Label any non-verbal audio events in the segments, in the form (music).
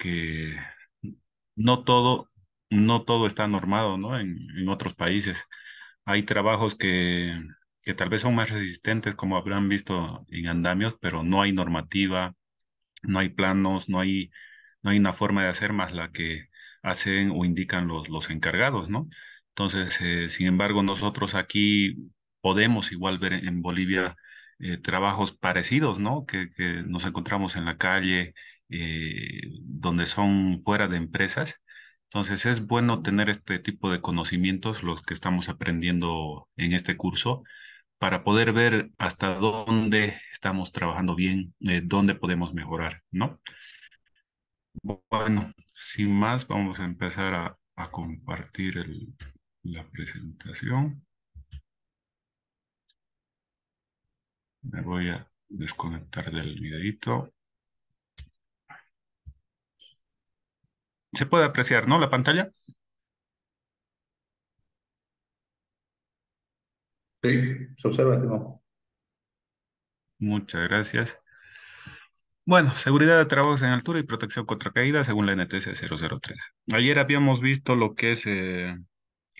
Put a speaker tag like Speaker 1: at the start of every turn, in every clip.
Speaker 1: que no todo, no todo está normado, ¿no? En, en otros países. Hay trabajos que, que tal vez son más resistentes, como habrán visto en andamios, pero no hay normativa, no hay planos, no hay, no hay una forma de hacer más la que hacen o indican los, los encargados, ¿no? Entonces, eh, sin embargo, nosotros aquí podemos igual ver en Bolivia eh, trabajos parecidos, ¿no? Que, que, nos encontramos en la calle eh, donde son fuera de empresas. Entonces es bueno tener este tipo de conocimientos, los que estamos aprendiendo en este curso, para poder ver hasta dónde estamos trabajando bien, eh, dónde podemos mejorar, ¿no? Bueno, sin más, vamos a empezar a, compartir la presentación. Me voy a desconectar del videito. Se puede apreciar, ¿no? La pantalla. Sí, se observa, ¿no? Muchas gracias. Bueno, seguridad de trabajos en altura y protección contra caídas según la NTC 003. Ayer habíamos visto lo que es eh,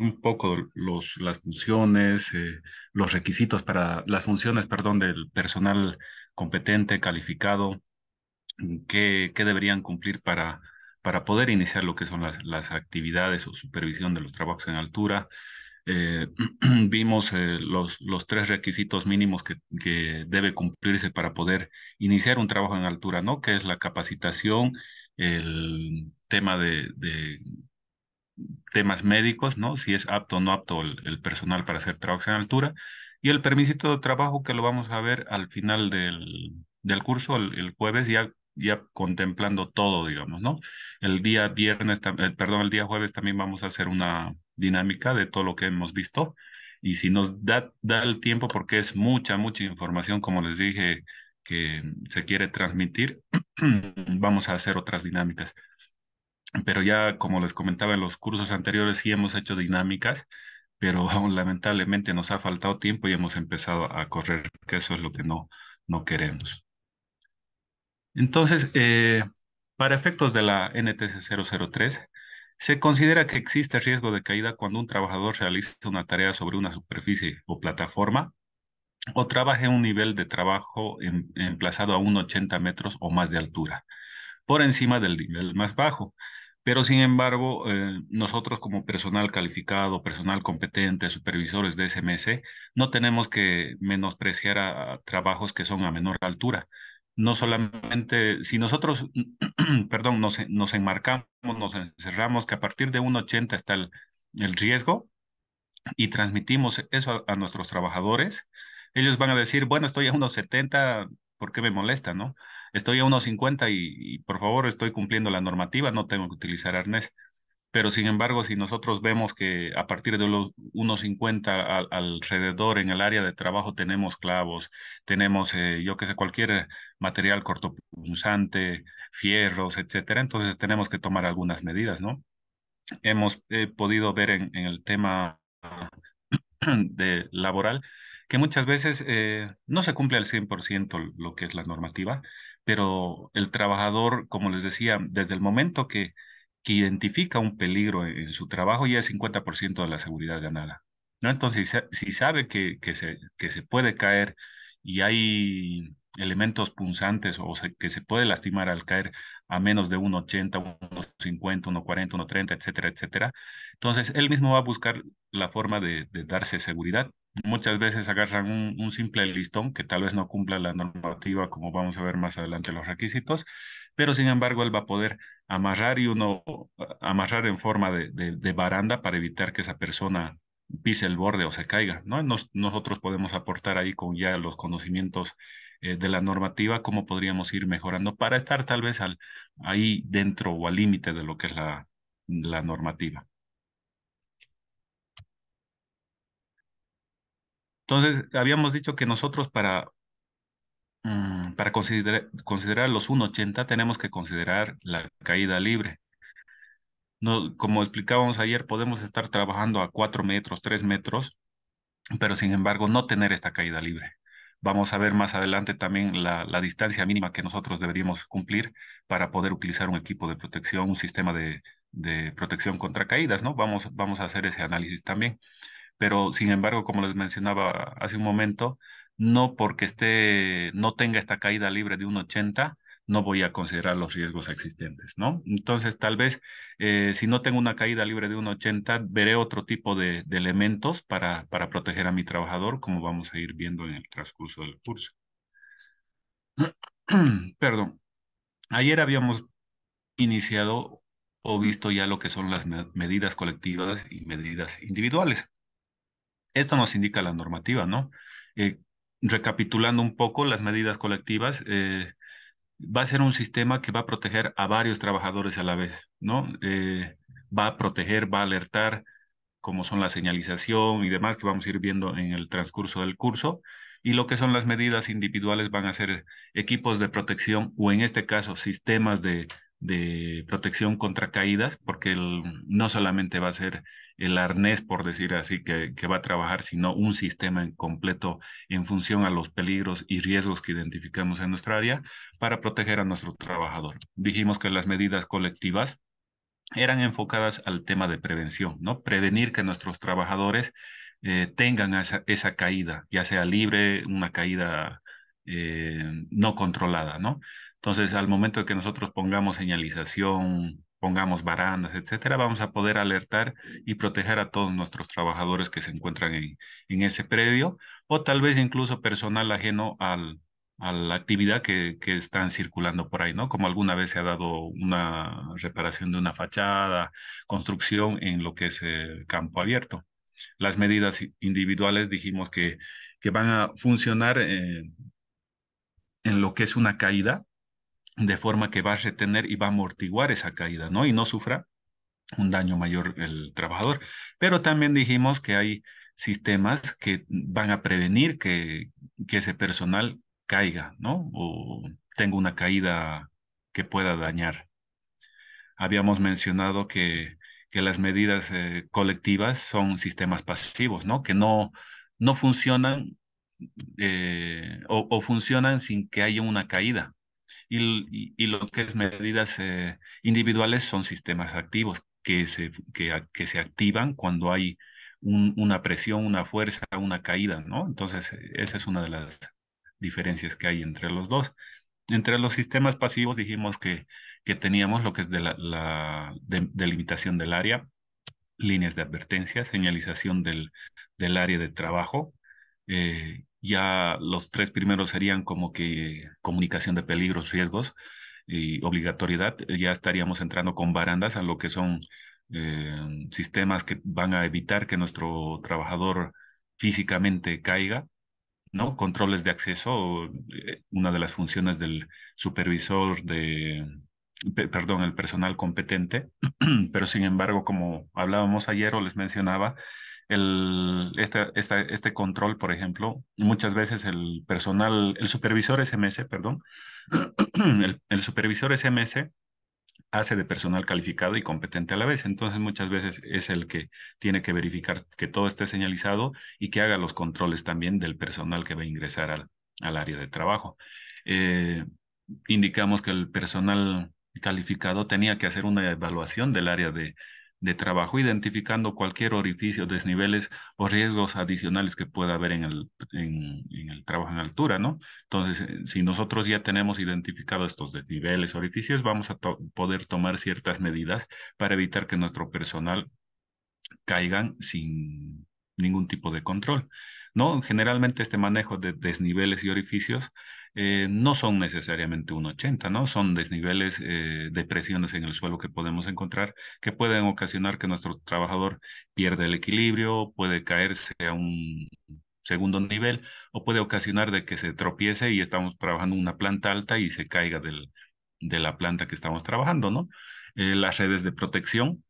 Speaker 1: un poco los, las funciones, eh, los requisitos para las funciones, perdón, del personal competente, calificado, qué que deberían cumplir para para poder iniciar lo que son las, actividades o supervisión de los trabajos en altura. Eh, (clears throat) vimos eh, los, tres requisitos mínimos que, debe cumplirse para poder iniciar un trabajo en altura, ¿no? Que es la capacitación, el tema de, temas médicos, ¿no? Si es apto o no apto el, personal para hacer trabajos en altura. Y el permiso de trabajo que lo vamos a ver al final del, curso, el, jueves, ya ya contemplando todo, digamos, ¿no? El día viernes, eh, perdón, el día jueves también vamos a hacer una dinámica de todo lo que hemos visto. Y si nos da, da el tiempo, porque es mucha, mucha información, como les dije, que se quiere transmitir, (clears throat) vamos a hacer otras dinámicas. Pero ya, como les comentaba en los cursos anteriores, sí hemos hecho dinámicas, pero (laughs) lamentablemente nos ha faltado tiempo y hemos empezado a correr, que eso es lo que no, no queremos. Entonces, eh, para efectos de la NTC 003, se considera que existe riesgo de caída cuando un trabajador realiza una tarea sobre una superficie o plataforma o trabaje en un nivel de trabajo emplazado a un 80 metros o más de altura, por encima del nivel más bajo. Pero sin embargo, eh, nosotros como personal calificado, personal competente, supervisores de SMS, no tenemos que menospreciar a trabajos que son a menor altura no solamente, si nosotros, (clears throat) perdón, nos, nos, enmarcamos, nos encerramos, que a partir de 1,80 está el, el, riesgo y transmitimos eso a, nuestros trabajadores, ellos van a decir, bueno, estoy a 1,70, ¿por qué me molesta, no? Estoy a 1,50 y, y por favor estoy cumpliendo la normativa, no tengo que utilizar arnés. Pero sin embargo, si nosotros vemos que a partir de los 1.50 alrededor en el área de trabajo tenemos clavos, tenemos, eh, yo qué sé, cualquier material cortopunzante, fierros, etcétera, entonces tenemos que tomar algunas medidas, ¿no? Hemos eh, podido ver en, el tema (clears throat) de laboral que muchas veces eh, no se cumple al 100% lo que es la normativa, pero el trabajador, como les decía, desde el momento que que identifica un peligro en, su trabajo y es 50% de la seguridad ganada. ¿no? Entonces, si sabe que, que, se, que se puede caer y hay elementos punzantes o que se puede lastimar al caer a menos de 1,80, 1,50, 1,40, 1,30, etcétera, etcétera. Entonces, él mismo va a buscar la forma de, darse seguridad. Muchas veces agarran un, simple listón que tal vez no cumpla la normativa, como vamos a ver más adelante los requisitos, pero sin embargo él va a poder amarrar y uno amarrar en forma de, baranda para evitar que esa persona pise el borde o se caiga. ¿no? nosotros podemos aportar ahí con ya los conocimientos eh, de la normativa, cómo podríamos ir mejorando para estar tal vez ahí dentro o al límite de lo que es la, la normativa. Entonces, habíamos dicho que nosotros para Mm, para considerar, los 1.80 tenemos que considerar la caída libre. No, como explicábamos ayer, podemos estar trabajando a 4 metros, 3 metros, pero sin embargo no tener esta caída libre. Vamos a ver más adelante también la, distancia mínima que nosotros deberíamos cumplir para poder utilizar un equipo de protección, un sistema de, de protección contra caídas, ¿no? Vamos, vamos a hacer ese análisis también. Pero sin embargo, como les mencionaba hace un momento, no porque esté, no tenga esta caída libre de un 80, no voy a considerar los riesgos existentes, ¿no? Entonces, tal vez eh, si no tengo una caída libre de un 80, veré otro tipo de, elementos para, para, proteger a mi trabajador, como vamos a ir viendo en el transcurso del curso. (clears throat) Perdón. Ayer habíamos iniciado o visto ya lo que son las medidas colectivas y medidas individuales. Esto nos indica la normativa, ¿no? Eh, recapitulando un poco las medidas colectivas, eh, va a ser un sistema que va a proteger a varios trabajadores a la vez, ¿no? Eh, va a proteger, va a alertar, como son la señalización y demás que vamos a ir viendo en el transcurso del curso, y lo que son las medidas individuales van a ser equipos de protección o en este caso sistemas de, de protección contra caídas, porque no solamente va a ser el arnés, por decir así, que, que va a trabajar, sino un sistema completo en función a los peligros y riesgos que identificamos en nuestra área para proteger a nuestro trabajador. Dijimos que las medidas colectivas eran enfocadas al tema de prevención, ¿no? Prevenir que nuestros trabajadores eh, tengan esa, caída, ya sea libre, una caída eh, no controlada, ¿no? Entonces, al momento de que nosotros pongamos señalización, pongamos barandas, etcétera, vamos a poder alertar y proteger a todos nuestros trabajadores que se encuentran en, en ese predio o tal vez incluso personal ajeno al, a la actividad que, están circulando por ahí, ¿no? Como alguna vez se ha dado una reparación de una fachada, construcción en lo que es el eh, campo abierto. Las medidas individuales dijimos que, que van a funcionar eh, en lo que es una caída, de forma que va a retener y va a amortiguar esa caída, ¿no? Y no sufra un daño mayor el trabajador. Pero también dijimos que hay sistemas que van a prevenir que, que ese personal caiga, ¿no? O tenga una caída que pueda dañar. Habíamos mencionado que, que las medidas eh, colectivas son sistemas pasivos, ¿no? Que no, no funcionan eh, o funcionan sin que haya una caída, y, y, lo que es medidas eh, individuales son sistemas activos que se, que, se activan cuando hay una presión, una fuerza, una caída, ¿no? Entonces, eh, esa es una de las diferencias que hay entre los dos. Entre los sistemas pasivos dijimos que, que teníamos lo que es de la, delimitación del área, líneas de advertencia, señalización del, del área de trabajo, eh, ya los tres primeros serían como que comunicación de peligros, riesgos y obligatoriedad. Eh, ya estaríamos entrando con barandas a lo que son eh, sistemas que van a evitar que nuestro trabajador físicamente caiga, ¿no? Controles de acceso, eh, una de las funciones del supervisor de, perdón, el personal competente, (clears throat) pero sin embargo, como hablábamos ayer o les mencionaba, el, este control, por ejemplo, muchas veces el personal, el supervisor SMS, perdón, (clears throat) el, supervisor SMS hace de personal calificado y competente a la vez. Entonces muchas veces es el que tiene que verificar que todo esté señalizado y que haga los controles también del personal que va a ingresar al, al área de trabajo. Eh, indicamos que el personal calificado tenía que hacer una evaluación del área de, de trabajo, identificando cualquier orificio, desniveles o riesgos adicionales que pueda haber en el, en, el trabajo en altura, ¿no? Entonces, eh, si nosotros ya tenemos identificado estos desniveles, orificios, vamos a poder tomar ciertas medidas para evitar que nuestro personal caigan sin ningún tipo de control. ¿no? Generalmente este manejo de desniveles y orificios eh, no son necesariamente un 80, ¿no? Son desniveles eh, de presiones en el suelo que podemos encontrar que pueden ocasionar que nuestro trabajador pierda el equilibrio, puede caerse a un segundo nivel o puede ocasionar de que se tropiece y estamos trabajando una planta alta y se caiga del, de la planta que estamos trabajando, ¿no? Eh, las redes de protección,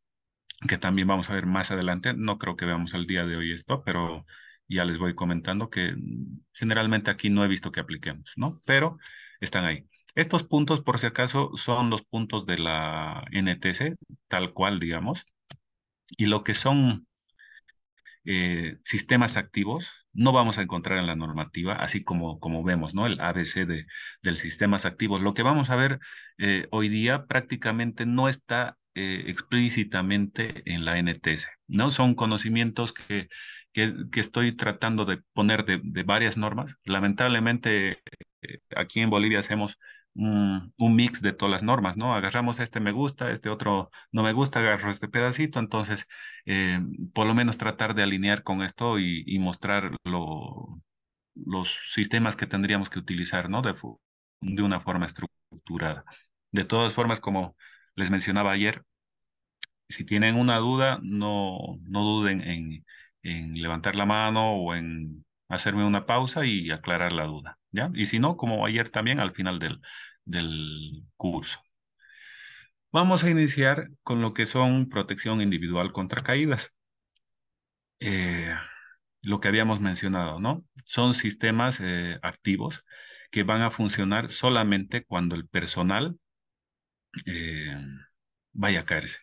Speaker 1: que también vamos a ver más adelante, no creo que veamos al día de hoy esto, pero ya les voy comentando que generalmente aquí no he visto que apliquemos, ¿no? Pero están ahí. Estos puntos, por si acaso, son los puntos de la NTC, tal cual, digamos. Y lo que son eh, sistemas activos, no vamos a encontrar en la normativa, así como, como vemos, ¿no? El ABC de, del sistemas activos. Lo que vamos a ver eh, hoy día prácticamente no está eh, explícitamente en la NTC, ¿no? Son conocimientos que que, estoy tratando de poner de, varias normas. Lamentablemente, eh, aquí en Bolivia hacemos un, mix de todas las normas, ¿no? Agarramos este me gusta, este otro no me gusta, agarro este pedacito, entonces, eh, por lo menos tratar de alinear con esto y, mostrar lo, los sistemas que tendríamos que utilizar, ¿no? De, de una forma estructurada. De todas formas, como les mencionaba ayer, si tienen una duda, no, no duden en, en levantar la mano o en hacerme una pausa y aclarar la duda, ¿ya? Y si no, como ayer también, al final del, del curso. Vamos a iniciar con lo que son protección individual contra caídas. Eh, lo que habíamos mencionado, ¿no? Son sistemas eh, activos que van a funcionar solamente cuando el personal eh, vaya a caerse.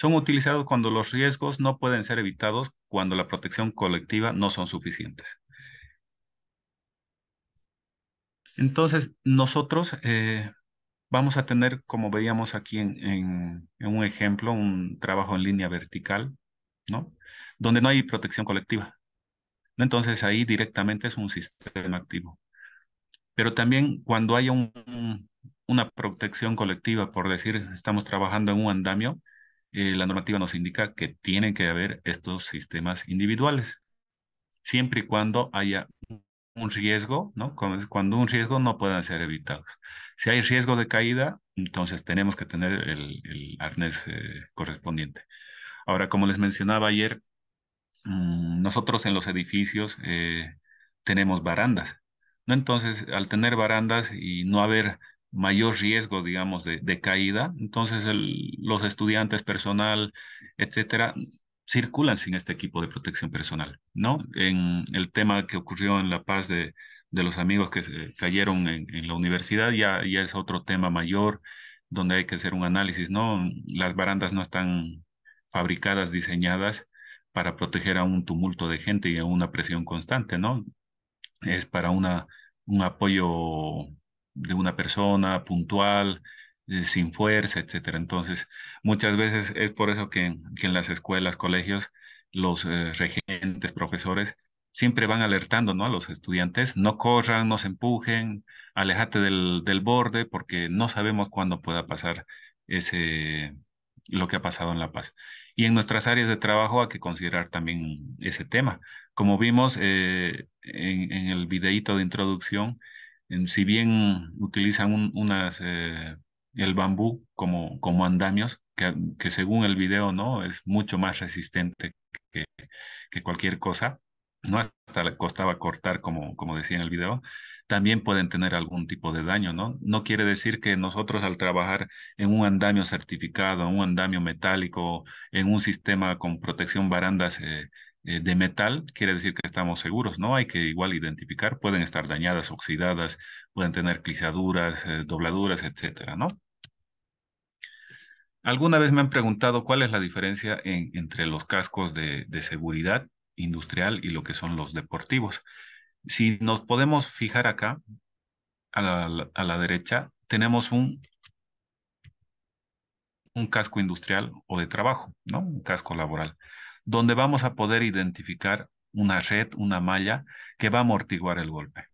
Speaker 1: Son utilizados cuando los riesgos no pueden ser evitados, cuando la protección colectiva no son suficientes. Entonces, nosotros eh, vamos a tener, como veíamos aquí en, un ejemplo, un trabajo en línea vertical, ¿no? Donde no hay protección colectiva. Entonces, ahí directamente es un sistema activo. Pero también cuando hay un, una protección colectiva, por decir, estamos trabajando en un andamio, eh, la normativa nos indica que tienen que haber estos sistemas individuales, siempre y cuando haya un riesgo, ¿no? Cuando un riesgo no puedan ser evitados. Si hay riesgo de caída, entonces tenemos que tener el, arnés eh, correspondiente. Ahora, como les mencionaba ayer, mm, nosotros en los edificios eh, tenemos barandas, ¿no? Entonces, al tener barandas y no haber mayor riesgo, digamos, de, de caída. Entonces, los estudiantes, personal, etcétera, circulan sin este equipo de protección personal, ¿no? En el tema que ocurrió en La Paz de, de los amigos que cayeron en, en, la universidad ya, ya es otro tema mayor donde hay que hacer un análisis, ¿no? Las barandas no están fabricadas, diseñadas para proteger a un tumulto de gente y a una presión constante, ¿no? Es para una, un apoyo de una persona puntual, eh, sin fuerza, etcétera. Entonces, muchas veces es por eso que, en las escuelas, colegios, los eh, regentes, profesores, siempre van alertando ¿no? a los estudiantes, no corran, no se empujen, alejate del, del borde, porque no sabemos cuándo pueda pasar ese lo que ha pasado en La Paz. Y en nuestras áreas de trabajo hay que considerar también ese tema. Como vimos eh, en, el videito de introducción, si bien utilizan un, unas, eh, el bambú como, como andamios, que, mm, que, según el video, ¿no? Es mucho más resistente que, que cualquier cosa, ¿no? Hasta le costaba cortar, como, como decía en el video, también pueden tener algún tipo de daño, ¿no? No quiere decir que nosotros al trabajar en un andamio certificado, en un andamio metálico, en un sistema con protección barandas eh, eh, de metal, quiere decir que estamos seguros, ¿no? Hay que igual identificar, pueden estar dañadas, oxidadas, pueden tener plisaduras, eh, dobladuras, etcétera, ¿no? Alguna vez me han preguntado cuál es la diferencia entre los cascos de, seguridad industrial y lo que son los deportivos. Si nos podemos fijar acá, a la, a la, derecha, tenemos un, un casco industrial o de trabajo, ¿no? Un casco laboral donde vamos a poder identificar una red, una malla que va a amortiguar el golpe.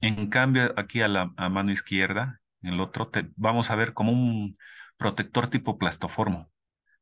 Speaker 1: En cambio, aquí a la mano izquierda, en el otro, vamos a ver como un protector tipo plastoformo.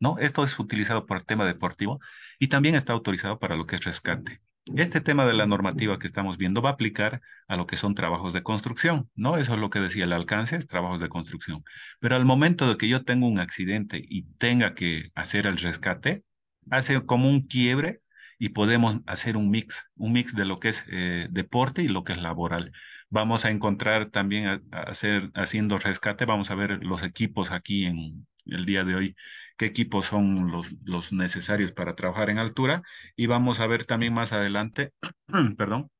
Speaker 1: ¿no? Esto es utilizado por el tema deportivo y también está autorizado para lo que es rescate. Este tema de la normativa que estamos viendo va a aplicar a lo que son trabajos de construcción, ¿no? Eso es lo que decía el alcance, es trabajos de construcción. Pero al momento de que yo tengo un accidente y tenga que hacer el rescate, hace como un quiebre y podemos hacer un mix, un mix de lo que es eh, deporte y lo que es laboral. Vamos a encontrar también hacer, haciendo rescate, vamos a ver los equipos aquí en, el día de hoy qué equipos son los, los necesarios para trabajar en altura y vamos a ver también más adelante, (clears throat) perdón,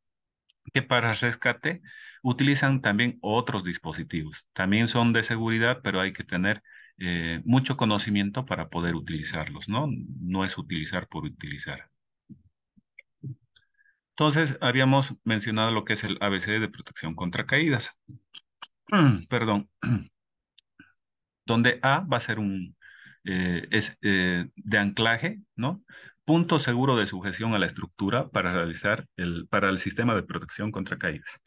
Speaker 1: que para rescate utilizan también otros dispositivos. También son de seguridad, pero hay que tener eh, mucho conocimiento para poder utilizarlos, ¿no? No es utilizar por utilizar. Entonces, habíamos mencionado lo que es el ABC de protección contra caídas. (clears throat) Perdón. (clears throat) donde A va a ser un eh, es, eh, de anclaje, ¿no? Punto seguro de sujeción a la estructura para realizar el, para el sistema de protección contra caídas.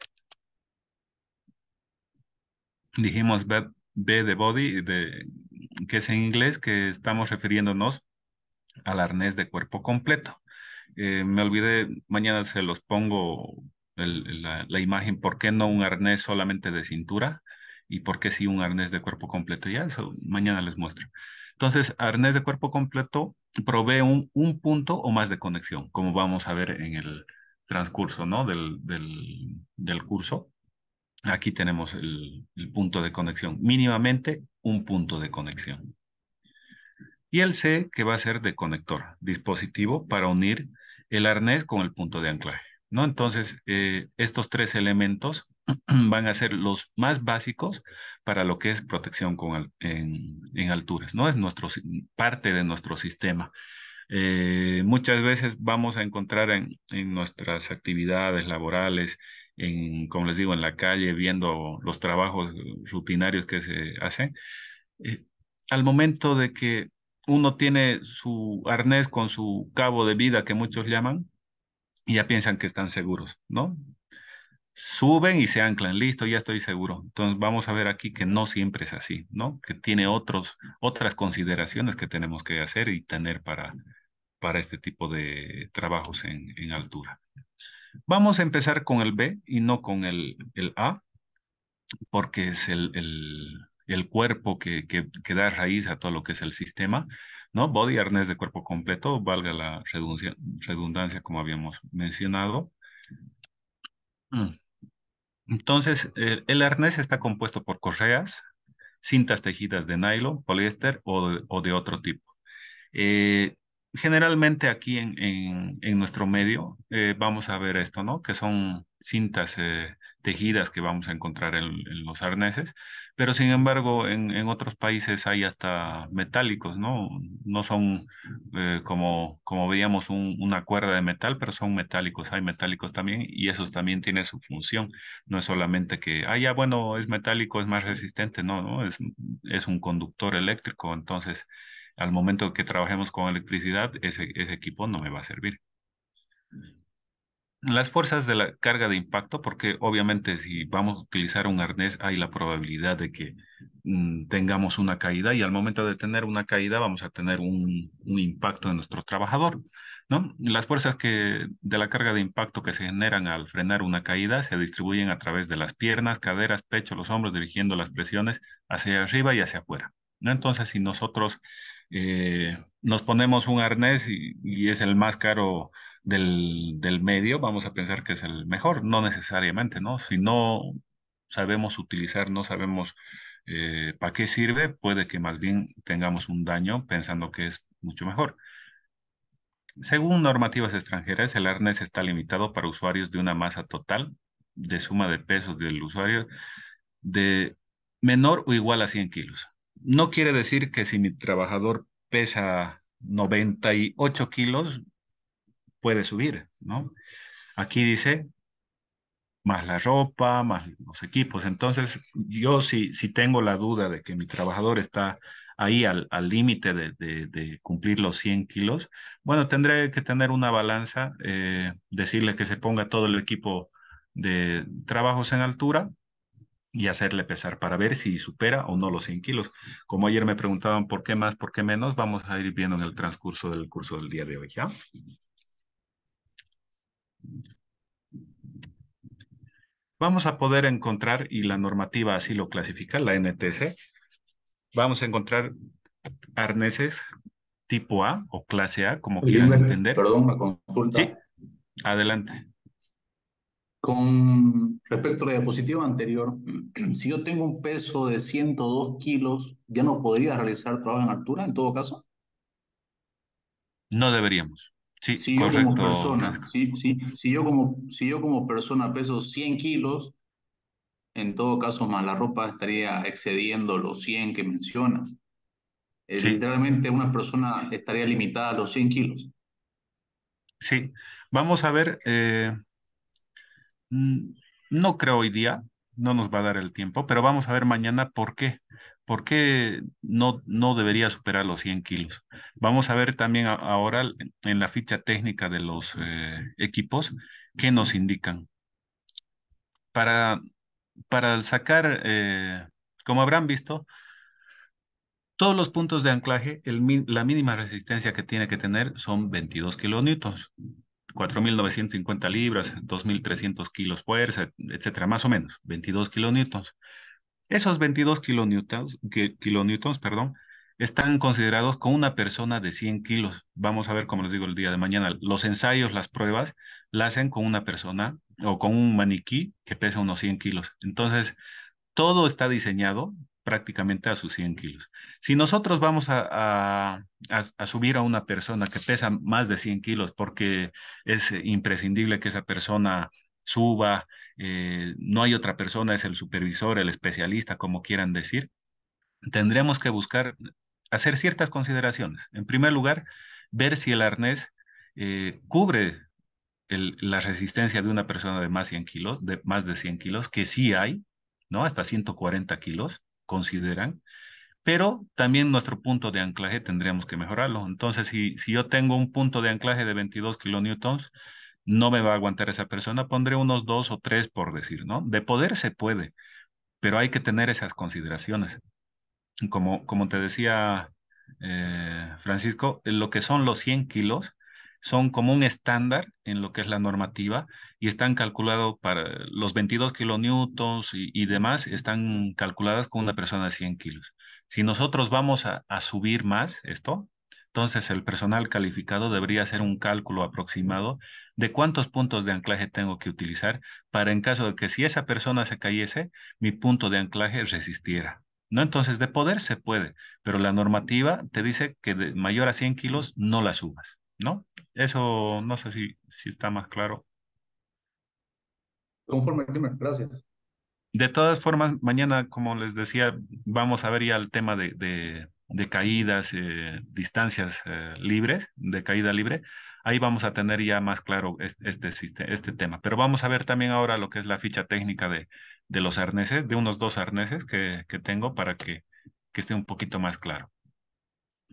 Speaker 1: Dijimos B, de body, de, que es en inglés, que estamos refiriéndonos al arnés de cuerpo completo. Eh, me olvidé, mañana se los pongo la, la, imagen, ¿por qué no un arnés solamente de cintura? y por qué si un arnés de cuerpo completo. Ya eso mañana les muestro. Entonces, arnés de cuerpo completo provee un, un punto o más de conexión, como vamos a ver en el transcurso ¿no? del, curso. Aquí tenemos el, punto de conexión, mínimamente un punto de conexión. Y el C, que va a ser de conector, dispositivo para unir el arnés con el punto de anclaje. ¿no? Entonces, eh, estos tres elementos (clears throat) van a ser los más básicos para lo que es protección en, alturas, ¿no? Es parte de nuestro sistema. Eh, muchas veces vamos a encontrar en, nuestras actividades laborales, en, como les digo, en la calle, viendo los trabajos rutinarios que se hacen, eh, al momento de que uno tiene su arnés con su cabo de vida que muchos llaman, y ya piensan que están seguros, ¿no? suben y se anclan, listo, ya estoy seguro. Entonces vamos a ver aquí que no siempre es así, ¿no? Que tiene otros, otras consideraciones que tenemos que hacer y tener para, para este tipo de trabajos en, en altura. Vamos a empezar con el B y no con el, el A, porque es el, el, el cuerpo que, que, da raíz a todo lo que es el sistema, ¿no? Body, arnés de cuerpo completo, valga la redundancia, como habíamos mencionado. Mm. Entonces, eh, el arnés está compuesto por correas, cintas tejidas de nylon, poliéster o, de otro tipo. Eh, generalmente aquí en, en, nuestro medio eh, vamos a ver esto, ¿no? Que son cintas eh, tejidas que vamos a encontrar en, los arneses, pero sin embargo en, otros países hay hasta metálicos, ¿no? No son eh, como, como veíamos una cuerda de metal, pero son metálicos, hay metálicos también y esos también tienen su función, no es solamente que, ah, ya bueno, es metálico, es más resistente, no, no, es, es un conductor eléctrico, entonces al momento que trabajemos con electricidad, ese, ese equipo no me va a servir. Las fuerzas de la carga de impacto, porque obviamente si vamos a utilizar un arnés hay la probabilidad de que mm, tengamos una caída y al momento de tener una caída vamos a tener un, impacto en nuestro trabajador. ¿no? Las fuerzas que, de la carga de impacto que se generan al frenar una caída se distribuyen a través de las piernas, caderas, pecho, los hombros, dirigiendo las presiones hacia arriba y hacia afuera. ¿no? Entonces, si nosotros eh, nos ponemos un arnés y es el más caro del, medio, vamos a pensar que es el mejor. No necesariamente, ¿no? Si no sabemos utilizar, no sabemos eh, para qué sirve, puede que más bien tengamos un daño pensando que es mucho mejor. Según normativas extranjeras, el arnés está limitado para usuarios de una masa total de suma de pesos del usuario de menor o igual a 100 kilos. No quiere decir que si mi trabajador pesa 98 kilos, puede subir, ¿no? Aquí dice más la ropa, más los equipos. Entonces, yo si, tengo la duda de que mi trabajador está ahí al límite de, de, cumplir los 100 kilos, bueno, tendré que tener una balanza, eh, decirle que se ponga todo el equipo de trabajos en altura y hacerle pesar para ver si supera o no los 100 kilos. Como ayer me preguntaban por qué más, por qué menos, vamos a ir viendo en el transcurso del curso del día de hoy, ¿ya? vamos a poder encontrar, y la normativa así lo clasifica, la NTC, vamos a encontrar arneses tipo A o clase A, como quieran entender.
Speaker 2: Perdón, una consulta. Sí, adelante. Con respecto a la diapositiva anterior, (clears throat) si yo tengo un peso de 102 kilos, ¿ya no podría realizar trabajo en altura en todo caso?
Speaker 1: No deberíamos. Sí, si yo como persona,
Speaker 2: yo como, si yo como persona peso 100 kilos, en todo caso más la ropa estaría excediendo los 100 que mencionas. Eh, literalmente una persona estaría limitada a los 100 kilos.
Speaker 1: Sí, vamos a ver, eh, no creo hoy día, no nos va a dar el tiempo, pero vamos a ver mañana por qué. ¿por qué no, no debería superar los 100 kilos? Vamos a ver también ahora en la ficha técnica de los eh, equipos qué nos indican. Para, para sacar, eh, como habrán visto, todos los puntos de anclaje, la mínima resistencia que tiene que tener son 22 kilonewtons, 4.950 libras, 2.300 kilos fuerza, etcétera, más o menos, 22 kilonewtons. Esos 22 kilonewtons, perdón, están considerados con una persona de 100 kilos. Vamos a ver, como les digo, el día de mañana. Los ensayos, las pruebas, la hacen con una persona o con un maniquí que pesa unos 100 kilos. Entonces, todo está diseñado prácticamente a sus 100 kilos. Si nosotros vamos a, a, subir a una persona que pesa más de 100 kilos porque es imprescindible que esa persona suba, eh, no hay otra persona, es el supervisor, el especialista, como quieran decir, tendremos que buscar hacer ciertas consideraciones. En primer lugar, ver si el arnés eh, cubre el, la resistencia de una persona de más, 100 kilos, de más de 100 kilos, que sí hay, ¿no? Hasta 140 kilos, consideran. Pero también nuestro punto de anclaje tendríamos que mejorarlo. Entonces, si, si yo tengo un punto de anclaje de 22 kilonewtons, no me va a aguantar esa persona, pondré unos dos o tres por decir, ¿no? De poder se puede, pero hay que tener esas consideraciones. Como, como te decía eh, Francisco, eh, lo que son los 100 kilos son como un estándar en lo que es la normativa y están calculados para los 22 kilonewtons y, demás, están calculadas con una persona de 100 kilos. Si nosotros vamos a subir más esto, entonces, el personal calificado debería hacer un cálculo aproximado de cuántos puntos de anclaje tengo que utilizar para en caso de que si esa persona se cayese, mi punto de anclaje resistiera. ¿no? Entonces, de poder se puede, pero la normativa te dice que de mayor a 100 kilos no la subas, ¿no? Eso no sé si, si está más claro.
Speaker 2: Conforme, gracias.
Speaker 1: De todas formas, mañana, como les decía, vamos a ver ya el tema de de caídas, eh, distancias eh, libres, de caída libre, ahí vamos a tener ya más claro este, este, tema. Pero vamos a ver también ahora lo que es la ficha técnica de, de los arneses, de unos dos arneses que, tengo para que, que, esté un poquito más claro.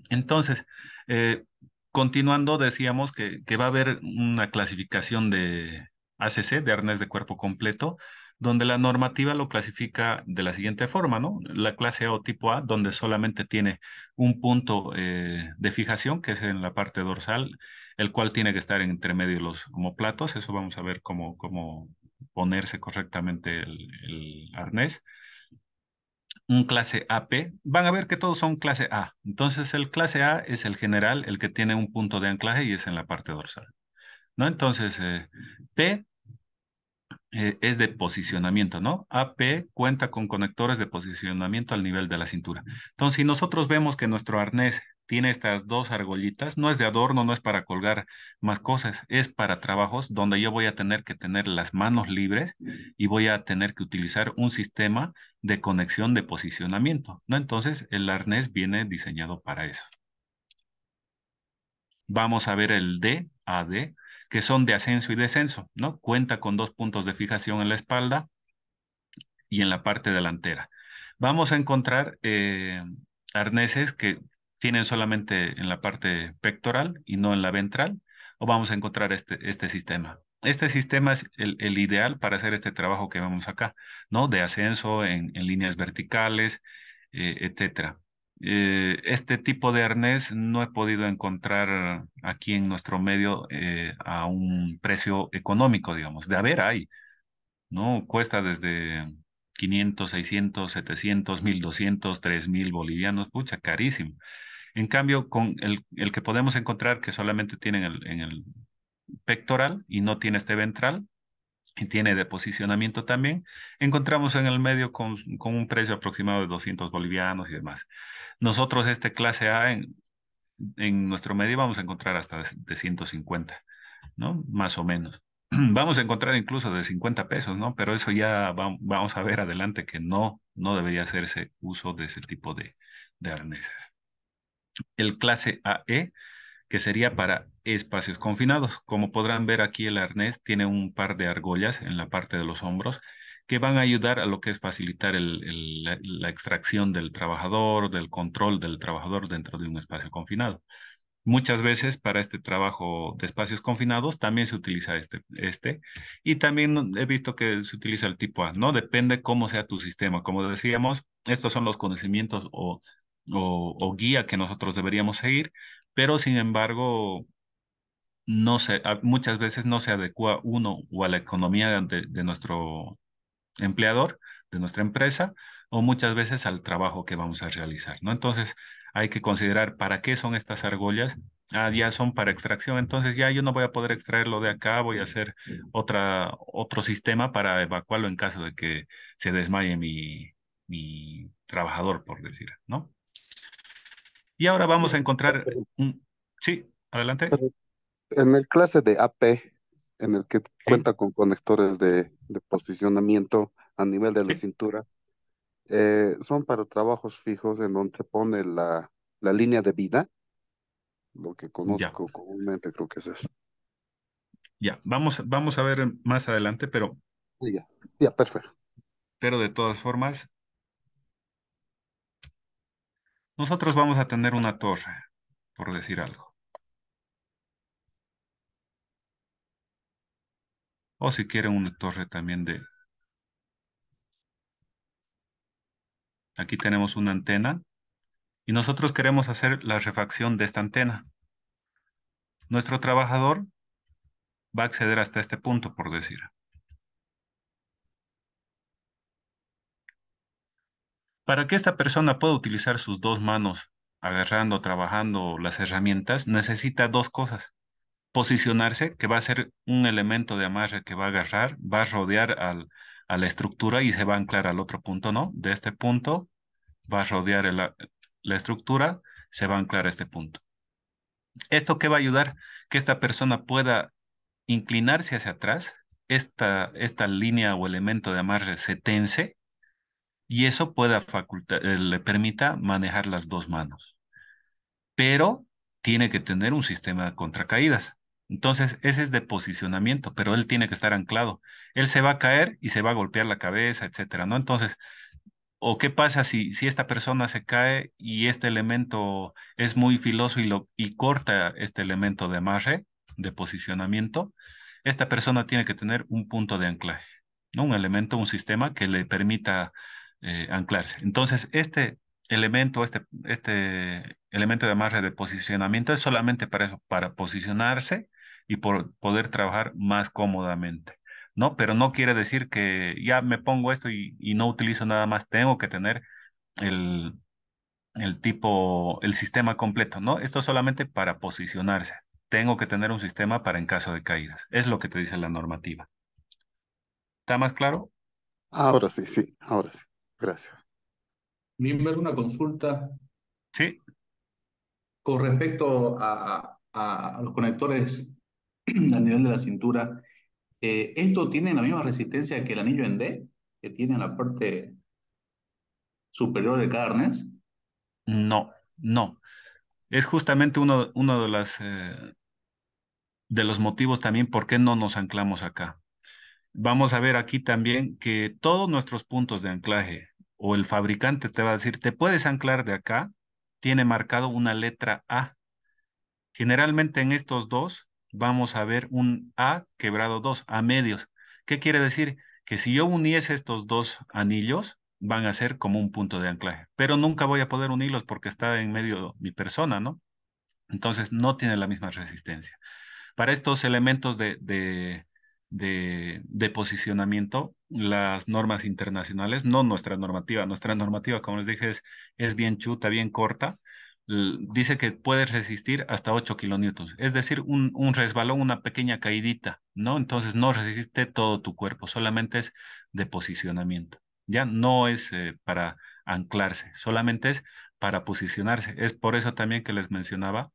Speaker 1: Entonces, eh, continuando, decíamos que, que va a haber una clasificación de ACC, de arnés de cuerpo completo, donde la normativa lo clasifica de la siguiente forma, ¿no? La clase A O tipo A, donde solamente tiene un punto eh, de fijación, que es en la parte dorsal, el cual tiene que estar entre medio de los homoplatos, eso vamos a ver cómo, cómo ponerse correctamente el, arnés un clase AP, van a ver que todos son clase A. Entonces el clase A es el general, el que tiene un punto de anclaje y es en la parte dorsal. ¿No? Entonces eh, P eh, es de posicionamiento, ¿no? AP cuenta con conectores de posicionamiento al nivel de la cintura. Entonces, si nosotros vemos que nuestro arnés tiene estas dos argollitas, no es de adorno, no es para colgar más cosas, es para trabajos donde yo voy a tener que tener las manos libres y voy a tener que utilizar un sistema de conexión de posicionamiento, ¿no? Entonces, el arnés viene diseñado para eso. Vamos a ver el D, AD que son de ascenso y descenso, ¿no? Cuenta con dos puntos de fijación en la espalda y en la parte delantera. Vamos a encontrar eh, arneses que tienen solamente en la parte pectoral y no en la ventral, o vamos a encontrar este, este sistema. Este sistema es el, ideal para hacer este trabajo que vemos acá, ¿no? De ascenso en, líneas verticales, eh, etcétera. Eh, este tipo de arnés no he podido encontrar aquí en nuestro medio eh, a un precio económico, digamos. De haber hay, ¿no? Cuesta desde 500, 600, 700, 1200, 3000 bolivianos, pucha, carísimo. En cambio, con el, que podemos encontrar que solamente tiene el, en el pectoral y no tiene este ventral, tiene de posicionamiento también, encontramos en el medio con, con, un precio aproximado de 200 bolivianos y demás. Nosotros este clase A en, en nuestro medio vamos a encontrar hasta de, 150, ¿no? Más o menos. (clears throat) Vamos a encontrar incluso de 50 pesos, ¿no? Pero eso ya vamos a ver adelante que no, no debería hacerse uso de ese tipo de, de arneses. El clase AE que sería para espacios confinados. Como podrán ver aquí el arnés tiene un par de argollas en la parte de los hombros que van a ayudar a lo que es facilitar la, extracción del trabajador, del control del trabajador dentro de un espacio confinado. Muchas veces para este trabajo de espacios confinados también se utiliza este, este y también he visto que se utiliza el tipo A, ¿no? Depende cómo sea tu sistema. Como decíamos, estos son los conocimientos o guía que nosotros deberíamos seguir pero sin embargo, no muchas veces no se adecua uno o a la economía de, nuestro empleador, de nuestra empresa, o muchas veces al trabajo que vamos a realizar, ¿no? Entonces, hay que considerar para qué son estas argollas. Ah, ya son para extracción, entonces ya yo no voy a poder extraerlo de acá, voy a hacer otra, otro sistema para evacuarlo en caso de que se desmaye mi, mi trabajador, por decir, ¿no? Y ahora vamos a encontrar... Sí, adelante.
Speaker 3: En el clase de AP, en el que cuenta con conectores de, posicionamiento a nivel de la cintura, eh, son para trabajos fijos en donde pone la, la línea de vida, lo que conozco comúnmente, creo que es
Speaker 1: eso. Ya, vamos, vamos a ver más adelante, pero... Ya, ya, perfecto. Pero de todas formas, nosotros vamos a tener una torre, por decir algo. O si quieren una torre también de... Aquí tenemos una antena y nosotros queremos hacer la refacción de esta antena. Nuestro trabajador va a acceder hasta este punto, por decir. Para que esta persona pueda utilizar sus dos manos agarrando, trabajando las herramientas, necesita dos cosas. Posicionarse, que va a ser un elemento de amarre que va a agarrar, va a rodear al, a la estructura y se va a anclar al otro punto, ¿no? De este punto va a rodear la estructura, se va a anclar a este punto. ¿Esto qué va a ayudar? Que esta persona pueda inclinarse hacia atrás, esta, esta línea o elemento de amarre se tense y eso pueda facultar eh, le permita manejar las dos manos. Pero tiene que tener un sistema de contracaídas. Entonces, ese es de posicionamiento, pero él tiene que estar anclado. Él se va a caer y se va a golpear la cabeza, etcétera, ¿no? Entonces, ¿o qué pasa si, si esta persona se cae y este elemento es muy filoso y, lo, y corta este elemento de amarre, de posicionamiento? Esta persona tiene que tener un punto de anclaje, ¿no? Un elemento, un sistema que le permita eh, anclarse. Entonces, este elemento, este, este elemento de amarre de posicionamiento es solamente para eso, para posicionarse y por poder trabajar más cómodamente. ¿no? Pero no quiere decir que ya me pongo esto y, no utilizo nada más. Tengo que tener el, el, tipo, el sistema completo, ¿no? Esto es solamente para posicionarse. Tengo que tener un sistema para en caso de caídas. Es lo que te dice la normativa. ¿Está más claro? Ahora sí, sí, ahora sí. Gracias.
Speaker 2: Nimber, una consulta. Sí. Con respecto a, los conectores a (clears throat) nivel de la cintura, eh, ¿esto tiene la misma resistencia que el anillo en D que tiene en la parte superior de cada
Speaker 1: No, no. Es justamente uno, eh, de los motivos también por qué no nos anclamos acá vamos a ver aquí también que todos nuestros puntos de anclaje o el fabricante te va a decir, te puedes anclar de acá, tiene marcado una letra A. Generalmente en estos dos vamos a ver un A quebrado 2, a medios. ¿Qué quiere decir? Que si yo uniese estos dos anillos, van a ser como un punto de anclaje. Pero nunca voy a poder unirlos porque está en medio mi persona, ¿no? Entonces no tiene la misma resistencia. Para estos elementos de, de de, posicionamiento las normas internacionales, no nuestra normativa. Nuestra normativa, como les dije, es, bien chuta, bien corta. Dice que puedes resistir hasta 8 kilonewtons, es decir, un, resbalón, una pequeña caídita ¿no? Entonces no resiste todo tu cuerpo, solamente es de posicionamiento, ¿ya? No es eh, para anclarse, solamente es para posicionarse. Es por eso también que les mencionaba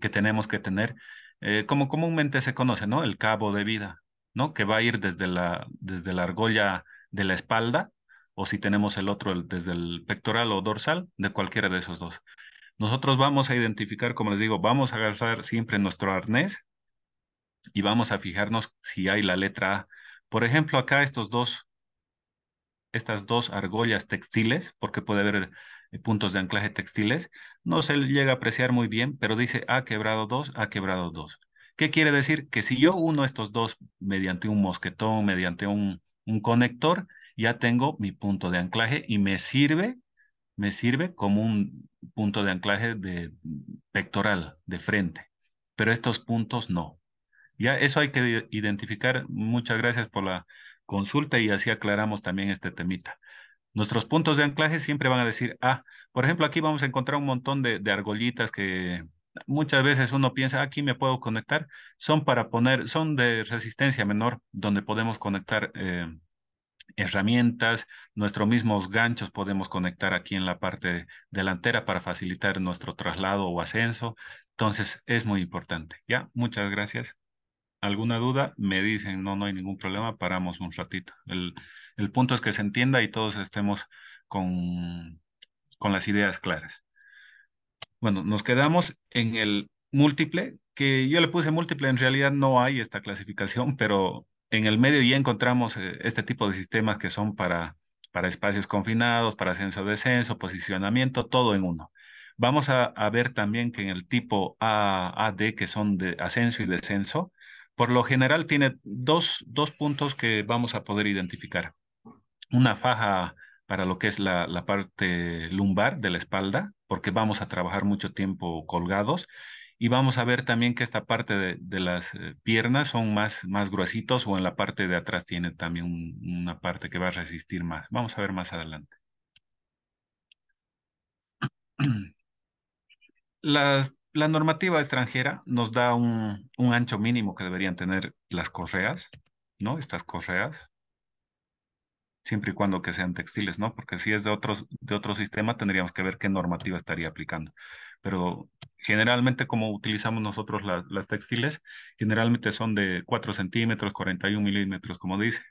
Speaker 1: que tenemos que tener, eh, como comúnmente se conoce, ¿no? El cabo de vida, ¿no? Que va a ir desde la, desde la argolla de la espalda, o si tenemos el otro desde el pectoral o dorsal, de cualquiera de esos dos. Nosotros vamos a identificar, como les digo, vamos a agarrar siempre nuestro arnés y vamos a fijarnos si hay la letra A. Por ejemplo, acá estos dos, estas dos argollas textiles, porque puede haber eh, puntos de anclaje textiles, no se llega a apreciar muy bien, pero dice A quebrado 2, A quebrado 2. ¿Qué quiere decir? Que si yo uno estos dos mediante un mosquetón, mediante un, un conector, ya tengo mi punto de anclaje y me sirve, me sirve como un punto de anclaje de pectoral, de frente. Pero estos puntos no. Ya eso hay que identificar. Muchas gracias por la consulta y así aclaramos también este temita. Nuestros puntos de anclaje siempre van a decir, ah, por ejemplo, aquí vamos a encontrar un montón de argollitas que muchas veces uno piensa, aquí me puedo conectar, son para poner, son de resistencia menor, donde podemos conectar eh, herramientas, nuestros mismos ganchos podemos conectar aquí en la parte delantera para facilitar nuestro traslado o ascenso. Entonces, es muy importante. Ya, muchas gracias. ¿Alguna duda? Me dicen, no, no hay ningún problema, paramos un ratito. El, el punto es que se entienda y todos estemos con, con las ideas claras. Bueno, nos quedamos en el múltiple, que yo le puse múltiple, en realidad no hay esta clasificación, (laughs) pero en el medio ya encontramos eh, este tipo de sistemas que son para, para espacios confinados, para ascenso-descenso, posicionamiento, todo en uno. Vamos a, ver también que en el tipo A, que son de ascenso y descenso, por lo general tiene dos, dos puntos que vamos a poder identificar. Una faja para lo que es la, parte lumbar de la espalda, porque vamos a trabajar mucho tiempo colgados. Y vamos a ver también que esta parte de, las eh, piernas son más, más gruesitos o en la parte de atrás tiene también una parte que va a resistir más. Vamos a ver más adelante. (clears throat) La, normativa extranjera nos da un, un ancho mínimo que deberían tener las correas, ¿no? Estas correas siempre y cuando que sean textiles, ¿no? Porque si es de, otros, de otro sistema, tendríamos que ver qué normativa estaría aplicando. Pero generalmente, como utilizamos nosotros las textiles, generalmente son de 4 centímetros, 41 milímetros, como dice.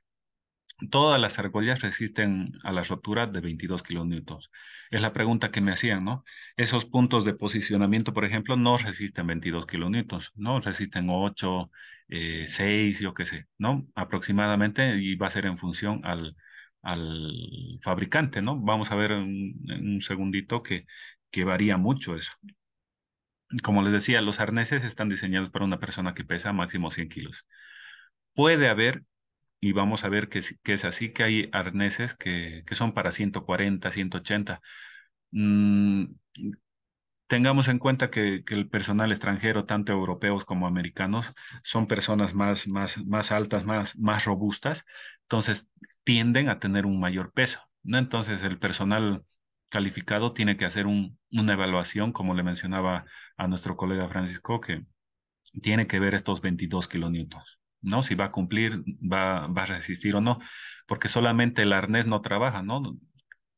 Speaker 1: Todas las argollas resisten a la rotura de 22 kilonewtons. Es la pregunta que me hacían, ¿no? Esos puntos de posicionamiento, por ejemplo, no resisten 22 kilonewtons, ¿no? Resisten 8, 6, eh, yo qué sé, ¿no? Aproximadamente y va a ser en función al, al fabricante, ¿no? Vamos a ver en, un segundito que, que varía mucho eso. Como les decía, los arneses están diseñados para una persona que pesa máximo 100 kilos. Puede haber, y vamos a ver que, que es así, que hay arneses que, que son para 140, 180. Mm, tengamos en cuenta que, el personal extranjero, tanto europeos como americanos, son personas más, más, más altas, más, más robustas, entonces tienden a tener un mayor peso. ¿no? Entonces el personal calificado tiene que hacer una evaluación, como le mencionaba a nuestro colega Francisco, que tiene que ver estos 22 kilonewtons. ¿no? Si va a cumplir, va, va a resistir o no, porque solamente el arnés no trabaja, ¿no?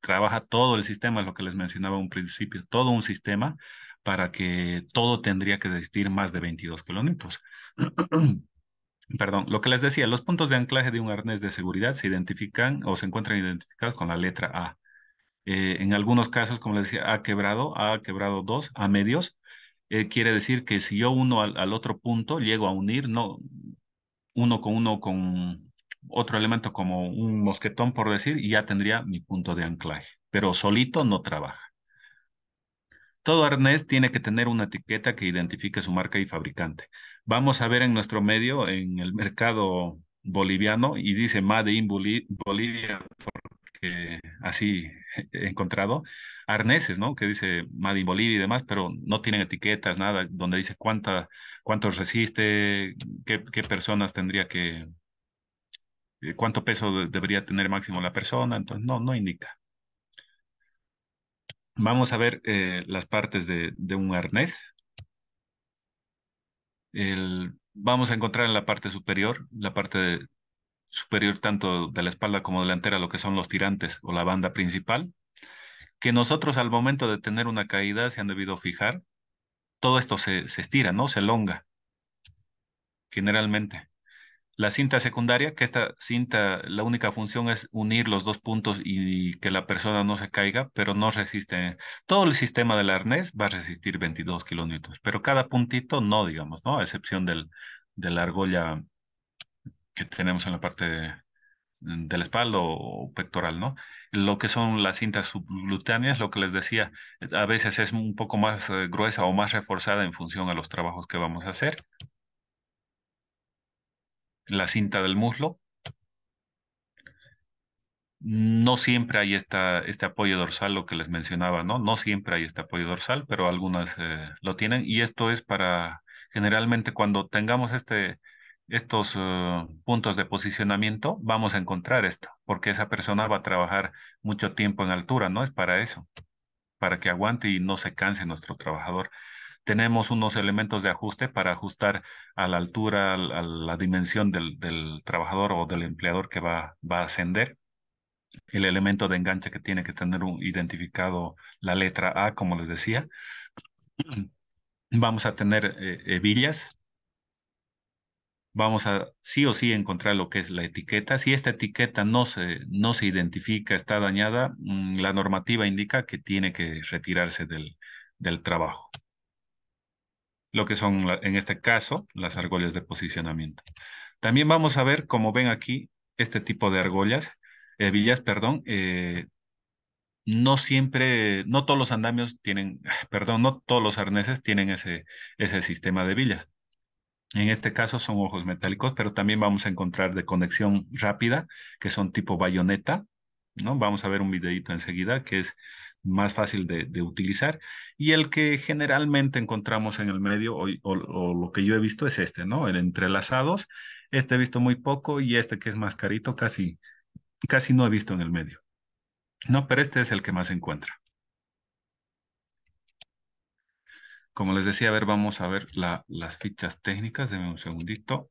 Speaker 1: trabaja todo el sistema, es lo que les mencionaba un principio, todo un sistema para que todo tendría que desistir más de 22 kilómetros. (clears throat) Perdón, lo que les decía, los puntos de anclaje de un arnés de seguridad se identifican o se encuentran identificados con la letra A. Eh, en algunos casos, como les decía, A quebrado, A quebrado dos A medios, eh, quiere decir que si yo uno al, al otro punto, llego a unir, no, uno con uno con otro elemento como un mosquetón, por decir, y ya tendría mi punto de anclaje. Pero solito no trabaja. Todo arnés tiene que tener una etiqueta que identifique su marca y fabricante. Vamos a ver en nuestro medio, en el mercado boliviano, y dice Made in Bolivia, porque así he encontrado, arneses, ¿no? Que dice Made in Bolivia y demás, pero no tienen etiquetas, nada, donde dice cuánta, cuántos resiste, qué, qué personas tendría que, eh, cuánto peso debería tener máximo la persona, entonces no, no indica. Vamos a ver eh, las partes de, un arnés. vamos a encontrar en la parte superior, la parte superior tanto de la espalda como delantera, lo que son los tirantes o la banda principal, que nosotros al momento de tener una caída se han debido fijar, todo esto se, se estira, ¿no? Se elonga, generalmente. La cinta secundaria, que esta cinta, la única función es unir los dos puntos y que la persona no se caiga, pero no resiste. Todo el sistema del arnés va a resistir 22 kilonewtons, pero cada puntito no, digamos, ¿no? A excepción del, de la argolla que tenemos en la parte del espalda o pectoral, ¿no? Lo que son las cintas subglutáneas, lo que les decía, a veces es un poco más eh, gruesa o más reforzada en función a los trabajos que vamos a hacer la cinta del muslo. No siempre hay este apoyo dorsal, lo que les mencionaba, ¿no? No siempre hay este apoyo dorsal, pero algunas eh, lo tienen. Y esto es para, generalmente cuando tengamos este, estos eh, puntos de posicionamiento, vamos a encontrar esto, porque esa persona va a trabajar mucho tiempo en altura, ¿no? Es para eso, para que aguante y no se canse nuestro trabajador tenemos unos elementos de ajuste para ajustar a la altura, a la dimensión del, trabajador o del empleador que va, a ascender el elemento de enganche que tiene que tener identificado la letra A, como les decía. (clears throat) Vamos a tener eh, hebillas. Eh, Vamos a sí o sí encontrar lo que es la etiqueta. Si esta etiqueta no se, no se identifica, está dañada, mm, la normativa indica que tiene que retirarse del, del trabajo lo que son, en este caso, las argollas de posicionamiento. También vamos a ver, como ven aquí, este tipo de argollas, hebillas, perdón, eh, no siempre, no todos los andamios tienen, (laughs) perdón, no todos los arneses tienen ese, ese sistema de villas. En este caso son ojos metálicos, pero también vamos a encontrar de conexión rápida, que son tipo bayoneta, ¿no? Vamos a ver un videito enseguida, que es más fácil de, utilizar y el que generalmente encontramos en el medio o, lo que yo he visto es este, ¿no? El entrelazados, este he visto muy poco y este que es más carito casi, casi no he visto en el medio. No, pero este es el que más se encuentra. Como les decía, a ver, vamos a ver las fichas técnicas. Deme un segundito.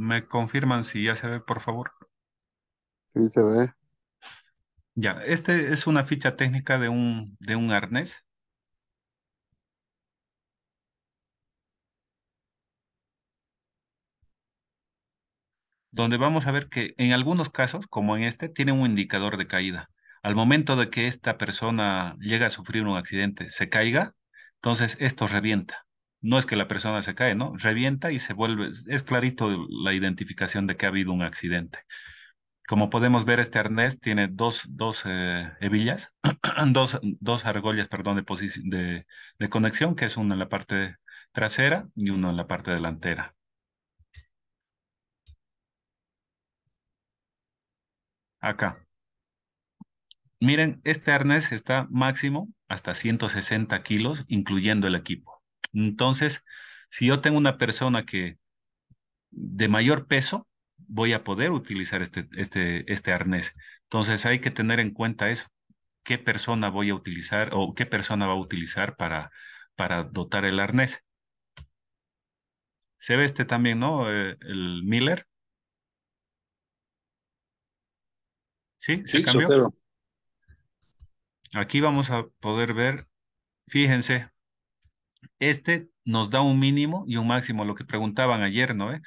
Speaker 1: ¿Me confirman si ya se ve, por favor? Sí, se ve. Ya, este es una ficha técnica de un, de un arnés. donde vamos a ver que en algunos casos, como en este, tiene un indicador de caída. Al momento de que esta persona llega a sufrir un accidente, se caiga, entonces esto revienta no es que la persona se cae, ¿no? Revienta y se vuelve, es clarito la identificación de que ha habido un accidente. Como podemos ver, este arnés tiene dos, dos eh, hebillas, (clears throat) dos, dos, argollas, perdón, de, de, conexión, que es una en la parte trasera y una en la parte delantera. Acá. Miren, este arnés está máximo hasta 160 kilos, incluyendo el equipo. Entonces, si yo tengo una persona que de mayor peso, voy a poder utilizar este, este, este arnés. Entonces, hay que tener en cuenta eso. ¿Qué persona voy a utilizar o qué persona va a utilizar para, para dotar el arnés? Se ve este también, ¿no? Eh, el Miller. ¿Sí? ¿Se sí, cambió? Aquí vamos a poder ver, fíjense, este nos da un mínimo y un máximo, lo que preguntaban ayer, ¿no? Eh?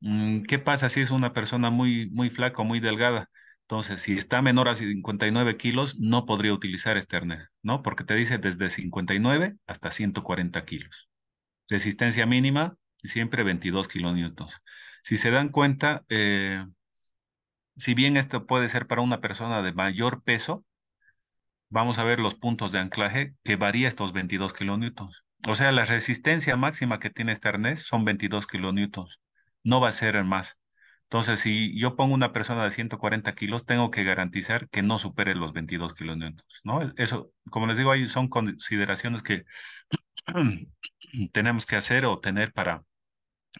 Speaker 1: Mm, ¿Qué pasa si es una persona muy, muy flaca o muy delgada? Entonces, si está menor a 59 kilos, no podría utilizar este arnés, ¿no? Porque te dice desde 59 hasta 140 kilos. Resistencia mínima, siempre 22 kilonewtons. Si se dan cuenta, eh, si bien esto puede ser para una persona de mayor peso, vamos a ver los puntos de anclaje que varía estos 22 kilonewtons. O sea, la resistencia máxima que tiene este arnés son 22 kilonewtons. No va a ser más. Entonces, si yo pongo una persona de 140 kilos, tengo que garantizar que no supere los 22 kilonewtons, ¿no? Eso, como les digo, ahí son consideraciones que (clears throat) tenemos que hacer o tener para,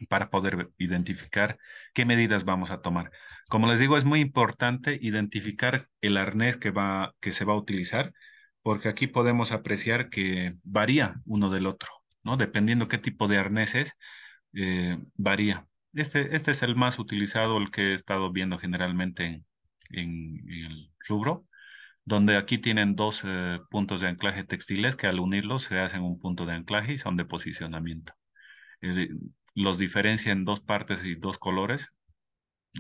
Speaker 1: para poder identificar qué medidas vamos a tomar. Como les digo, es muy importante identificar el arnés que, va, que se va a utilizar porque aquí podemos apreciar que varía uno del otro, ¿no? Dependiendo qué tipo de arneses, eh, varía. Este, este es el más utilizado, el que he estado viendo generalmente en, el rubro, donde aquí tienen dos eh, puntos de anclaje textiles que al unirlos se hacen un punto de anclaje y son de posicionamiento. Eh, los diferencia en dos partes y dos colores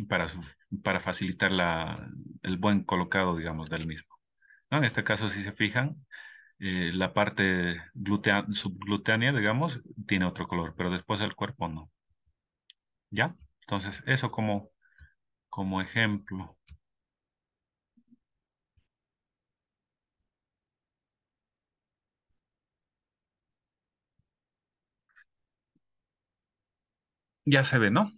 Speaker 1: para, para facilitar la, el buen colocado, digamos, del mismo. En este caso, si se fijan, eh, la parte glutea, digamos, tiene otro color, pero después el cuerpo no. ¿Ya? Entonces, eso como, como ejemplo. Ya se ve, ¿no?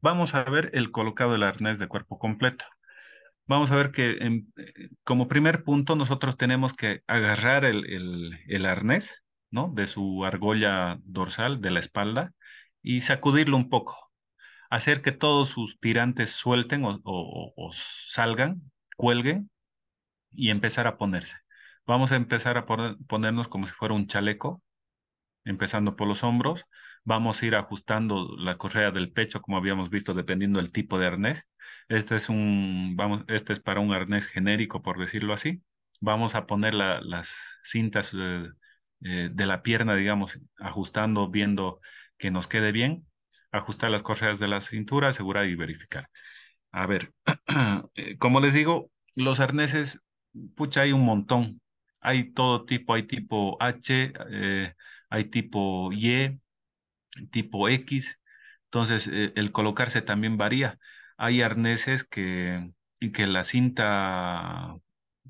Speaker 1: vamos a ver el colocado del arnés de cuerpo completo. Vamos a ver que eh, como primer punto nosotros tenemos que agarrar el, arnés ¿no? de su argolla dorsal, de la espalda, y sacudirlo un poco, hacer que todos sus tirantes suelten o, salgan, cuelguen y empezar a ponerse. Vamos a empezar a ponernos como si fuera un chaleco, empezando por los hombros, vamos a ir ajustando la correa del pecho, como habíamos visto, dependiendo del tipo de arnés. Este es un, vamos, este es para un arnés genérico, por decirlo así. Vamos a poner las cintas eh, eh, de la pierna, digamos, ajustando, viendo que nos quede bien, ajustar las correas de la cintura, asegurar y verificar. A ver, (clears throat) eh, como les digo, los arneses, pucha, hay un montón. Hay todo tipo, hay tipo H, hay tipo Y, tipo X, entonces eh, el colocarse también varía. Hay arneses que, que la cinta,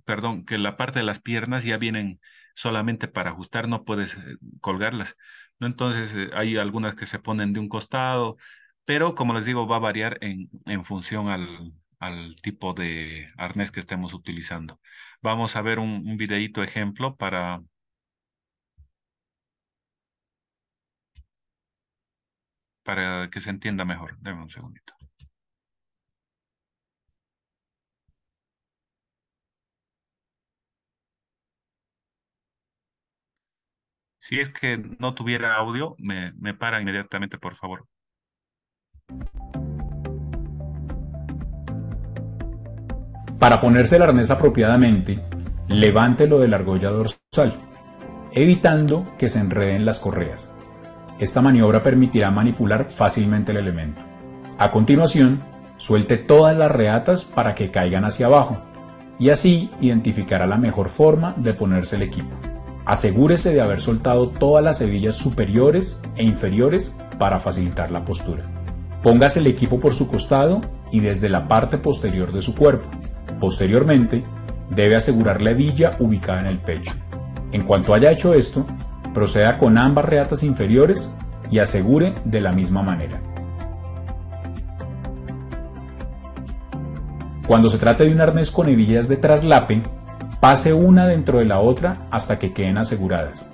Speaker 1: perdón, que la parte de las piernas ya vienen solamente para ajustar, no puedes eh, colgarlas. ¿no? Entonces eh, hay algunas que se ponen de un costado, pero como les digo, va a variar en, función al, al, tipo de arnés que estemos utilizando. Vamos a ver un, un ejemplo para para que se entienda mejor. Deme un segundito. Si es que no tuviera audio, me, me para inmediatamente, por favor.
Speaker 4: Para ponerse el arnés apropiadamente, levántelo de la argolla dorsal, evitando que se enreden las correas. Esta maniobra permitirá manipular fácilmente el elemento. A continuación, suelte todas las reatas para que caigan hacia abajo y así identificará la mejor forma de ponerse el equipo. Asegúrese de haber soltado todas las hebillas superiores e inferiores para facilitar la postura. Póngase el equipo por su costado y desde la parte posterior de su cuerpo. Posteriormente, debe asegurar la hebilla ubicada en el pecho. En cuanto haya hecho esto, proceda con ambas reatas inferiores y asegure de la misma manera. Cuando se trate de un arnés con hebillas de traslape, pase una dentro de la otra hasta que queden aseguradas.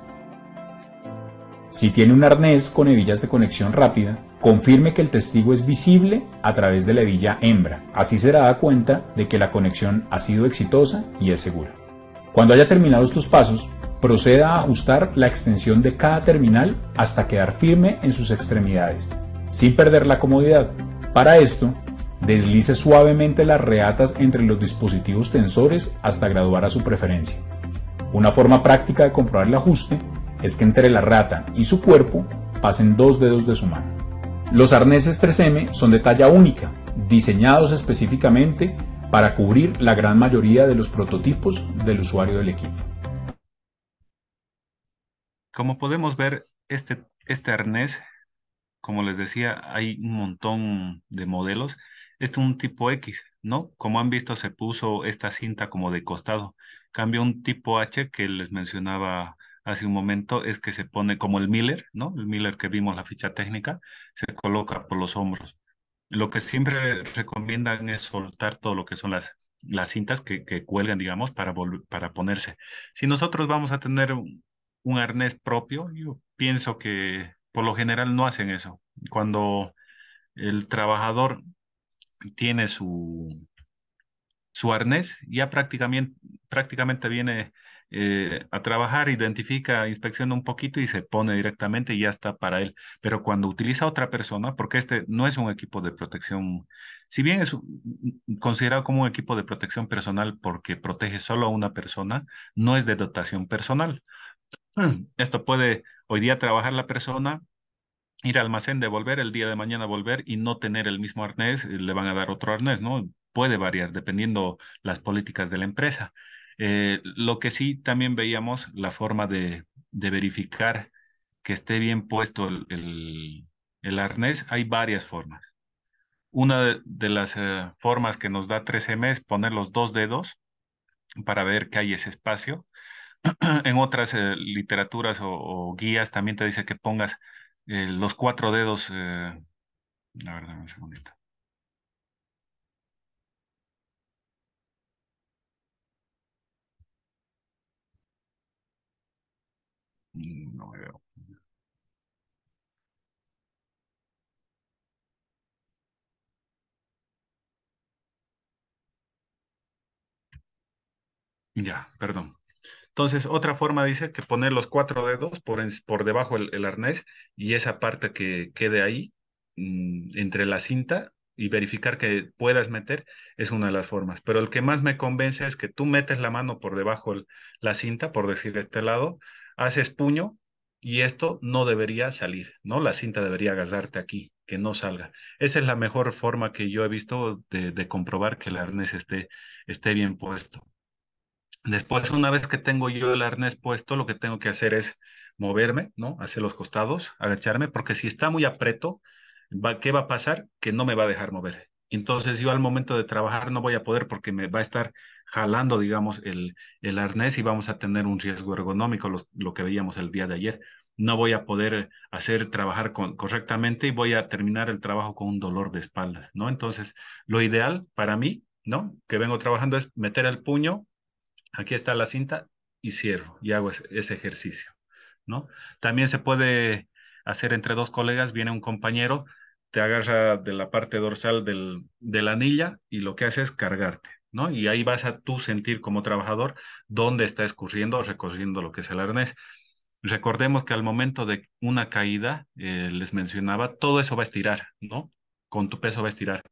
Speaker 4: Si tiene un arnés con hebillas de conexión rápida, confirme que el testigo es visible a través de la hebilla hembra, así se dará cuenta de que la conexión ha sido exitosa y es segura. Cuando haya terminado estos pasos, Proceda a ajustar la extensión de cada terminal hasta quedar firme en sus extremidades, sin perder la comodidad. Para esto, deslice suavemente las reatas entre los dispositivos tensores hasta graduar a su preferencia. Una forma práctica de comprobar el ajuste es que entre la rata y su cuerpo pasen dos dedos de su mano. Los arneses 3M son de talla única, diseñados específicamente para cubrir la gran mayoría de los prototipos del usuario del equipo.
Speaker 1: Como podemos ver, este, este arnés, como les decía, hay un montón de modelos. Este es un tipo X, ¿no? Como han visto, se puso esta cinta como de costado. Cambio un tipo H que les mencionaba hace un momento, es que se pone como el Miller, ¿no? El Miller que vimos la ficha técnica, se coloca por los hombros. Lo que siempre recomiendan es soltar todo lo que son las, las cintas que, cuelgan, digamos, para, para ponerse. Si nosotros vamos a tener un arnés propio, yo pienso que por lo general no hacen eso. Cuando el trabajador tiene su, su arnés, ya prácticamente, prácticamente viene eh, a trabajar, identifica, inspecciona un poquito y se pone directamente y ya está para él. Pero cuando utiliza otra persona, porque este no es un equipo de protección, si bien es considerado como un equipo de protección personal porque protege solo a una persona, no es de dotación personal. Mm, esto puede hoy día trabajar la persona, ir al almacén, devolver, el día de mañana volver y no tener el mismo arnés, eh, le van a dar otro arnés, ¿no? Puede variar dependiendo las políticas de la empresa. Eh, lo que sí también veíamos, la forma de, verificar que esté bien puesto el, arnés, hay varias formas. Una de, las eh, formas que nos da 3M es poner los dos dedos para ver que hay ese espacio (clears throat) en otras eh, literaturas o, guías también te dice que pongas eh, los cuatro dedos. Eh, a ver, dame un segundito. No veo. Ya, perdón. Entonces, otra forma dice que poner los cuatro dedos por, debajo el, arnés y esa parte que quede ahí mm, entre la cinta y verificar que puedas meter es una de las formas. Pero el que más me convence es que tú metes la mano por debajo el, la cinta, por decir este lado, haces puño y esto no debería salir, ¿no? La cinta debería agarrarte aquí, que no salga. Esa es la mejor forma que yo he visto de, de comprobar que el arnés esté, esté bien puesto. Después, una vez que tengo yo el arnés puesto, lo que tengo que hacer es moverme, ¿no? Hacia los costados, agacharme, porque si está muy apreto, ¿qué va a pasar? Que no me va a dejar mover. Entonces yo al momento de trabajar no voy a poder porque me va a estar jalando, digamos, el, el arnés y vamos a tener un riesgo ergonómico, lo que veíamos el día de ayer. No voy a poder hacer trabajar correctamente y voy a terminar el trabajo con un dolor de espaldas, ¿no? Entonces, lo ideal para mí, ¿no? Que vengo trabajando es meter el puño, aquí está la cinta y cierro y hago ese ejercicio, ¿no? También se puede hacer entre dos colegas, viene un compañero, te agarra de la parte dorsal del, de la anilla y lo que hace es cargarte, ¿no? Y ahí vas a tú sentir como trabajador dónde está escurriendo o recorriendo lo que es el arnés. Recordemos que al momento de una caída, eh, les mencionaba, todo eso va a estirar, ¿no? Con tu peso va a estirar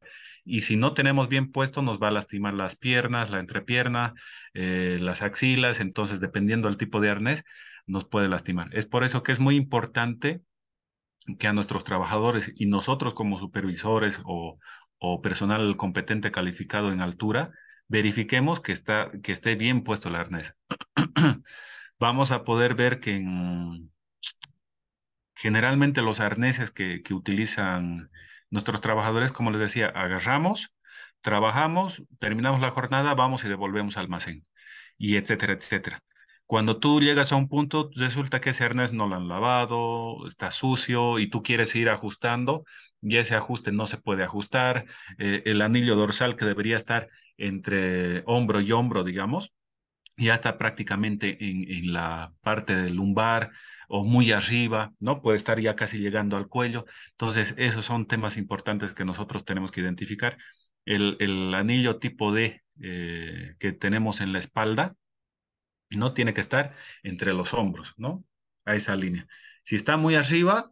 Speaker 1: y si no tenemos bien puesto nos va a lastimar las piernas, la entrepierna, eh, las axilas, entonces dependiendo del tipo de arnés nos puede lastimar. Es por eso que es muy importante que a nuestros trabajadores y nosotros como supervisores o, personal competente calificado en altura, verifiquemos que, está, que esté bien puesto el arnés. (clears throat) Vamos a poder ver que generalmente los arneses que utilizan Nuestros trabajadores, como les decía, agarramos, trabajamos, terminamos la jornada, vamos y devolvemos al almacén, y etcétera, etcétera. Cuando tú llegas a un punto, resulta que ese arnés no lo han lavado, está sucio y tú quieres ir ajustando y ese ajuste no se puede ajustar. Eh, el anillo dorsal que debería estar entre hombro y hombro, digamos, ya está prácticamente en, en la parte del lumbar, o muy arriba, ¿no? Puede estar ya casi llegando al cuello. Entonces, esos son temas importantes que nosotros tenemos que identificar. El, anillo tipo D eh, que tenemos en la espalda no tiene que estar entre los hombros, ¿no? A esa línea. Si está muy arriba,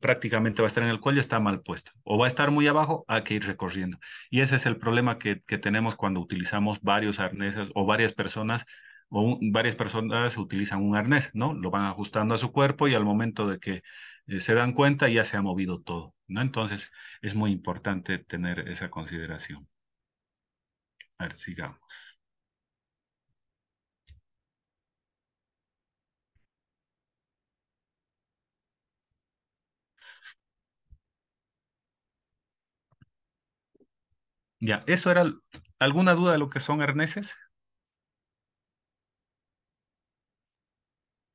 Speaker 1: prácticamente va a estar en el cuello, está mal puesto. O va a estar muy abajo, hay que ir recorriendo. Y ese es el problema que, que tenemos cuando utilizamos varios arneses o varias personas o varias personas utilizan un arnés, ¿no? Lo van ajustando a su cuerpo y al momento de que eh, se dan cuenta ya se ha movido todo, ¿no? Entonces es muy importante tener esa consideración. A ver, sigamos. Ya, eso era alguna duda de lo que son arneses.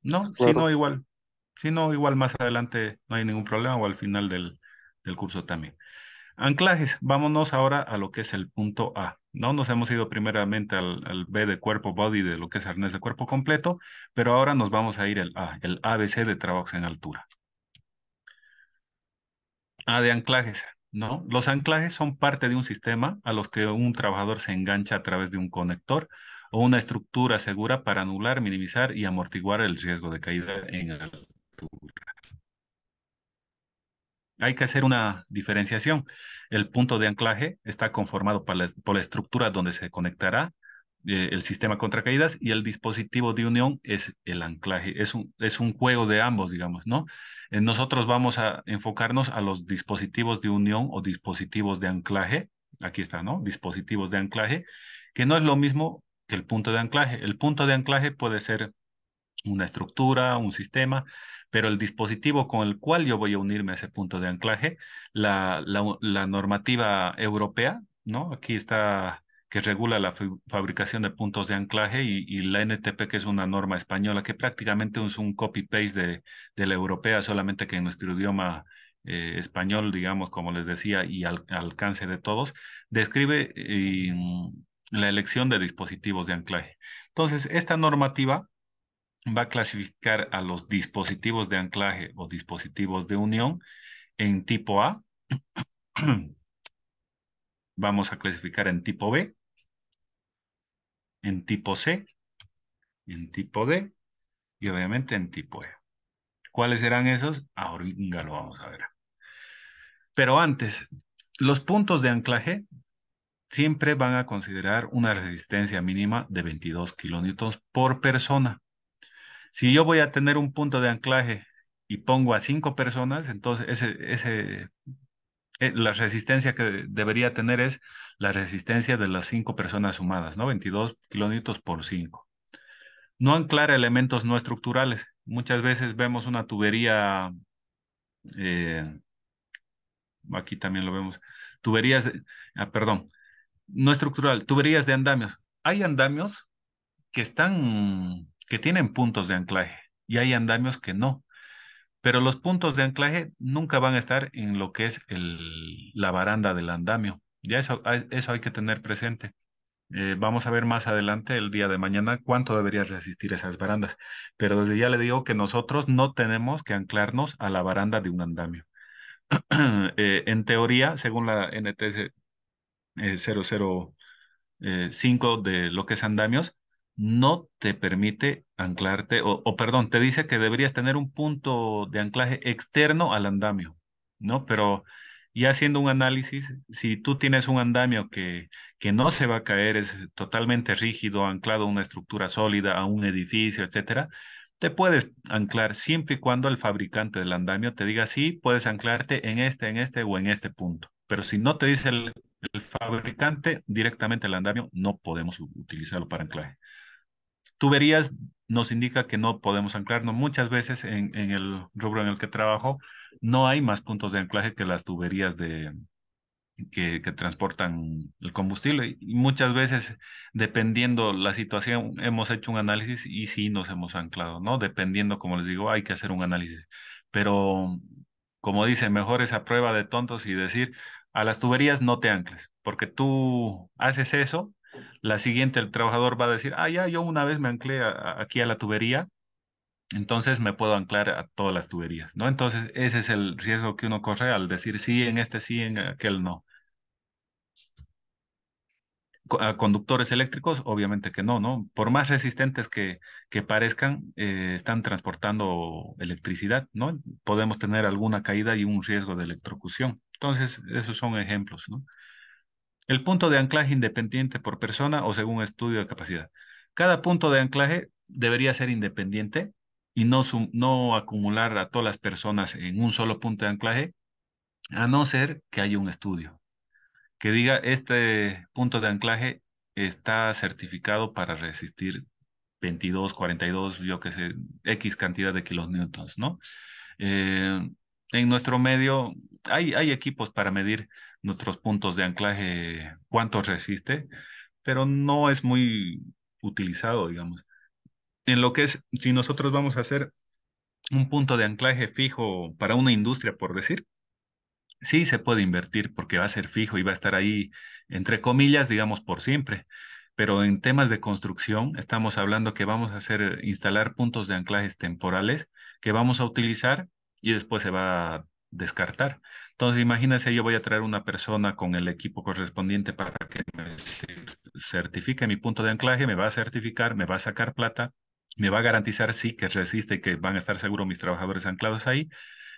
Speaker 1: No, si no, igual. Si igual más adelante no hay ningún problema o al final del, curso también. Anclajes, vámonos ahora a lo que es el punto A. No nos hemos ido primeramente al, al, B de cuerpo, body, de lo que es arnés de cuerpo completo, pero ahora nos vamos a ir al A, el ABC de trabajo en altura. A de anclajes, ¿no? Los anclajes son parte de un sistema a los que un trabajador se engancha a través de un conector o una estructura segura para anular, minimizar y amortiguar el riesgo de caída en altura. Hay que hacer una diferenciación. El punto de anclaje está conformado por la, estructura donde se conectará eh, el sistema contra caídas y el dispositivo de unión es el anclaje. Es un, es un juego de ambos, digamos, ¿no? Eh, nosotros vamos a enfocarnos a los dispositivos de unión o dispositivos de anclaje. Aquí está, ¿no? Dispositivos de anclaje, que no es lo mismo el punto de anclaje. El punto de anclaje puede ser una estructura, un sistema, pero el dispositivo con el cual yo voy a unirme a ese punto de anclaje, la, la, normativa europea, ¿no? Aquí está que regula la fabricación de puntos de anclaje y, la NTP, que es una norma española, que prácticamente es un copy-paste de, de, la europea, solamente que en nuestro idioma eh, español, digamos, como les decía, y al, alcance de todos, describe y eh, la elección de dispositivos de anclaje. Entonces, esta normativa va a clasificar a los dispositivos de anclaje o dispositivos de unión en tipo A. (clears throat) Vamos a clasificar en tipo B, en tipo C, en tipo D y obviamente en tipo E. ¿Cuáles serán esos? Ahorita lo vamos a ver. Pero antes, los puntos de anclaje siempre van a considerar una resistencia mínima de 22 kilonewtons por persona. Si yo voy a tener un punto de anclaje y pongo a cinco personas, entonces eh, la resistencia que debería tener es la resistencia de las cinco personas sumadas, ¿no? 22 kilonewtons por 5. No anclar elementos no estructurales. Muchas veces vemos una tubería, eh, aquí también lo vemos, tuberías, ah, perdón, no estructural, tuberías de andamios. Hay andamios que están, que tienen puntos de anclaje y hay andamios que no. Pero los puntos de anclaje nunca van a estar en lo que es el, la baranda del andamio. Ya eso, eso hay que tener presente. Eh, vamos a ver más adelante, el día de mañana, cuánto debería resistir esas barandas. Pero desde ya le digo que nosotros no tenemos que anclarnos a la baranda de un andamio. (clears throat) Eh, en teoría, según la ntc 005 eh, eh, de lo que es andamios, no te permite anclarte, o, perdón, te dice que deberías tener un punto de anclaje externo al andamio, ¿no? Pero ya haciendo un análisis, si tú tienes un andamio que, que no se va a caer, es totalmente rígido, anclado a una estructura sólida, a un edificio, etcétera, te puedes anclar siempre y cuando el fabricante del andamio te diga, sí, puedes anclarte en este, en este o en este punto. Pero si no te dice el el fabricante directamente el andamio no podemos utilizarlo para anclaje. Tuberías nos indica que no podemos anclarnos. Muchas veces en, en el rubro en el que trabajo no hay más puntos de anclaje que las tuberías de, que, que, transportan el combustible. Y muchas veces, dependiendo la situación, hemos hecho un análisis y sí nos hemos anclado, ¿no? Dependiendo, como les digo, hay que hacer un análisis. Pero, como dice, mejor esa prueba de tontos y decir, a las tuberías no te ancles, porque tú haces eso, la siguiente el trabajador va a decir, ah, ya, yo una vez me anclé aquí a la tubería, entonces me puedo anclar a todas las tuberías, ¿no? Entonces ese es el riesgo que uno corre al decir sí en este sí, en aquel no conductores eléctricos, obviamente que no, ¿no? Por más resistentes que, que parezcan, eh, están transportando electricidad, ¿no? Podemos tener alguna caída y un riesgo de electrocución. Entonces, esos son ejemplos, ¿no? El punto de anclaje independiente por persona o según estudio de capacidad. Cada punto de anclaje debería ser independiente y no, no acumular a todas las personas en un solo punto de anclaje, a no ser que haya un estudio que diga este punto de anclaje está certificado para resistir 22, 42, yo qué sé, X cantidad de kilonewtons, ¿no? Eh, en nuestro medio hay, hay equipos para medir nuestros puntos de anclaje, cuánto resiste, pero no es muy utilizado, digamos. En lo que es, si nosotros vamos a hacer un punto de anclaje fijo para una industria, por decir, sí se puede invertir porque va a ser fijo y va a estar ahí, entre comillas, digamos, por siempre. Pero en temas de construcción, estamos hablando que vamos a hacer, instalar puntos de anclajes temporales que vamos a utilizar y después se va a descartar. Entonces, imagínense, yo voy a traer una persona con el equipo correspondiente para que me certifique mi punto de anclaje, me va a certificar, me va a sacar plata, me va a garantizar, sí, que resiste y que van a estar seguros mis trabajadores anclados ahí.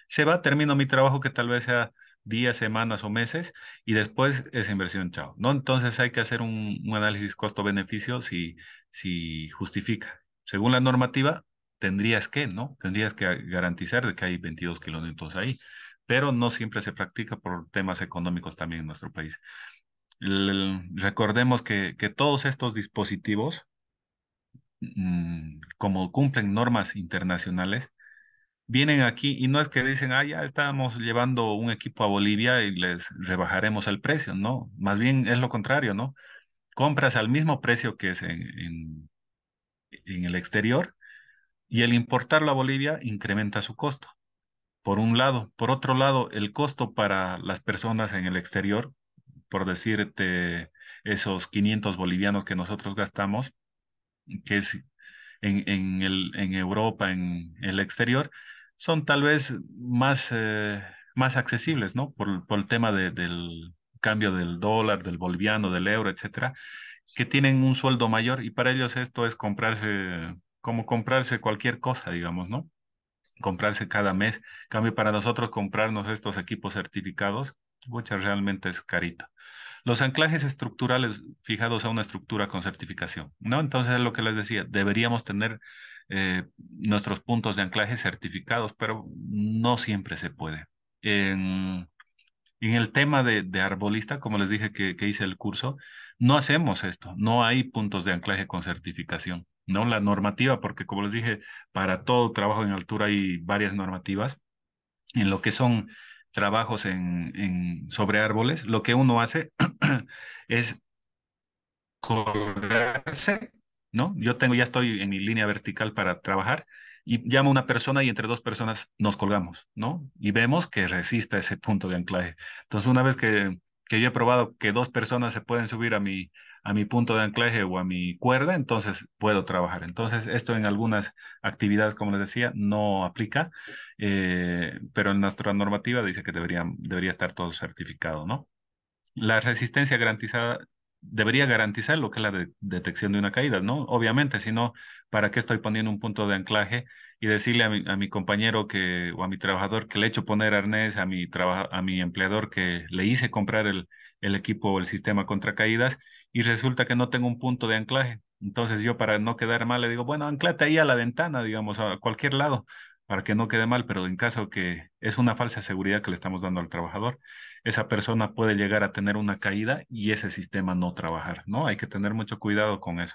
Speaker 1: Se va, termino mi trabajo que tal vez sea días, semanas o meses y después esa inversión, chao, ¿no? Entonces hay que hacer un, análisis costo-beneficio si, si justifica. Según la normativa, tendrías que, ¿no? Tendrías que garantizar que hay 22 kilómetros ahí, pero no siempre se practica por temas económicos también en nuestro país. recordemos que, que todos estos dispositivos, mm, como cumplen normas internacionales, vienen aquí y no es que dicen, ah, ya estábamos llevando un equipo a Bolivia y les rebajaremos el precio, no, más bien es lo contrario, ¿no? Compras al mismo precio que es en, en, el exterior y el importarlo a Bolivia incrementa su costo, por un lado. Por otro lado, el costo para las personas en el exterior, por decirte esos 500 bolivianos que nosotros gastamos, que es en, en, el, en Europa, en el exterior, son tal vez más, eh, más accesibles, ¿no? Por, por el tema del cambio del dólar, del boliviano, del euro, etcétera, que tienen un sueldo mayor y para ellos esto es comprarse, como comprarse cualquier cosa, digamos, ¿no? Comprarse cada mes. En cambio, para nosotros comprarnos estos equipos certificados, muchas realmente es carito los anclajes estructurales fijados a una estructura con certificación, ¿no? Entonces es lo que les decía, deberíamos tener eh, nuestros puntos de anclaje certificados, pero no siempre se puede. En, el tema de, arbolista, como les dije que, hice el curso, no hacemos esto, no hay puntos de anclaje con certificación, ¿no? La normativa, porque como les dije, para todo trabajo en altura hay varias normativas. En lo que son trabajos en, en sobre árboles, lo que uno hace (clears throat) es colgarse ¿no? Yo tengo, ya estoy en mi línea vertical para trabajar y llamo a una persona y entre dos personas nos colgamos, ¿no? Y vemos que resista ese punto de anclaje. Entonces, una vez que, que yo he probado que dos personas se pueden subir a mi, a mi punto de anclaje o a mi cuerda, entonces puedo trabajar. Entonces, esto en algunas actividades, como les decía, no aplica, eh, pero en nuestra normativa dice que debería, debería estar todo certificado, ¿no? La resistencia garantizada debería garantizar lo que es la detección de una caída, ¿no? Obviamente, sino ¿para qué estoy poniendo un punto de anclaje y decirle a mi, a mi compañero que, o a mi trabajador que le he hecho poner arnés, a mi, a mi empleador que le hice comprar el, el equipo o el sistema contra caídas y resulta que no tengo un punto de anclaje? Entonces yo para no quedar mal le digo, bueno, anclate ahí a la ventana, digamos, a cualquier lado, para que no quede mal, pero en caso que es una falsa seguridad que le estamos dando al trabajador, esa persona puede llegar a tener una caída y ese sistema no trabajar, ¿no? Hay que tener mucho cuidado con eso.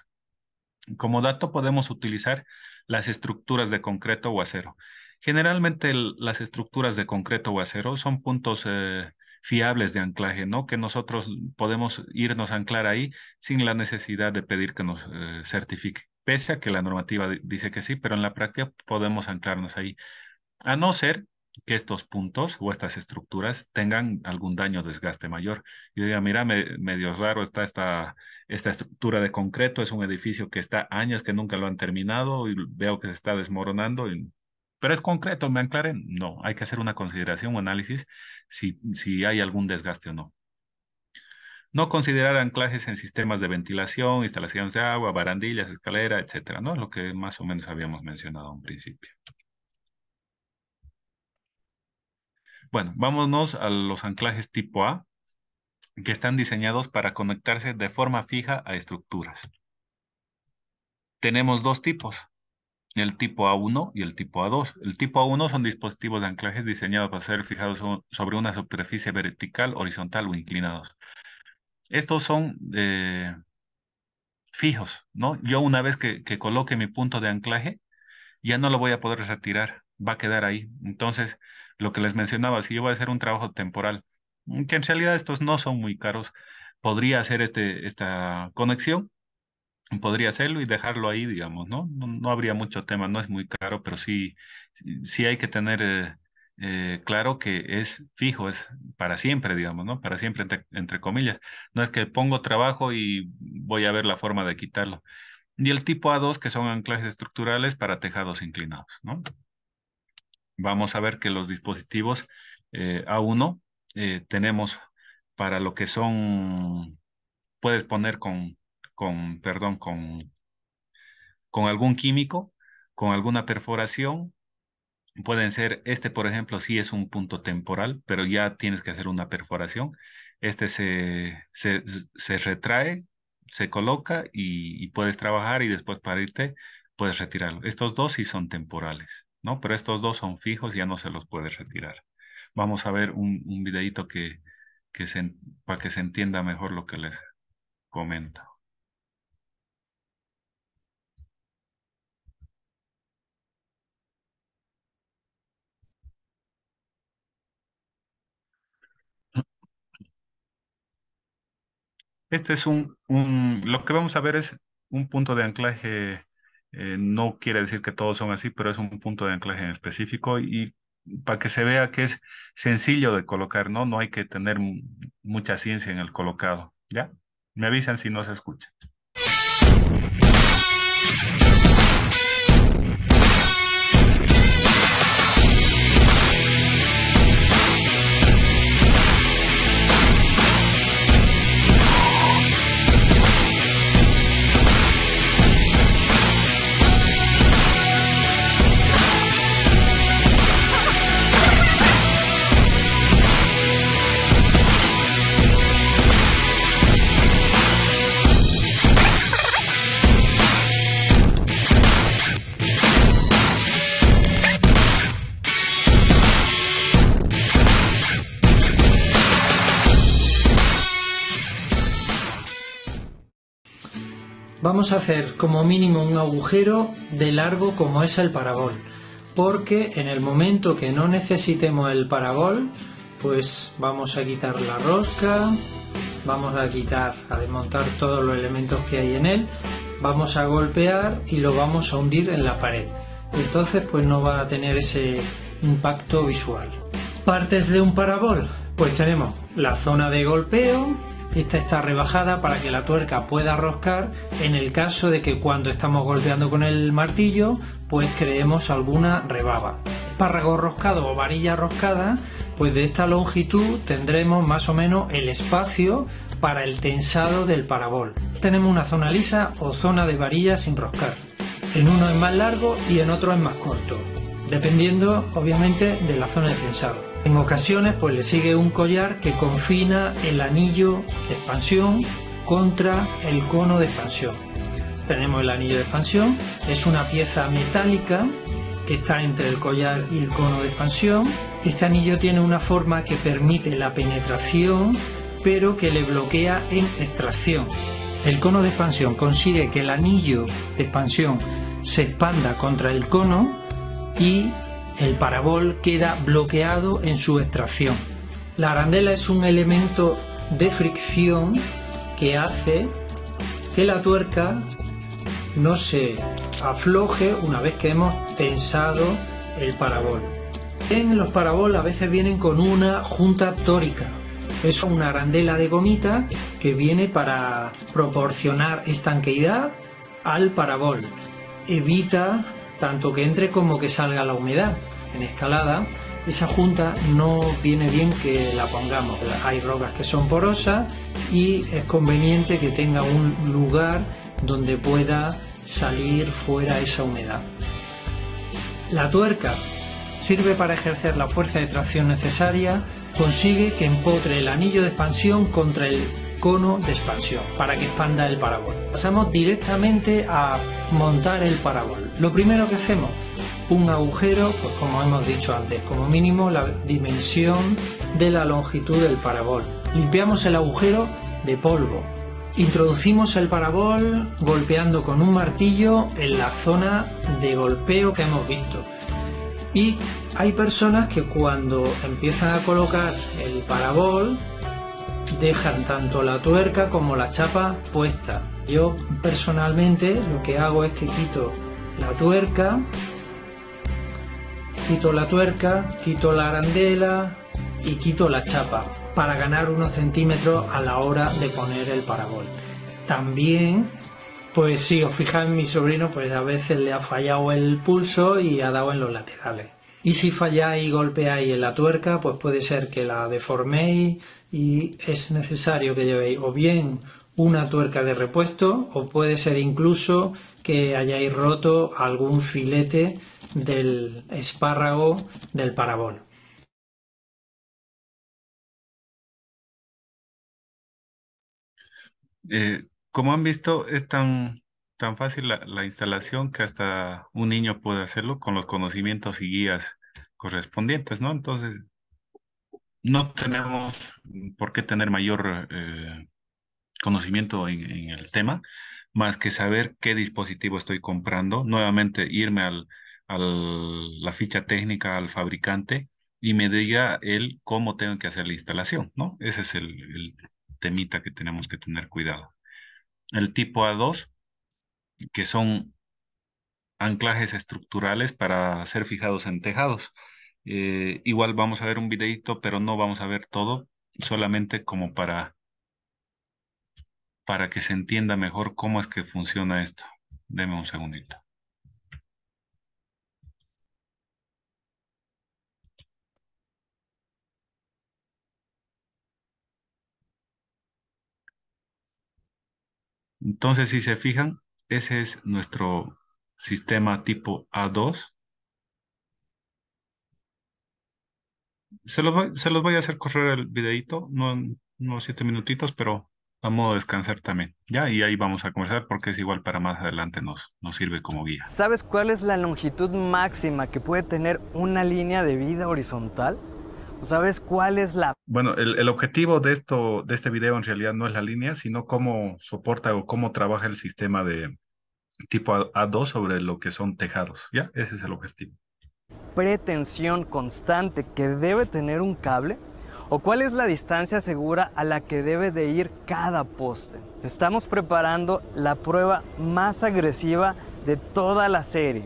Speaker 1: Como dato podemos utilizar las estructuras de concreto o acero. Generalmente las estructuras de concreto o acero son puntos eh, fiables de anclaje, ¿no? Que nosotros podemos irnos a anclar ahí sin la necesidad de pedir que nos eh, certifique pese a que la normativa dice que sí, pero en la práctica podemos anclarnos ahí. A no ser que estos puntos o estas estructuras tengan algún daño o desgaste mayor. Yo diga, mira, medio raro está esta, estructura de concreto, es un edificio que está años que nunca lo han terminado y veo que se está desmoronando, pero es concreto, me anclaren. No, hay que hacer una consideración, o análisis si hay algún desgaste o no. No considerar anclajes en sistemas de ventilación, instalaciones de agua, barandillas, escalera, etcétera, ¿no? Lo que más o menos habíamos mencionado en principio. Bueno, vámonos a los anclajes tipo A, que están diseñados para conectarse de forma fija a estructuras. Tenemos dos tipos, el tipo A1 y el tipo A2. El tipo A1 son dispositivos de anclajes diseñados para ser fijados sobre una superficie vertical, horizontal o inclinados. Estos son eh, fijos, ¿no? Yo una vez que, coloque mi punto de anclaje, ya no lo voy a poder retirar, va a quedar ahí. Entonces, lo que les mencionaba, si yo voy a hacer un trabajo temporal, mm, que en realidad estos no son muy caros, podría hacer este, esta conexión, podría hacerlo y dejarlo ahí, digamos, ¿no? ¿no? habría mucho tema, no es muy caro, pero sí, sí hay que tener eh, eh, claro que es fijo, es para siempre, digamos, ¿no? Para siempre, entre, comillas. No es que pongo trabajo y voy a ver la forma de quitarlo. Y el tipo A2, que son anclajes estructurales para tejados inclinados, ¿no? Vamos a ver que los dispositivos eh, A1 eh, tenemos para lo que son, puedes poner con, con perdón, con, con algún químico, con alguna perforación, pueden ser, este por ejemplo sí es un punto temporal, pero ya tienes que hacer una perforación. Este se, se, retrae, se coloca y, puedes trabajar y después para irte puedes retirarlo. Estos dos sí son temporales, ¿no? Pero estos dos son fijos, ya no se los puedes retirar. Vamos a ver un, un videito que, que se, para que se entienda mejor lo que les comento. Este es un, lo que vamos a ver es un punto de anclaje, eh, no quiere decir que todos son así, pero es un punto de anclaje en específico y para que se vea que es sencillo de colocar, ¿no? No hay que tener mucha ciencia en el colocado, ¿ya? Me avisan si no se escucha.
Speaker 5: vamos a hacer como mínimo un agujero de largo como es el parabol porque en el momento que no necesitemos el parabol pues vamos a quitar la rosca vamos a quitar a desmontar todos los elementos que hay en él vamos a golpear y lo vamos a hundir en la pared entonces pues no va a tener ese impacto visual partes de un parabol pues tenemos la zona de golpeo esta está rebajada para que la tuerca pueda roscar en el caso de que cuando estamos golpeando con el martillo pues creemos alguna rebaba. párrago roscado o varilla roscada pues de esta longitud tendremos más o menos el espacio para el tensado del parabol. Tenemos una zona lisa o zona de varilla sin roscar. En uno es más largo y en otro es más corto dependiendo obviamente de la zona de pensado En ocasiones pues le sigue un collar que confina el anillo de expansión contra el cono de expansión. Tenemos el anillo de expansión, es una pieza metálica que está entre el collar y el cono de expansión. Este anillo tiene una forma que permite la penetración pero que le bloquea en extracción. El cono de expansión consigue que el anillo de expansión se expanda contra el cono y el parabol queda bloqueado en su extracción. La arandela es un elemento de fricción que hace que la tuerca no se afloje una vez que hemos tensado el parabol. En los parabol a veces vienen con una junta tórica. Es una arandela de gomita que viene para proporcionar estanqueidad al parabol. Evita tanto que entre como que salga la humedad. En escalada, esa junta no viene bien que la pongamos. Hay rocas que son porosas y es conveniente que tenga un lugar donde pueda salir fuera esa humedad. La tuerca sirve para ejercer la fuerza de tracción necesaria, consigue que empotre el anillo de expansión contra el cono de expansión para que expanda el parabol. Pasamos directamente a montar el parabol. Lo primero que hacemos, un agujero, pues como hemos dicho antes, como mínimo la dimensión de la longitud del parabol. Limpiamos el agujero de polvo. Introducimos el parabol golpeando con un martillo en la zona de golpeo que hemos visto. Y hay personas que cuando empiezan a colocar el parabol dejan tanto la tuerca como la chapa puesta. Yo personalmente lo que hago es que quito la tuerca, quito la tuerca, quito la arandela y quito la chapa para ganar unos centímetros a la hora de poner el parabol. También, pues si os fijáis, mi sobrino pues a veces le ha fallado el pulso y ha dado en los laterales. Y si falláis y golpeáis en la tuerca, pues puede ser que la deforméis y es necesario que llevéis o bien una tuerca de repuesto o puede ser incluso que hayáis roto algún
Speaker 1: filete del espárrago del parabol. Eh, como han visto, es tan, tan fácil la, la, instalación que hasta un niño puede hacerlo con los conocimientos y guías correspondientes, ¿no? Entonces, no tenemos por qué tener mayor eh, conocimiento en, el tema, más que saber qué dispositivo estoy comprando. Nuevamente, irme al, la ficha técnica, al fabricante, y me diga él cómo tengo que hacer la instalación, ¿no? Ese es el, el temita que tenemos que tener cuidado. El tipo A2, que son anclajes estructurales para ser fijados en tejados. Eh, igual vamos a ver un videito, pero no vamos a ver todo, solamente como para, para que se entienda mejor cómo es que funciona esto. Deme un segundito. Entonces, si se fijan, ese es nuestro sistema tipo A2 se los voy, a hacer correr el videito, no, no siete minutitos, pero a descansar también. Ya, y ahí vamos a conversar porque es igual para más adelante nos, nos sirve como guía. ¿Sabes cuál
Speaker 6: es la longitud máxima que puede tener una línea de vida horizontal? ¿Sabes cuál es la...?
Speaker 1: Bueno, el, objetivo de, esto, de este video en realidad no es la línea, sino cómo soporta o cómo trabaja el sistema de tipo A2 sobre lo que son tejados. ¿Ya? Ese es el objetivo
Speaker 6: pretensión constante que debe tener un cable? ¿O cuál es la distancia segura a la que debe de ir cada poste? Estamos preparando la prueba más agresiva de toda la serie.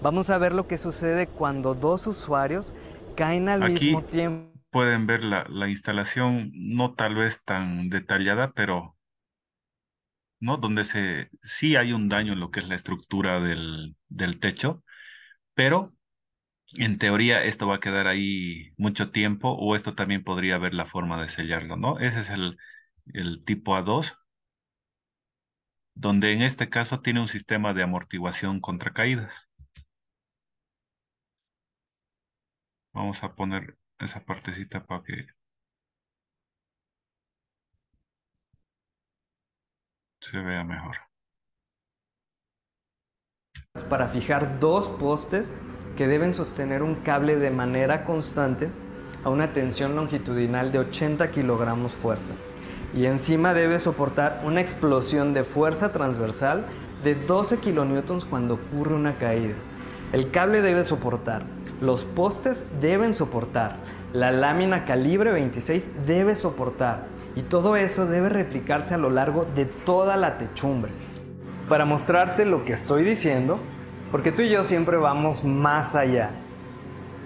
Speaker 6: Vamos a ver lo que sucede cuando dos usuarios caen al mismo tiempo.
Speaker 1: Pueden ver la, la instalación, no tal vez tan detallada, pero ¿no? Donde se, sí hay un daño en lo que es la estructura del, del techo, pero en teoría esto va a quedar ahí mucho tiempo o esto también podría haber la forma de sellarlo, ¿no? Ese es el, tipo A2, donde en este caso tiene un sistema de amortiguación contra caídas. Vamos a poner esa partecita para que... se vea mejor.
Speaker 6: Para fijar dos postes que deben sostener un cable de manera constante a una tensión longitudinal de 80 kilogramos fuerza y encima debe soportar una explosión de fuerza transversal de 12 kilonewtons cuando ocurre una caída. El cable debe soportar, los postes deben soportar, la lámina calibre 26 debe soportar y todo eso debe replicarse a lo largo de toda la techumbre. Para mostrarte lo que estoy diciendo, porque tú y yo siempre vamos más allá.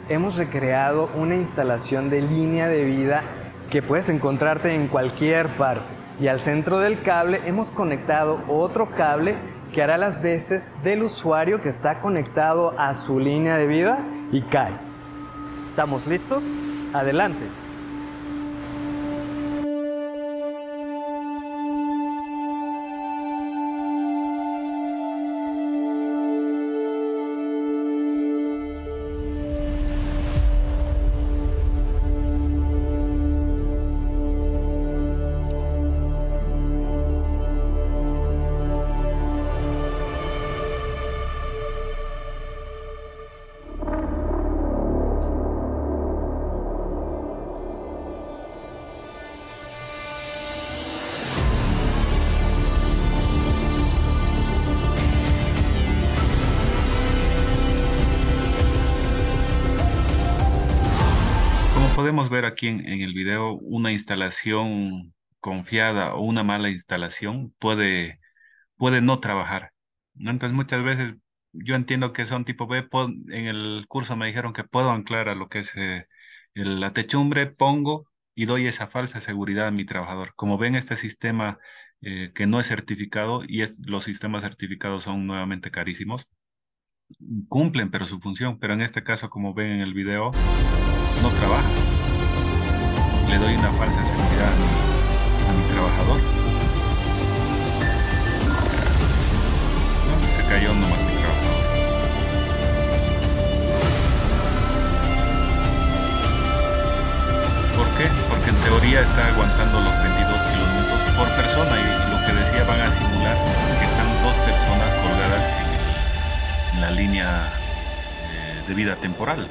Speaker 6: Hemos recreado una instalación de línea de vida que puedes encontrarte en cualquier parte. Y al centro del cable hemos conectado otro cable que hará las veces del usuario que está conectado a su línea de vida y cae. ¿Estamos listos? Adelante.
Speaker 1: en, el video, una instalación confiada o una mala instalación puede, puede no trabajar. Entonces muchas veces yo entiendo que son tipo B, en el curso me dijeron que puedo anclar a lo que es eh, la techumbre, pongo y doy esa falsa seguridad a mi trabajador. Como ven, este sistema eh, que no es certificado y los sistemas certificados son nuevamente carísimos, cumplen pero su función, pero en este caso, como ven en el video, no trabaja le doy una falsa seguridad a mi, trabajador. No, se cayó nomás mi trabajador. ¿Por qué? Porque en teoría está aguantando los 22 kilómetros por persona y lo que decía van a simular que están dos personas colgadas en, la línea eh, de vida temporal.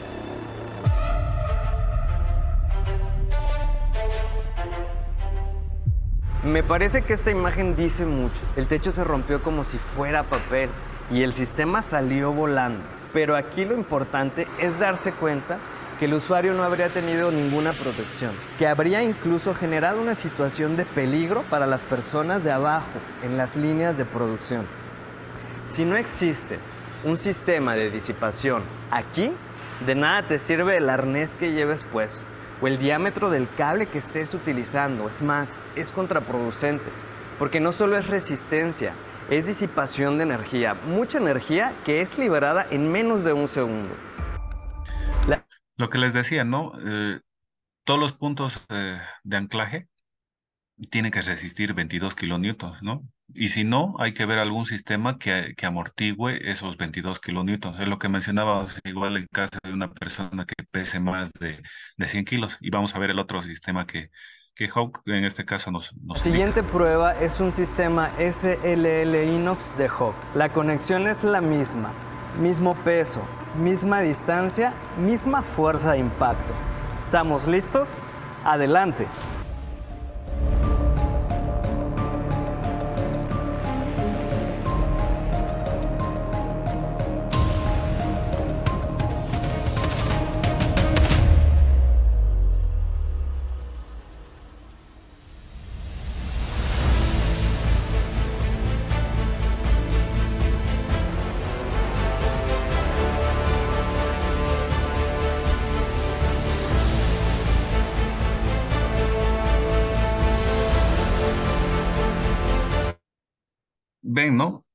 Speaker 6: Me parece que esta imagen dice mucho. El techo se rompió como si fuera papel y el sistema salió volando. Pero aquí lo importante es darse cuenta que el usuario no habría tenido ninguna protección, que habría incluso generado una situación de peligro para las personas de abajo en las líneas de producción. Si no existe un sistema de disipación aquí, de nada te sirve el arnés que lleves puesto o el diámetro del cable que estés utilizando. Es más, es contraproducente, porque no solo es resistencia, es disipación de energía, mucha energía que es liberada en menos de un segundo.
Speaker 1: Lo que les decía, ¿no? Eh, todos los puntos eh, de anclaje tienen que resistir 22 kN, ¿no? Y si no, hay que ver algún sistema que, que amortigüe esos 22 kilonewtons. Es lo que mencionaba, igual en caso de una persona que pese más de, de 100 kilos. Y vamos a ver el otro sistema que, que Hawk en este caso nos... siguiente
Speaker 6: prueba es un sistema SLL Inox de Hawk. La conexión es la misma, mismo peso, misma distancia, misma fuerza de impacto. ¿Estamos listos? Adelante.
Speaker 1: Ven, ¿no?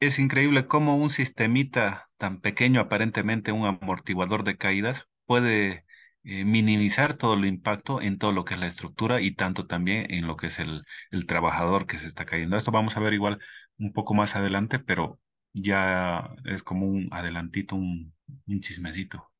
Speaker 1: Es increíble cómo un sistemita tan pequeño, aparentemente un amortiguador de caídas, puede eh, minimizar todo el impacto en todo lo que es la estructura y tanto también en lo que es el, trabajador que se está cayendo. Esto vamos a ver igual un poco más adelante, pero ya es como un adelantito, un, un chismecito.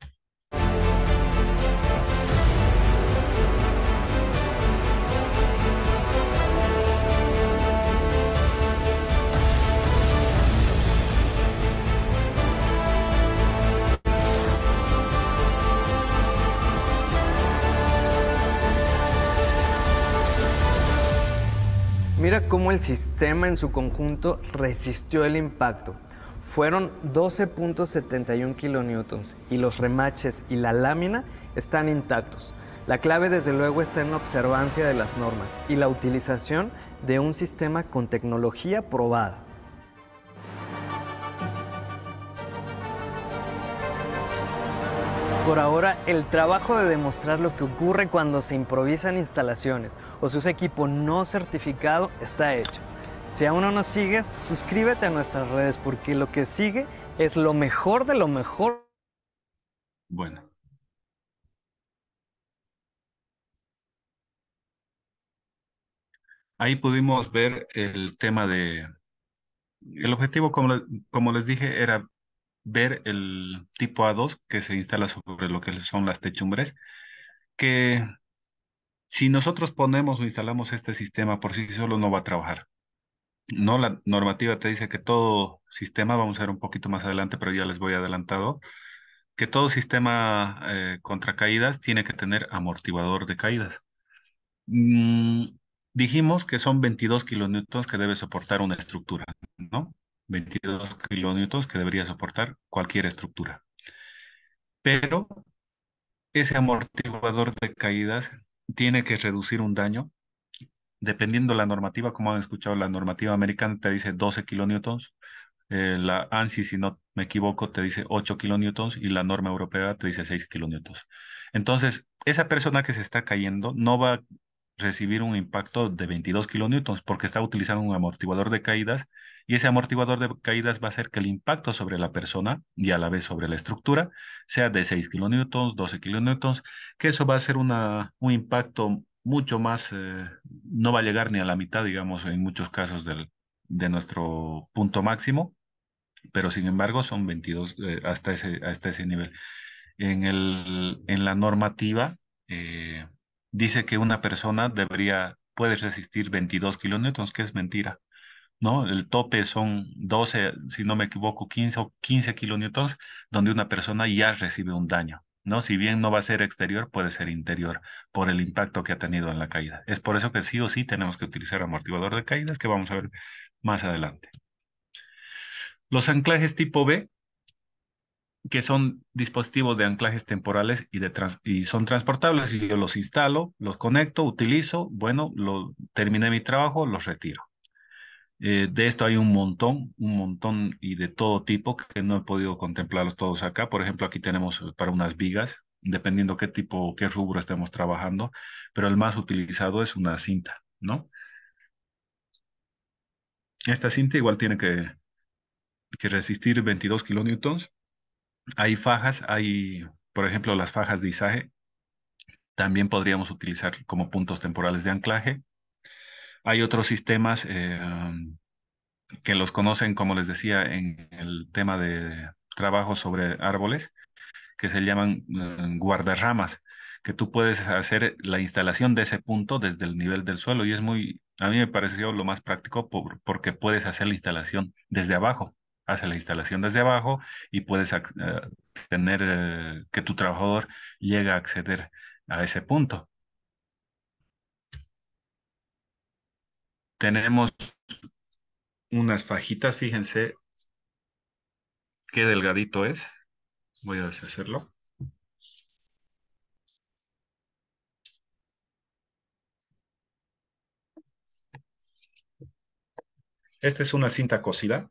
Speaker 6: Mira cómo el sistema en su conjunto resistió el impacto. Fueron 12.71 kilonewtons y los remaches y la lámina están intactos. La clave desde luego está en la observancia de las normas y la utilización de un sistema con tecnología probada. Por ahora, el trabajo de demostrar lo que ocurre cuando se improvisan instalaciones o si equipo no certificado, está hecho. Si aún no nos sigues, suscríbete a nuestras redes porque lo que sigue es lo mejor de lo mejor.
Speaker 1: Bueno. Ahí pudimos ver el tema de... El objetivo, como, como les dije, era ver el tipo A2 que se instala sobre lo que son las techumbres, que si nosotros ponemos o instalamos este sistema por sí solo no va a trabajar. No, la normativa te dice que todo sistema, vamos a ver un poquito más adelante, pero ya les voy adelantado, que todo sistema eh, contra caídas tiene que tener amortiguador de caídas. Mm, dijimos que son 22 kilonewtons que debe soportar una estructura, ¿no? 22 kilonewtons que debería soportar cualquier estructura. Pero ese amortiguador de caídas tiene que reducir un daño. Dependiendo la normativa, como han escuchado, la normativa americana te dice 12 kilonewtons. Eh, la ANSI, si no me equivoco, te dice 8 kilonewtons y la norma europea te dice 6 kilonewtons. Entonces, esa persona que se está cayendo no va a recibir un impacto de 22 kilonewtons porque está utilizando un amortiguador de caídas y ese amortiguador de caídas va a hacer que el impacto sobre la persona y a la vez sobre la estructura sea de 6 kilonewtons, 12 kilonewtons, que eso va a ser una, un impacto mucho más, eh, no va a llegar ni a la mitad, digamos, en muchos casos del, de nuestro punto máximo, pero sin embargo son 22 eh, hasta, ese, hasta ese nivel. En, el, en la normativa eh, dice que una persona debería, puede resistir 22 kilonewtons, que es mentira. El tope son 12, si no me equivoco, 15 o 15 kilonewtons, donde una persona ya recibe un daño, ¿no? Si bien no va a ser exterior, puede ser interior, por el impacto que ha tenido en la caída. Es por eso que sí o sí tenemos que utilizar amortiguador de caídas, que vamos a ver más adelante. Los anclajes tipo B, que son dispositivos de anclajes temporales y, son transportables, y yo los instalo, los conecto, utilizo, bueno, lo, terminé mi trabajo, los retiro. Eh, de esto hay un montón, un montón y de todo tipo que no he podido contemplarlos todos acá. Por ejemplo, aquí tenemos eh, para unas vigas, dependiendo qué tipo, qué rubro estemos trabajando, pero el más utilizado es una cinta, ¿no? Esta cinta igual tiene que, que resistir 22 kilonewtons. Hay fajas, hay, por ejemplo, las fajas de izaje. También podríamos utilizar como puntos temporales de anclaje. Hay otros sistemas eh, um, que los conocen, como les decía, en el tema de trabajo sobre árboles, que se llaman mm, guardarramas, que tú puedes hacer la instalación de ese punto desde el nivel del suelo y es muy, a mí me pareció lo más práctico porque puedes hacer la instalación desde abajo hace la instalación desde abajo y puedes eh, tener eh, que tu trabajador llegue a acceder a ese punto. tenemos unas fajitas, fíjense qué delgadito es. Voy a deshacerlo. Esta es una cinta cosida.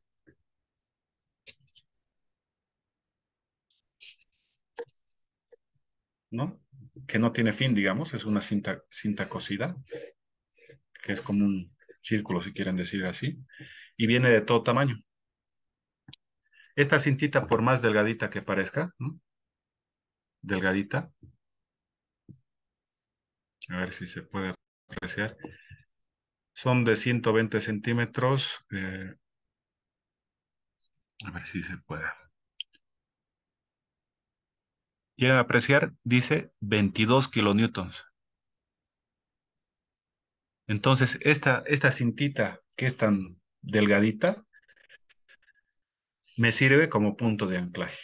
Speaker 1: ¿No? Que no tiene fin, digamos, es una cinta, cinta cosida, que es como un, Círculo, si quieren decir así, y viene de todo tamaño. Esta cintita, por más delgadita que parezca, ¿no? delgadita, a ver si se puede apreciar, son de 120 centímetros, eh, a ver si se puede. ¿Quieren apreciar? Dice 22 kilonewtons. Entonces, esta, esta cintita que es tan delgadita, me sirve como punto de anclaje.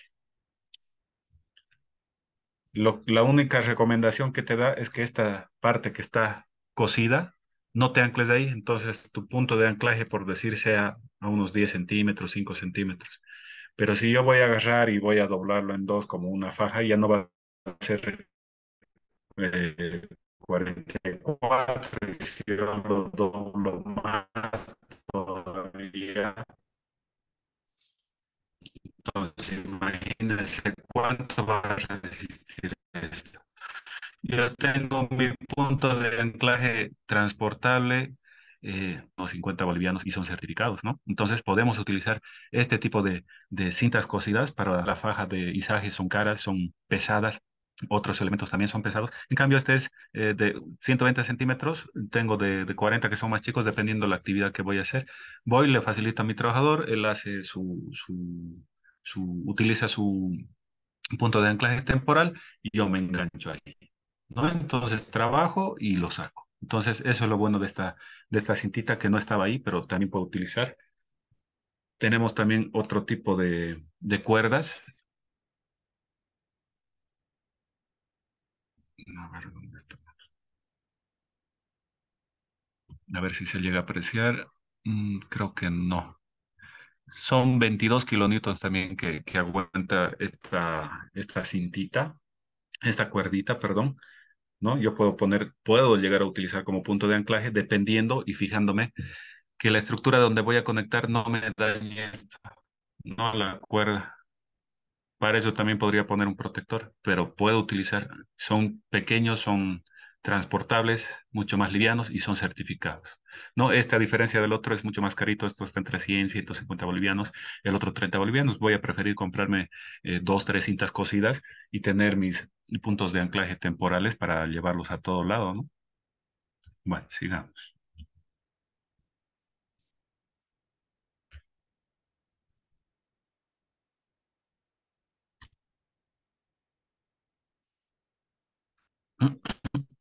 Speaker 1: la única recomendación que te da es que esta parte que está cosida, no te ancles ahí, entonces tu punto de anclaje, por decir, sea a unos 10 centímetros, 5 centímetros. Pero si yo voy a agarrar y voy a doblarlo en dos como una faja, ya no va a ser eh, 44 hicieron los doblos más todavía. Entonces, imagínense cuánto va a resistir esto. Yo tengo mi punto de anclaje transportable, eh, unos 50 bolivianos y son certificados, ¿no? Entonces podemos utilizar este tipo de, de cintas cosidas para la faja de izaje, son caras, son pesadas, otros elementos también son pesados. En cambio, este es eh, de 120 centímetros, tengo de, 40 que son más chicos, dependiendo la actividad que voy a hacer. Voy, le facilito a mi trabajador, él hace su, su, utiliza su punto de anclaje temporal y yo me engancho ahí. ¿no? Entonces trabajo y lo saco. Entonces, eso es lo bueno de esta, de esta cintita que no estaba ahí, pero también puedo utilizar. Tenemos también otro tipo de, de cuerdas. A ver si se llega a apreciar. Mm, creo que no. Son 22 kilonewtons también que, que aguanta esta, esta cintita, esta cuerdita, perdón. ¿no? Yo puedo poner, puedo llegar a utilizar como punto de anclaje dependiendo y fijándome que la estructura donde voy a conectar no me dañe esta, no la cuerda. Para eso también podría poner un protector, pero puedo utilizar, son pequeños, son transportables, mucho más livianos y son certificados. No, este, a diferencia del otro es mucho más carito, esto está entre 100 y 150 bolivianos, el otro 30 bolivianos. Voy a preferir comprarme eh, dos, tres cintas cosidas y tener mis puntos de anclaje temporales para llevarlos a todo lado, ¿no? Bueno, sigamos. (coughs)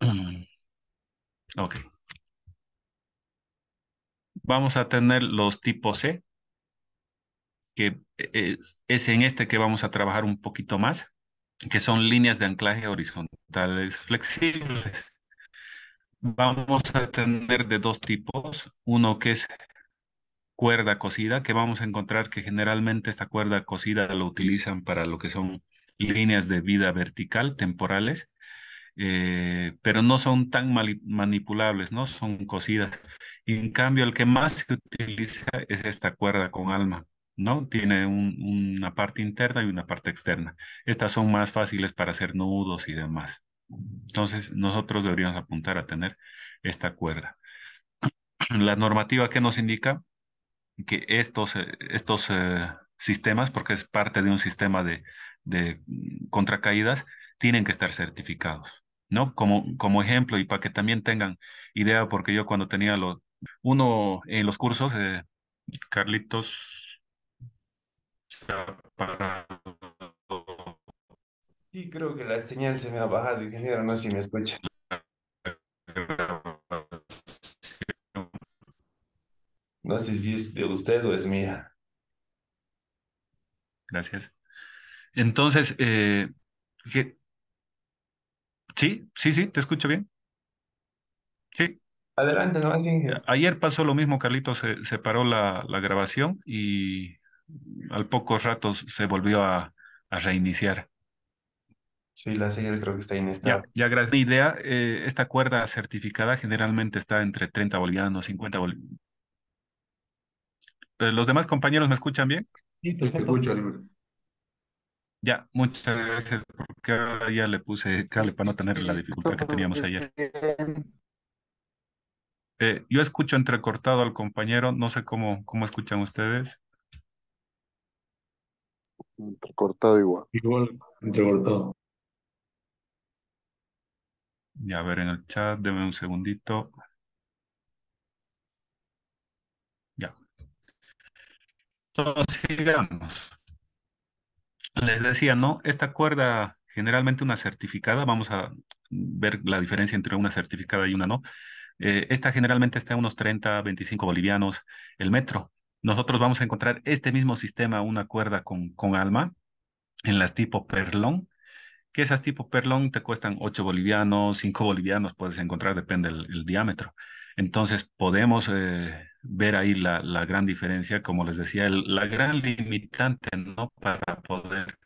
Speaker 1: Ok. Vamos a tener los tipos C, que es, e-, es en este que vamos a trabajar un poquito más, que son líneas de anclaje horizontales flexibles. Vamos a tener de dos tipos, uno que es cuerda cosida, que vamos a encontrar que generalmente esta cuerda cosida lo utilizan para lo que son líneas de vida vertical temporales, eh, pero no son tan manipulables, no son cosidas. en cambio, el que más se utiliza es esta cuerda con alma, ¿no? Tiene una parte interna y una parte externa. Estas son más fáciles para hacer nudos y demás. Entonces, nosotros deberíamos apuntar a tener esta cuerda. (clears throat) La normativa que nos indica que estos, eh, estos eh, sistemas, porque es parte de un sistema de, de mm, contracaídas, tienen que estar certificados. ¿no? Como, como ejemplo y para que también tengan idea, porque yo cuando tenía los, uno en los cursos, Carlitos
Speaker 3: Sí, creo que la señal se me ha bajado, ingeniero, no sé si me escucha.
Speaker 1: No sé si es de usted o es mía. Gracias. Entonces, eh, Sí, sí, sí, te escucho bien. Sí. Adelante, no Ayer pasó lo mismo, Carlito se, paró la, la, grabación y al pocos ratos se volvió a, reiniciar. Sí, la señal creo que está inestable. Ya, ya gracias. Mi idea, eh, esta cuerda certificada generalmente está entre 30 bolivianos, 50 bolivianos. Eh, ¿Los demás compañeros me escuchan bien?
Speaker 2: Sí, perfecto. Te escucho,
Speaker 1: ya, muchas gracias, porque ahora ya le puse cale para no tener la dificultad que teníamos ayer. Eh, yo escucho entrecortado al compañero, no sé cómo, cómo escuchan ustedes. Entrecortado
Speaker 3: igual. Igual, entrecortado.
Speaker 1: Ya, a ver en el chat, deme un segundito. Ya. Entonces, sigamos. Les decía, ¿no? Esta cuerda, generalmente una certificada, vamos a ver la diferencia entre una certificada y una no. Eh, esta generalmente está a unos 30, 25 bolivianos el metro. Nosotros vamos a encontrar este mismo sistema, una cuerda con, con alma, en las tipo perlón, que esas tipo perlón te cuestan 8 bolivianos, 5 bolivianos puedes encontrar, depende el, diámetro. Entonces podemos eh, ver ahí la, la gran diferencia, como les decía, la gran limitante ¿no? para poder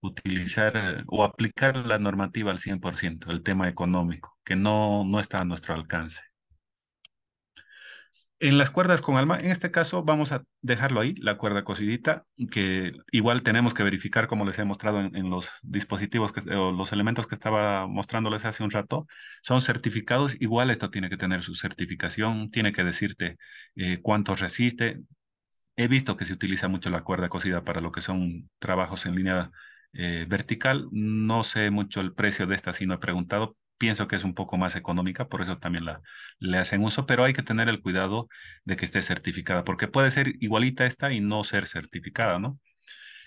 Speaker 1: utilizar eh, o aplicar la normativa al 100%, el tema económico, que no, no está a nuestro alcance. En las cuerdas con alma, en este caso vamos a dejarlo ahí, la cuerda cosidita, que igual tenemos que verificar como les he mostrado en, los dispositivos que, o los elementos que estaba mostrándoles hace un rato, son certificados, igual esto tiene que tener su certificación, tiene que decirte eh, cuánto resiste. He visto que se utiliza mucho la cuerda cosida para lo que son trabajos en línea eh, vertical, no sé mucho el precio de esta, si no he preguntado, pienso que es un poco más económica, por eso también la, le hacen uso, pero hay que tener el cuidado de que esté certificada, porque puede ser igualita esta y no ser certificada, ¿no?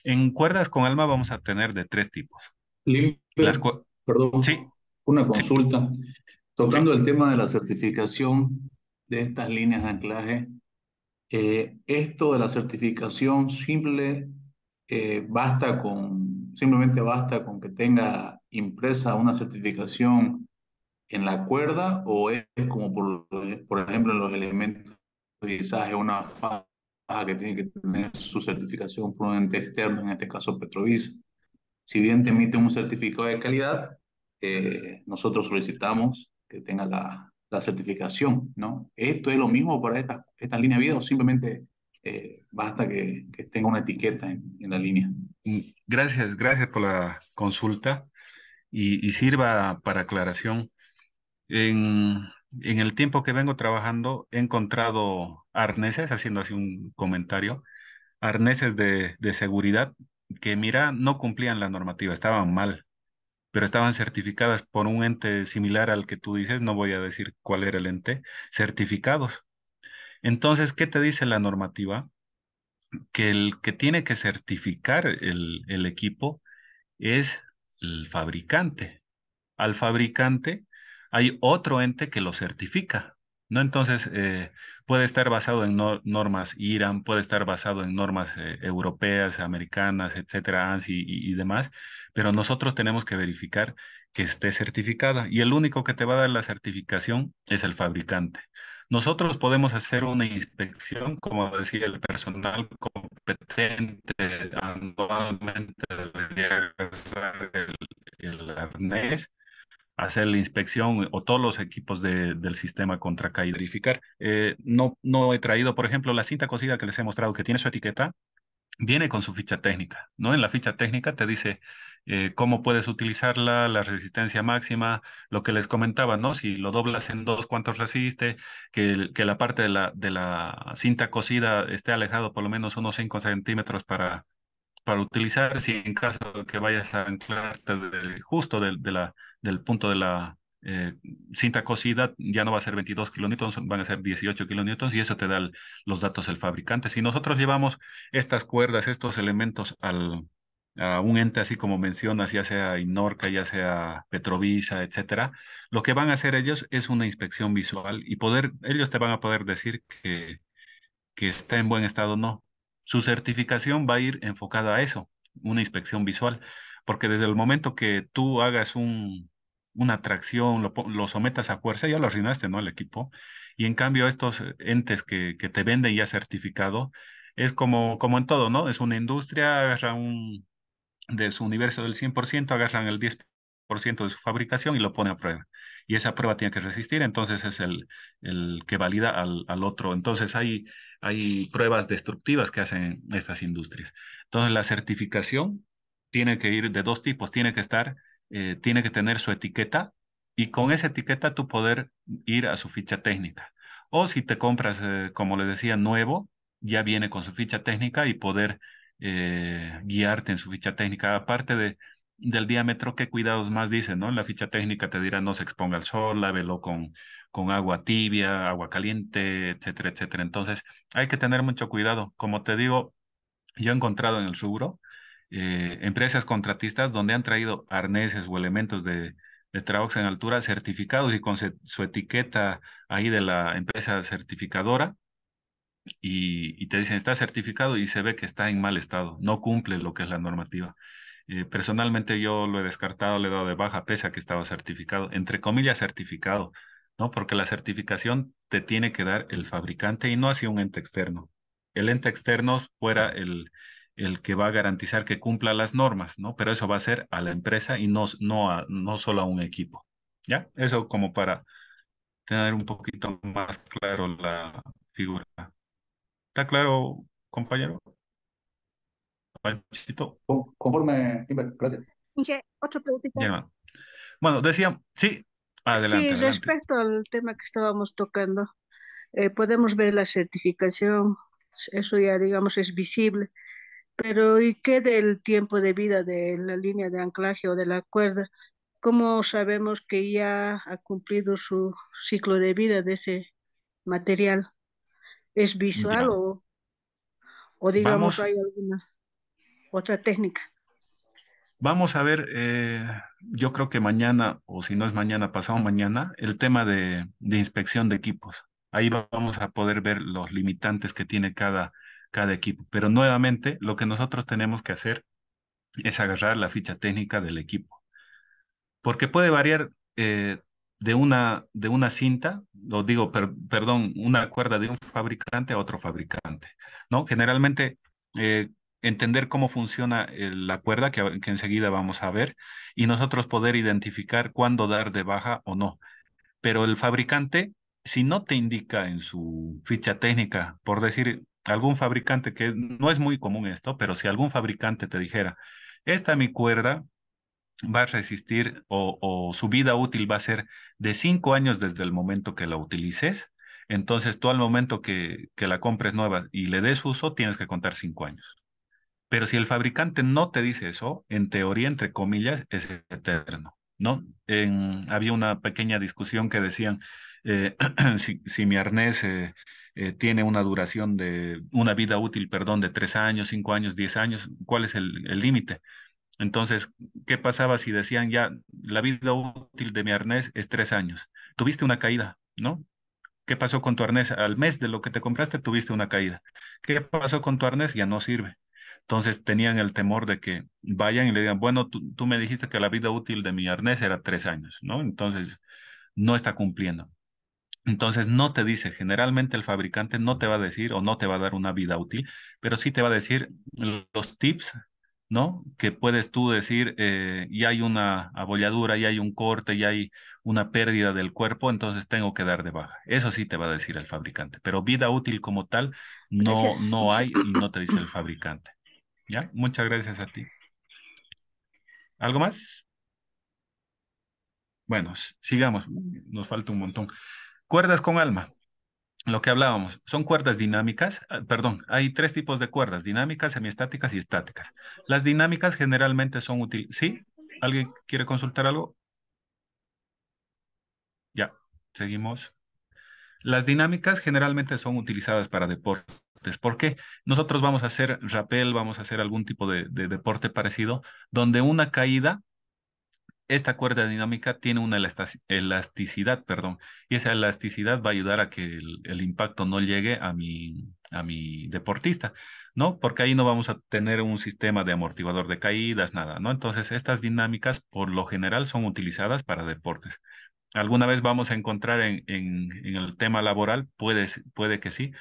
Speaker 1: En cuerdas con alma
Speaker 2: vamos a tener de tres tipos. Las perdón, una consulta. Tocando el tema de la certificación de estas líneas de anclaje, eh, esto de la certificación simple eh, basta con, simplemente basta con que tenga impresa una certificación en la cuerda o es como por, ejemplo en los elementos de visaje una faja que tiene que tener su certificación por un ente externo, en este caso Petrovis Si bien te emite un certificado de calidad, eh, nosotros solicitamos que tenga la, certificación, ¿no? ¿Esto es lo mismo para esta, línea de vida o simplemente eh, basta que, tenga una etiqueta en la línea? Mm,
Speaker 1: gracias, gracias por la consulta y, sirva para aclaración. En, el tiempo que vengo trabajando he encontrado arneses, haciendo así un comentario, arneses de, seguridad que, mira, no cumplían la normativa, estaban mal, pero estaban certificadas por un ente similar al que tú dices, no voy a decir cuál era el ente, certificados. Entonces, ¿qué te dice la normativa? Que el que tiene que certificar el, el equipo es el fabricante. Al fabricante hay otro ente que lo certifica, ¿no? Entonces, eh, puede estar basado en normas IRAM, puede estar basado en normas europeas, americanas, etcétera, ANSI y, y, demás, pero nosotros tenemos que verificar que esté certificada y el único que te va a dar la certificación es el fabricante. Nosotros podemos hacer una inspección, como decía el personal competente anualmente debería usar el, arnés, hacer la inspección o todos los equipos del sistema contra caída. Verificar. Eh, no, no he traído, por ejemplo, la cinta cosida que les he mostrado que tiene su etiqueta, viene con su ficha técnica, ¿no? En la ficha técnica te dice eh, cómo puedes utilizarla, la resistencia máxima, lo que les comentaba, ¿no? Si lo doblas en dos, cuánto resiste, que, la parte de la, cinta cosida esté alejado por lo menos unos 5 centímetros para, utilizar, si en caso que vayas a anclarte justo del, punto de la eh, cinta cosida ya no va a ser 22 kilonewtons, van a ser 18 kilonewtons y eso te da los datos del fabricante. Si nosotros llevamos estas cuerdas, estos elementos al, a un ente así como mencionas, ya sea Inorca, ya sea Petrovisa, etcétera, lo que van a hacer ellos es una inspección visual y poder, ellos te van a poder decir que, que está en buen estado o no. Su certificación va a ir enfocada a eso, una inspección visual, porque desde el momento que tú hagas un, una atracción, lo, sometas a fuerza, ya lo arruinaste, ¿no? El equipo. Y en cambio, estos entes que, que te venden ya certificado, es como, como en todo, ¿no? Es una industria, agarra un, de su universo del 100%, agarran el 10% de su fabricación y lo pone a prueba. Y esa prueba tiene que resistir, entonces es el, el que valida al, otro. Entonces hay, hay pruebas destructivas que hacen estas industrias. Entonces la certificación tiene que ir de dos tipos, tiene que estar, eh, tiene que tener su etiqueta y con esa etiqueta tú poder ir a su ficha técnica. O si te compras, eh, como les decía, nuevo, ya viene con su ficha técnica y poder eh, guiarte en su ficha técnica, aparte de, del diámetro, ¿qué cuidados más dicen? ¿no? En la ficha técnica te dirá no se exponga al sol, lávelo con, con agua tibia, agua caliente, etcétera, etcétera. Entonces, hay que tener mucho cuidado. Como te digo, yo he encontrado en el rubro eh, empresas contratistas donde han traído arneses o elementos de, de trabajo en altura certificados y con su etiqueta ahí de la empresa certificadora y, te dicen, está certificado y se ve que está en mal estado, no cumple lo que es la normativa. Eh, personalmente yo lo he descartado, le he dado de baja, pese a que estaba certificado, entre comillas certificado, ¿no? Porque la certificación te tiene que dar el fabricante y no hacia un ente externo. El ente externo fuera el, el que va a garantizar que cumpla las normas, ¿no? Pero eso va a ser a la empresa y no, no, no solo a un equipo, ¿ya? Eso como para tener un poquito más claro la figura. ¿Está claro, compañero? conforme, gracias. Inge, bueno, decía, sí, adelante. Sí,
Speaker 5: respecto al tema que estábamos tocando, eh, podemos ver la certificación, eso ya, digamos, es visible, pero ¿y qué del tiempo de vida de la línea de anclaje o de la cuerda? ¿Cómo sabemos que ya ha cumplido su ciclo de vida de ese material? ¿Es visual o, digamos hay alguna otra técnica?
Speaker 1: Vamos a ver, eh, yo creo que mañana, o si no es mañana, pasado mañana, el tema de, inspección de equipos. Ahí vamos a poder ver los limitantes que tiene cada, cada equipo. Pero nuevamente, lo que nosotros tenemos que hacer es agarrar la ficha técnica del equipo. Porque puede variar eh, de una, de una cinta, o digo, perdón, una cuerda de un fabricante a otro fabricante, ¿no? Generalmente, eh, entender cómo funciona eh, la cuerda, que, que, enseguida vamos a ver, y nosotros poder identificar cuándo dar de baja o no. Pero el fabricante, si no te indica en su ficha técnica, por decir, algún fabricante, que no es muy común esto, pero si algún fabricante te dijera, esta mi cuerda va a resistir o, su vida útil va a ser de cinco años desde el momento que la utilices. Entonces tú al momento que, la compres nueva y le des uso, tienes que contar cinco años. Pero si el fabricante no te dice eso, en teoría, entre comillas, es eterno. ¿no? había una pequeña discusión que decían, eh, (clears throat) si, mi arnés eh, eh, tiene una duración de, una vida útil, perdón, de tres años, cinco años, diez años, ¿cuál es el límite? Entonces, ¿qué pasaba si decían ya, la vida útil de mi arnés es tres años? Tuviste una caída, ¿no? ¿Qué pasó con tu arnés? Al mes de lo que te compraste tuviste una caída. ¿Qué pasó con tu arnés? Ya no sirve. Entonces tenían el temor de que vayan y le digan, bueno, tú, me dijiste que la vida útil de mi arnés era tres años, ¿no? Entonces, no está cumpliendo. Entonces no te dice, generalmente el fabricante no te va a decir o no te va a dar una vida útil, pero sí te va a decir los tips ¿no? Que puedes tú decir, y eh, ya hay una abolladura, ya hay un corte, ya hay una pérdida del cuerpo, entonces tengo que dar de baja. Eso sí te va a decir el fabricante, pero vida útil como tal no, no hay y no te dice el fabricante. ¿Ya? Muchas gracias a ti. ¿Algo más? Bueno, sigamos, nos falta un montón. Cuerdas con alma lo que hablábamos, son cuerdas dinámicas, ah, perdón, hay tres tipos de cuerdas, dinámicas, semiestáticas y estáticas. Las dinámicas generalmente son útiles. ¿Sí? ¿Alguien quiere consultar algo? Ya, seguimos. Las dinámicas generalmente son utilizadas para deportes. ¿Por qué? Nosotros vamos a hacer rappel, vamos a hacer algún tipo de, de deporte parecido, donde una caída esta cuerda dinámica tiene una elasticidad, perdón, y esa elasticidad va a ayudar a que el, impacto no llegue a mi, a mi deportista, ¿no? Porque ahí no vamos a tener un sistema de amortiguador de caídas, nada, ¿no? Entonces, estas dinámicas por lo general son utilizadas para deportes. Alguna vez vamos a encontrar en, en, el tema laboral, puede, puede que sí,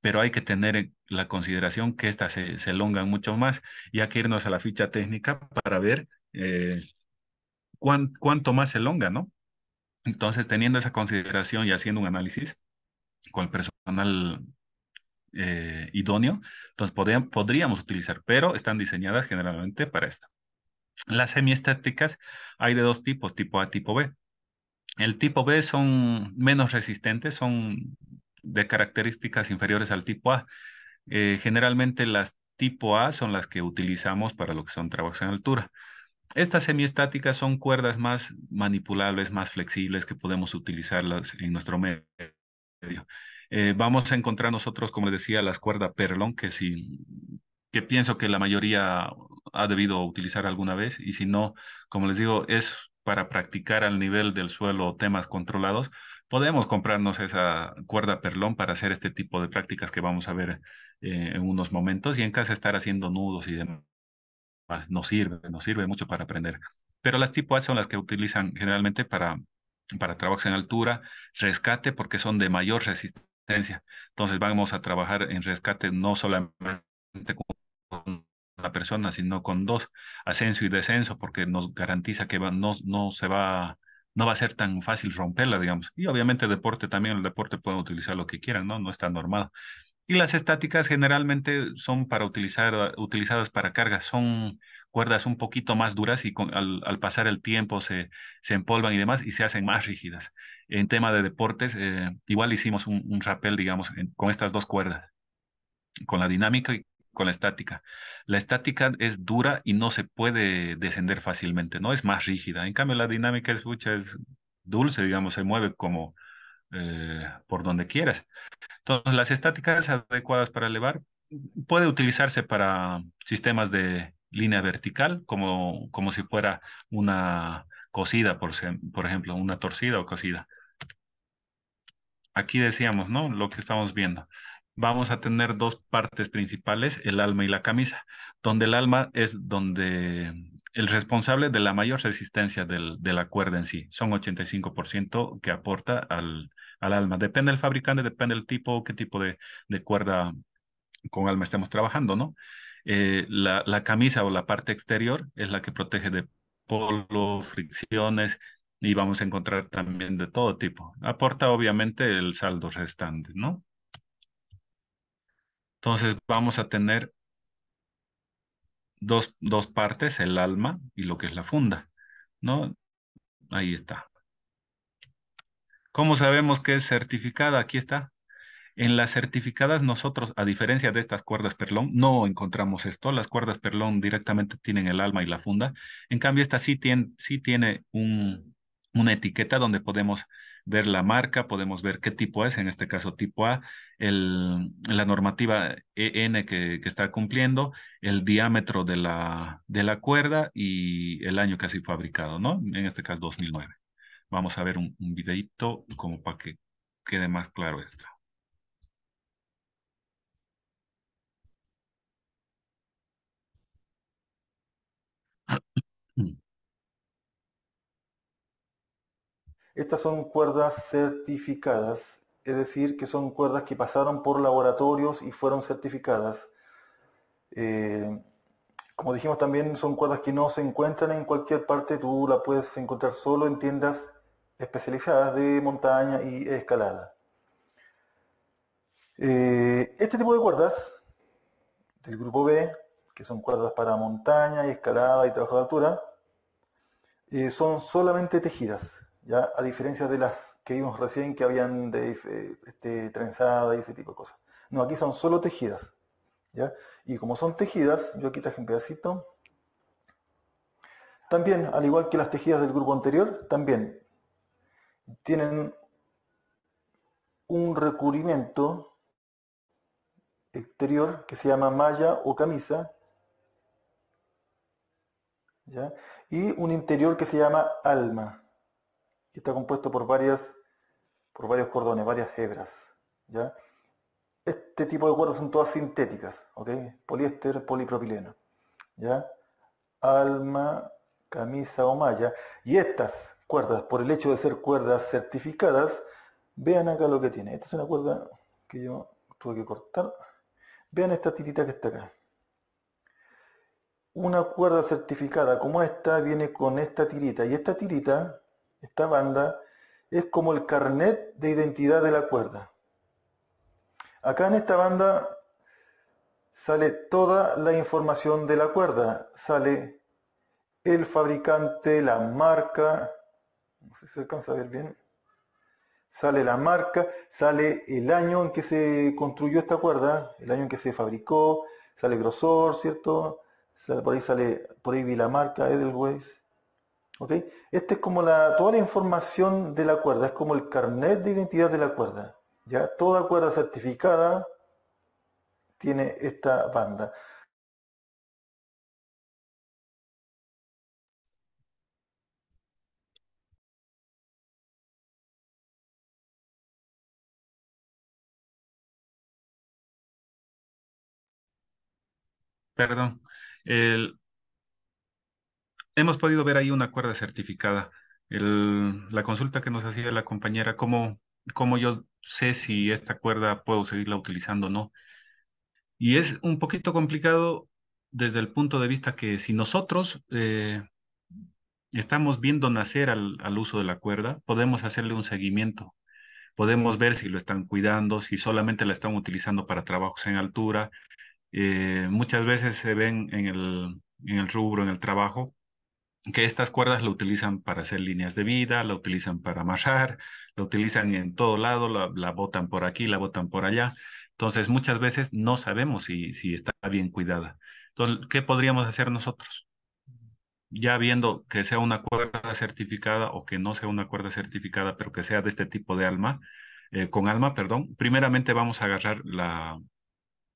Speaker 1: pero hay que tener la consideración que estas se, elongan mucho más y hay que irnos a la ficha técnica para ver eh, cuánto más se longa, ¿no? Entonces, teniendo esa consideración y haciendo un análisis con el personal eh, idóneo, entonces podríamos utilizar, pero están diseñadas generalmente para esto. Las semiestáticas hay de dos tipos, tipo A, y tipo B. El tipo B son menos resistentes, son de características inferiores al tipo A. Eh, generalmente las tipo A son las que utilizamos para lo que son trabajos en altura. Estas semiestáticas son cuerdas más manipulables, más flexibles que podemos utilizarlas en nuestro medio. Eh, vamos a encontrar nosotros, como les decía, las cuerdas perlón, que si que pienso que la mayoría ha debido utilizar alguna vez y si no, como les digo, es para practicar al nivel del suelo temas controlados, podemos comprarnos esa cuerda perlón para hacer este tipo de prácticas que vamos a ver eh, en unos momentos y en casa estar haciendo nudos y demás. No sirve, nos sirve mucho para aprender. Pero las tipo A son las que utilizan generalmente para, para trabajos en altura, rescate, porque son de mayor resistencia. Entonces vamos a trabajar en rescate no solamente con una persona, sino con dos, ascenso y descenso, porque nos garantiza que no, no se va no va a ser tan fácil romperla, digamos. Y obviamente deporte también, el deporte pueden utilizar lo que quieran, ¿no? No está normado. Y las estáticas generalmente son para utilizar, utilizadas para cargas, son cuerdas un poquito más duras y al, pasar el tiempo se, se, empolvan y demás y se hacen más rígidas. En tema de deportes, eh, igual hicimos un, un rappel, digamos, con estas dos cuerdas, con la dinámica y con la estática. La estática es dura y no se puede descender fácilmente, ¿no? Es más rígida. En cambio, la dinámica es, mucha, es dulce, digamos, se mueve como, eh, por donde quieras. Entonces, las estáticas adecuadas para elevar puede utilizarse para sistemas de línea vertical, como, como si fuera una cosida, por, por ejemplo, una torcida o cosida. Aquí decíamos, ¿no? Lo que estamos viendo. Vamos a tener dos partes principales, el alma y la camisa, donde el alma es donde el responsable de la mayor resistencia del, de la cuerda en sí. Son 85% que aporta al, al alma. Depende del fabricante, depende del tipo, qué tipo de, de cuerda con alma estamos trabajando, ¿no? Eh, la, camisa o la parte exterior es la que protege de polvo, fricciones y vamos a encontrar también de todo tipo. Aporta obviamente el saldo restante, ¿no? Entonces vamos a tener dos, dos partes, el alma y lo que es la funda, ¿no? Ahí está. ¿Cómo sabemos que es certificada? Aquí está. En las certificadas nosotros, a diferencia de estas cuerdas perlón, no encontramos esto. Las cuerdas perlón directamente tienen el alma y la funda. En cambio, esta sí tiene, sí tiene una etiqueta donde podemos ver la marca, podemos ver qué tipo es, en este caso tipo A, el, la normativa EN que, está cumpliendo, el diámetro de la, de la cuerda y el año que ha sido fabricado, ¿no? En este caso 2009. Vamos a ver un, videito como para que quede más claro esto.
Speaker 7: Estas son cuerdas certificadas, es decir, que son cuerdas que pasaron por laboratorios y fueron certificadas. Eh, como dijimos también, son cuerdas que no se encuentran en cualquier parte, tú la puedes encontrar solo en tiendas especializadas de montaña y escalada. Eh, este tipo de cuerdas del grupo B, que son cuerdas para montaña y escalada y trabajo de altura, eh, son solamente tejidas, ya a diferencia de las que vimos recién que habían de, eh, este, trenzada y ese tipo de cosas. No, aquí son solo tejidas. ¿ya? Y como son tejidas, yo aquí traje un pedacito. También, al igual que las tejidas del grupo anterior, también tienen un recubrimiento exterior que se llama malla o camisa, y un interior que se llama alma, que está compuesto por varias por varios cordones, varias hebras. ¿ya? Este tipo de cuerdas son todas sintéticas, ¿ok? Poliéster, polipropileno. ¿ya? Alma, camisa o malla. Y estas, cuerdas, por el hecho de ser cuerdas certificadas, vean acá lo que tiene. Esta es una cuerda que yo tuve que cortar. Vean esta tirita que está acá. Una cuerda certificada como esta viene con esta tirita. Y esta tirita, esta banda, es como el carnet de identidad de la cuerda. Acá en esta banda sale toda la información de la cuerda. Sale el fabricante, la marca, no sé si se alcanza a ver bien, sale la marca, sale el año en que se construyó esta cuerda, el año en que se fabricó, sale grosor, ¿cierto? por ahí sale, por ahí vi la marca Edelweiss. ¿Ok? Esta es como la, toda la información de la cuerda, es como el carnet de identidad de la cuerda. ¿ya? Toda cuerda certificada
Speaker 1: tiene esta banda. perdón, hemos podido ver ahí una cuerda certificada. la consulta que nos hacía la compañera, ¿cómo, yo sé si esta cuerda puedo seguirla utilizando o no? Y es un poquito complicado desde el punto de vista que si nosotros eh, estamos viendo nacer al, al, uso de la cuerda, podemos hacerle un seguimiento. Podemos ver si lo están cuidando, si solamente la están utilizando para trabajos en altura, eh, muchas veces se ven en el, en el rubro, en el trabajo, que estas cuerdas la utilizan para hacer líneas de vida, la utilizan para amarrar, (laughs) la utilizan en todo lado, la, botan por aquí, la botan por allá. Entonces, muchas veces no sabemos si, si está bien cuidada. Entonces, ¿qué podríamos hacer nosotros? Ya viendo que sea una cuerda certificada o que no sea una cuerda certificada, pero que sea de este tipo de alma, eh, con alma, perdón, primeramente vamos a agarrar la,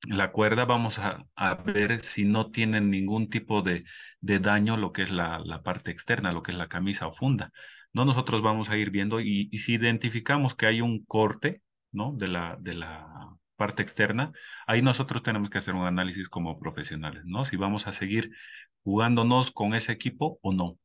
Speaker 1: la cuerda, vamos a, ver si no tienen ningún tipo de, daño lo que es la, la, parte externa, lo que es la camisa o funda. No, nosotros vamos a ir viendo y, y, si identificamos que hay un corte, ¿no? De la, de la parte externa, ahí nosotros tenemos que hacer un análisis como profesionales, ¿no? Si vamos a seguir jugándonos con ese equipo o no.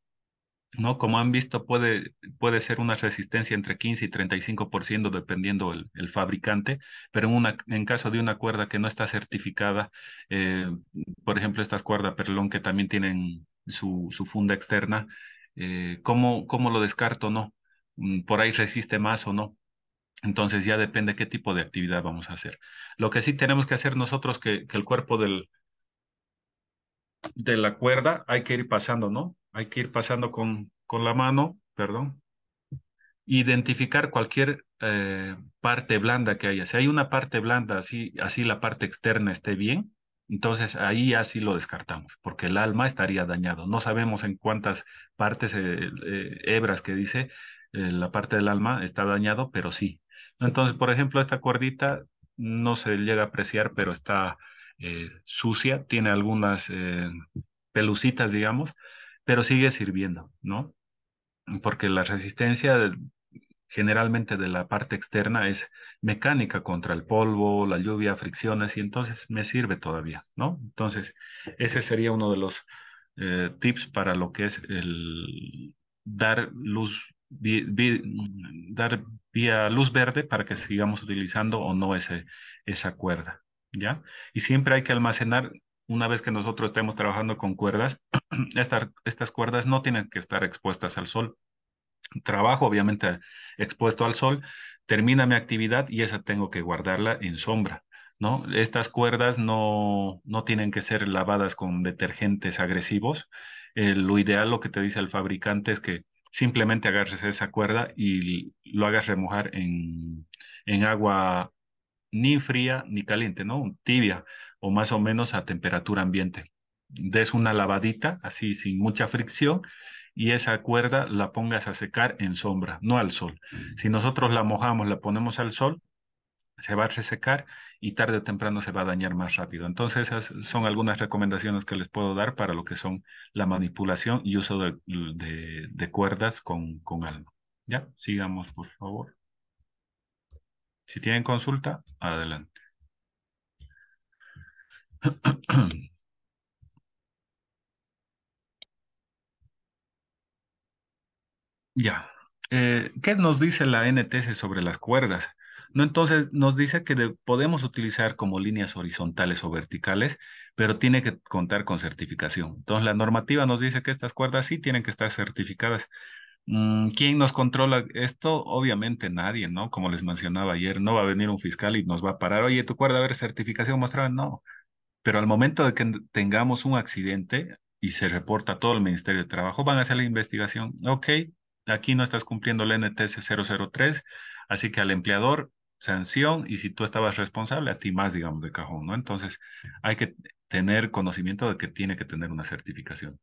Speaker 1: ¿no? Como han visto, puede, puede ser una resistencia entre 15 y 35% dependiendo el, fabricante, pero en, una, en caso de una cuerda que no está certificada, eh, por ejemplo, estas cuerdas perlón que también tienen su, funda externa, eh, ¿cómo, lo descarto o no? Mm, ¿Por ahí resiste más o no? Entonces ya depende qué tipo de actividad vamos a hacer. Lo que sí tenemos que hacer nosotros que, que el cuerpo del, de la cuerda hay que ir pasando, ¿no? hay que ir pasando con, con la mano, perdón, identificar cualquier eh, parte blanda que haya. Si hay una parte blanda, así, así la parte externa esté bien, entonces ahí así lo descartamos, porque el alma estaría dañado. No sabemos en cuántas partes, eh, eh, hebras que dice, la parte del alma está dañado, pero sí. Entonces, por ejemplo, esta cuerdita no se llega a apreciar, pero está sucia, tiene algunas pelucitas, digamos, pero sigue sirviendo, ¿no? Porque la resistencia generalmente de la parte externa es mecánica contra el polvo, la lluvia, fricciones, y entonces me sirve todavía, ¿no? Entonces, ese sería uno de los eh, tips para lo que es el dar luz, dar vía luz verde para que sigamos utilizando o no ese, esa cuerda, ¿ya? Y siempre hay que almacenar una vez que nosotros estemos trabajando con cuerdas, (clears throat) estas, estas cuerdas no tienen que estar expuestas al sol. Trabajo obviamente expuesto al sol, termina mi actividad y esa tengo que guardarla en sombra. ¿No? Estas cuerdas no, no tienen que ser lavadas con detergentes agresivos. Eh, lo ideal, lo que te dice el fabricante es que simplemente agarres esa cuerda y lo hagas remojar en, en agua ni fría ni caliente, ¿no? Tibia, o más o menos a temperatura ambiente. Des una lavadita, así sin mucha fricción, y esa cuerda la pongas a secar en sombra, no al sol. Si nosotros la mojamos, la ponemos al sol, se va a resecar y tarde o temprano se va a dañar más rápido. Entonces esas son algunas recomendaciones que les puedo dar para lo que son la manipulación y uso de, cuerdas con, con alma. Ya, sigamos por favor. Si tienen consulta, adelante. (clears throat) Ya. Eh, ¿qué nos dice la NTC sobre las cuerdas? No, entonces nos dice que podemos utilizar como líneas horizontales o verticales, pero tiene que contar con certificación. Entonces la normativa nos dice que estas cuerdas sí tienen que estar certificadas. Mm, ¿Quién nos controla esto? Obviamente nadie, ¿no? Como les mencionaba ayer, no va a venir un fiscal y nos va a parar, oye, tu cuerda, a ver, certificación mostrada. No, pero al momento de que tengamos un accidente y se reporta todo el Ministerio de Trabajo, van a hacer la investigación. Ok, aquí no estás cumpliendo el NTS 003, así que al empleador sanción y si tú estabas responsable, a ti más, digamos, de cajón, ¿no? Entonces, hay que tener conocimiento de que tiene que tener una certificación.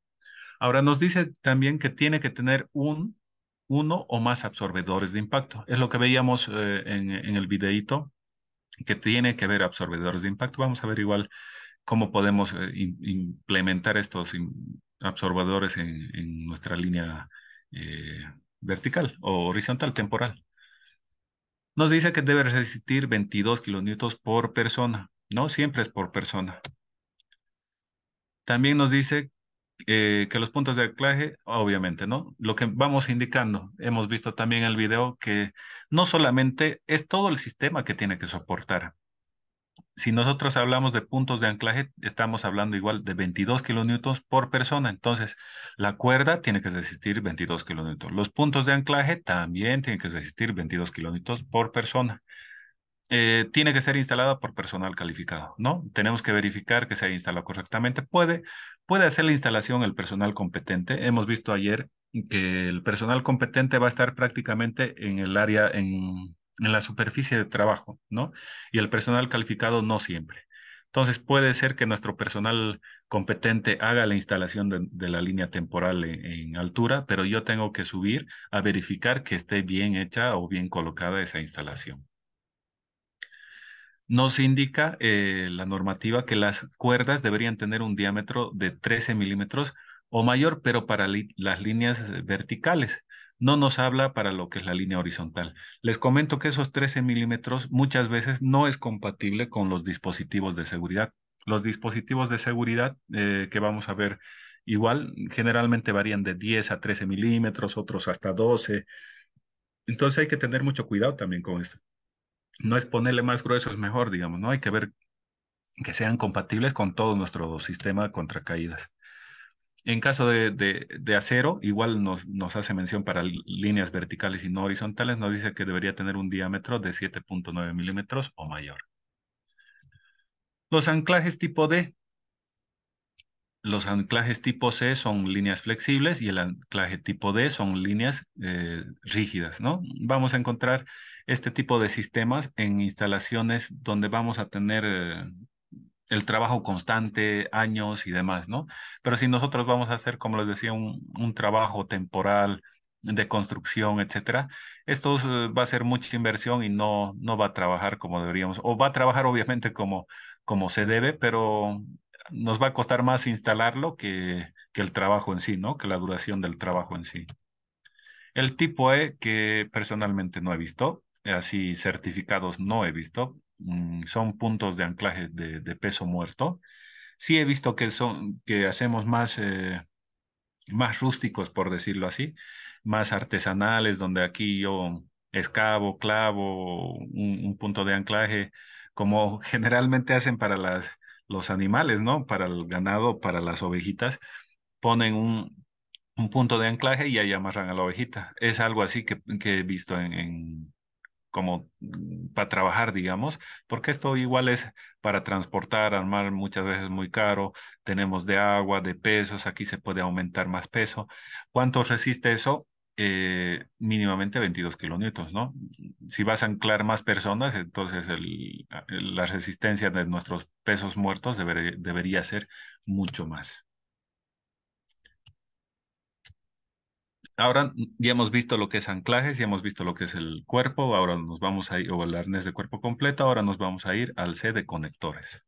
Speaker 1: Ahora, nos dice también que tiene que tener un, uno o más absorbedores de impacto. Es lo que veíamos eh, en, el videíto, que tiene que haber absorbedores de impacto. Vamos a ver igual cómo podemos eh, implementar estos absorbadores en, nuestra línea eh, vertical o horizontal temporal. Nos dice que debe resistir 22 kN por persona. No siempre es por persona. También nos dice eh, que los puntos de anclaje, obviamente, ¿no? Lo que vamos indicando, hemos visto también en el video que no solamente es todo el sistema que tiene que soportar, si nosotros hablamos de puntos de anclaje, estamos hablando igual de 22 kilonewtons por persona. Entonces, la cuerda tiene que resistir 22 kilonewtons. Los puntos de anclaje también tienen que resistir 22 kilonewtons por persona. Eh, tiene que ser instalada por personal calificado, ¿no? Tenemos que verificar que se ha instalado correctamente. Puede, puede hacer la instalación el personal competente. Hemos visto ayer que el personal competente va a estar prácticamente en el área, en en la superficie de trabajo, ¿no? Y el personal calificado no siempre. Entonces puede ser que nuestro personal competente haga la instalación de, la línea temporal en, altura, pero yo tengo que subir a verificar que esté bien hecha o bien colocada esa instalación. Nos indica eh, la normativa que las cuerdas deberían tener un diámetro de 13 milímetros o mayor, pero para las líneas eh, verticales no nos habla para lo que es la línea horizontal. Les comento que esos 13 milímetros muchas veces no es compatible con los dispositivos de seguridad. Los dispositivos de seguridad eh, que vamos a ver igual generalmente varían de 10 a 13 milímetros, otros hasta 12. Entonces hay que tener mucho cuidado también con esto. No es ponerle más grueso, es mejor, digamos, ¿no? Hay que ver que sean compatibles con todo nuestro sistema contra caídas. En caso de, acero, igual nos, hace mención para líneas verticales y no horizontales, nos dice que debería tener un diámetro de 7.9 milímetros o mayor. Los anclajes tipo D. Los anclajes tipo C son líneas flexibles y el anclaje tipo D son líneas eh, rígidas, ¿no? Vamos a encontrar este tipo de sistemas en instalaciones donde vamos a tener eh, el trabajo constante, años y demás, ¿no? Pero si nosotros vamos a hacer, como les decía, un, trabajo temporal de construcción, etcétera, esto eh, va a ser mucha inversión y no, no va a trabajar como deberíamos, o va a trabajar (laughs) obviamente como, como se debe, pero nos va a costar más instalarlo que, que el trabajo en sí, ¿no? Que la duración del trabajo en sí. El tipo E, que personalmente no he visto, eh, así certificados no he visto, Mm, son puntos de anclaje de, peso muerto. Sí he visto que, son, que hacemos más, eh, más rústicos, por decirlo así, más artesanales, donde aquí yo escavo, clavo, un, punto de anclaje, como generalmente hacen para las, los animales, ¿no? Para el ganado, para las ovejitas, ponen un, punto de anclaje y ahí amarran a la ovejita. Es algo así que, he visto en, como mm, para trabajar, digamos, porque esto igual es para transportar, armar muchas veces muy caro, tenemos de agua, de pesos, aquí se puede aumentar más peso. ¿Cuánto resiste eso? Eh, mínimamente 22 kilonewtons, ¿no? Si vas a anclar más personas, entonces la resistencia de nuestros pesos muertos debería ser mucho más. ahora mm, ya hemos visto lo que es anclajes, ya hemos visto lo que es el cuerpo, ahora nos vamos a ir, o el arnés de cuerpo completo, ahora nos vamos a ir al C de conectores.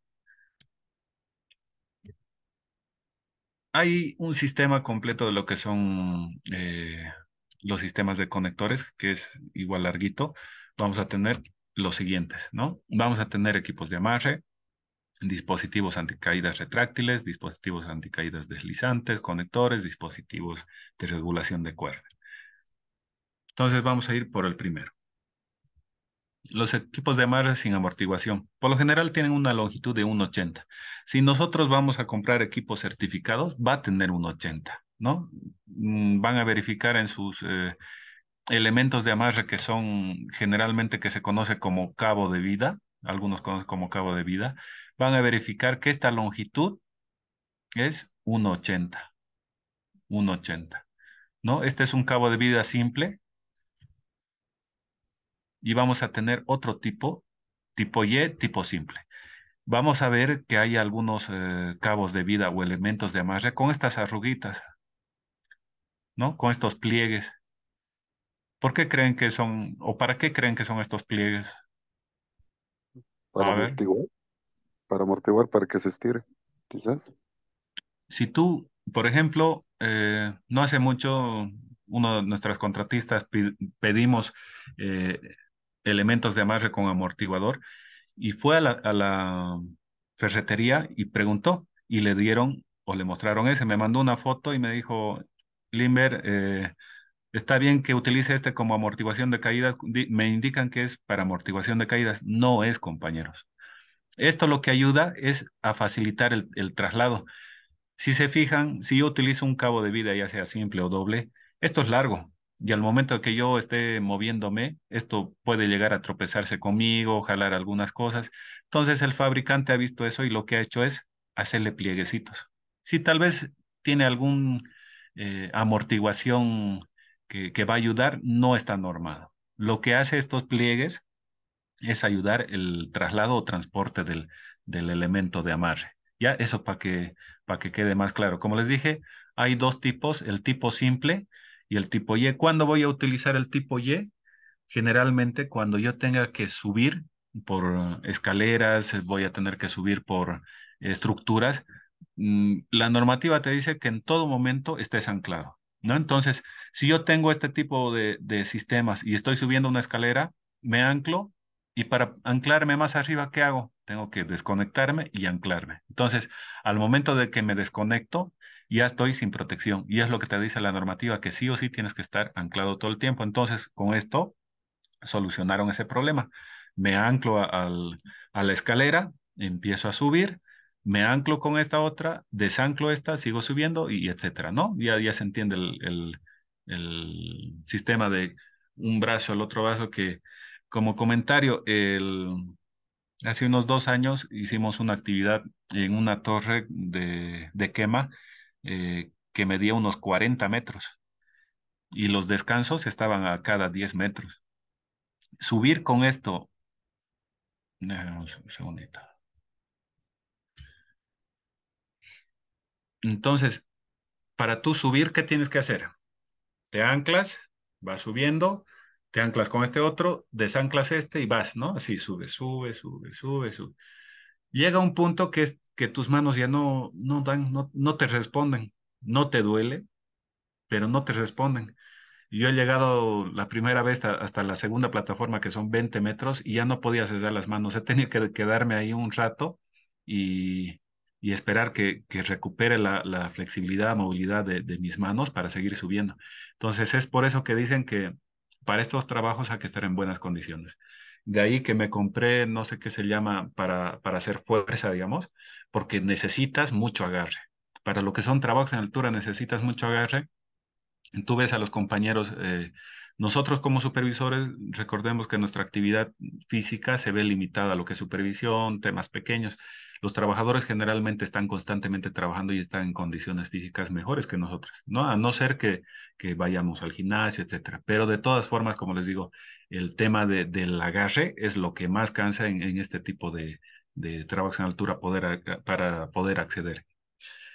Speaker 1: Hay un sistema completo de lo que son eh, los sistemas de conectores, que es igual larguito. Vamos a tener los siguientes, ¿no? Vamos a tener equipos de amarre, dispositivos anticaídas retráctiles, dispositivos anticaídas deslizantes, conectores, dispositivos de regulación de cuerda. Entonces vamos a ir por el primero. Los equipos de amarre sin amortiguación, por lo general tienen una longitud de 1,80. Si nosotros vamos a comprar equipos certificados, va a tener 1,80, ¿no? Mm, van a verificar en sus eh, elementos de amarre que son generalmente que se conoce como cabo de vida, algunos conocen como cabo de vida, van a verificar que esta longitud es 1,80. 1,80. ¿No? Este es un cabo de vida simple. Y vamos a tener otro tipo, tipo Y, tipo simple. Vamos a ver que hay algunos eh, cabos de vida o elementos de amarre con estas arruguitas, ¿no? Con estos pliegues. ¿Por qué creen que son, o para qué creen que son estos pliegues?
Speaker 3: Para para amortiguar, para que se
Speaker 1: estire, quizás. Si tú, por ejemplo, eh, no hace mucho uno de nuestros contratistas pedimos eh, elementos de amarre con amortiguador y fue a la, ferretería y preguntó y le dieron o le mostraron ese. Me mandó una foto y me dijo, Limber, eh, está bien que utilice este como amortiguación de caídas. Me indican que es para amortiguación de caídas. No es, compañeros. Esto lo que ayuda es a facilitar el, traslado. Si se fijan, si yo utilizo un cabo de vida, ya sea simple o doble, esto es largo, y al momento que yo esté moviéndome, esto puede llegar a tropezarse conmigo, jalar algunas cosas. Entonces el fabricante ha visto eso y lo que ha hecho es hacerle plieguecitos. Si tal vez tiene alguna eh, amortiguación que, que, va a ayudar, no está normado. Lo que hace estos pliegues es ayudar el traslado o transporte del, del elemento de amarre. Ya, eso para que, para que quede más claro. Como les dije, hay dos tipos, el tipo simple y el tipo Y. ¿Cuándo voy a utilizar el tipo Y? Generalmente cuando yo tenga que subir por escaleras, voy a tener que subir por estructuras. Mm, la normativa te dice que en todo momento estés anclado, ¿no? Entonces, si yo tengo este tipo de sistemas y estoy subiendo una escalera, me anclo y para anclarme más arriba, ¿qué hago? Tengo que desconectarme y anclarme. Entonces, al momento de que me desconecto, ya estoy sin protección. Y es lo que te dice la normativa, que sí o sí tienes que estar anclado todo el tiempo. Entonces, con esto, solucionaron ese problema. Me anclo a, al, a la escalera, empiezo a subir, me anclo con esta otra, desanclo esta, sigo subiendo y, etcétera, ¿no? Ya, se entiende el, el sistema de un brazo al otro brazo que como comentario, hace unos dos años hicimos una actividad en una torre de, quema eh, que medía unos 40 metros y los descansos estaban a cada 10 metros. Subir con esto, un segundito. Entonces, para tú subir, ¿qué tienes que hacer? Te anclas, vas subiendo, te anclas con este otro, desanclas este y vas, ¿no? Así sube, sube, sube, sube, sube. Llega un punto que, es, que tus manos ya no, no dan, no, no te responden, no te duele, pero no te responden. Yo he llegado la primera vez hasta la segunda plataforma, que son 20 metros, y ya no podía cerrar las manos. He tenido que quedarme ahí un rato y, esperar que, que recupere la, la, flexibilidad, movilidad de mis manos para seguir subiendo. Entonces, es por eso que dicen que para estos trabajos hay que estar en buenas condiciones. De ahí que me compré, no sé qué se llama, para, para hacer fuerza, digamos, porque necesitas mucho agarre. Para lo que son trabajos en altura necesitas mucho agarre. Tú ves a los compañeros, eh, nosotros como supervisores, recordemos que nuestra actividad física se ve limitada a lo que es supervisión, temas pequeños, los trabajadores generalmente están constantemente trabajando y están en condiciones físicas mejores que nosotras, ¿no? A no ser que, que vayamos al gimnasio, etcétera. Pero de todas formas, como les digo, el tema del agarre es lo que más cansa en, este tipo de, de trabajos en altura poder, para poder acceder.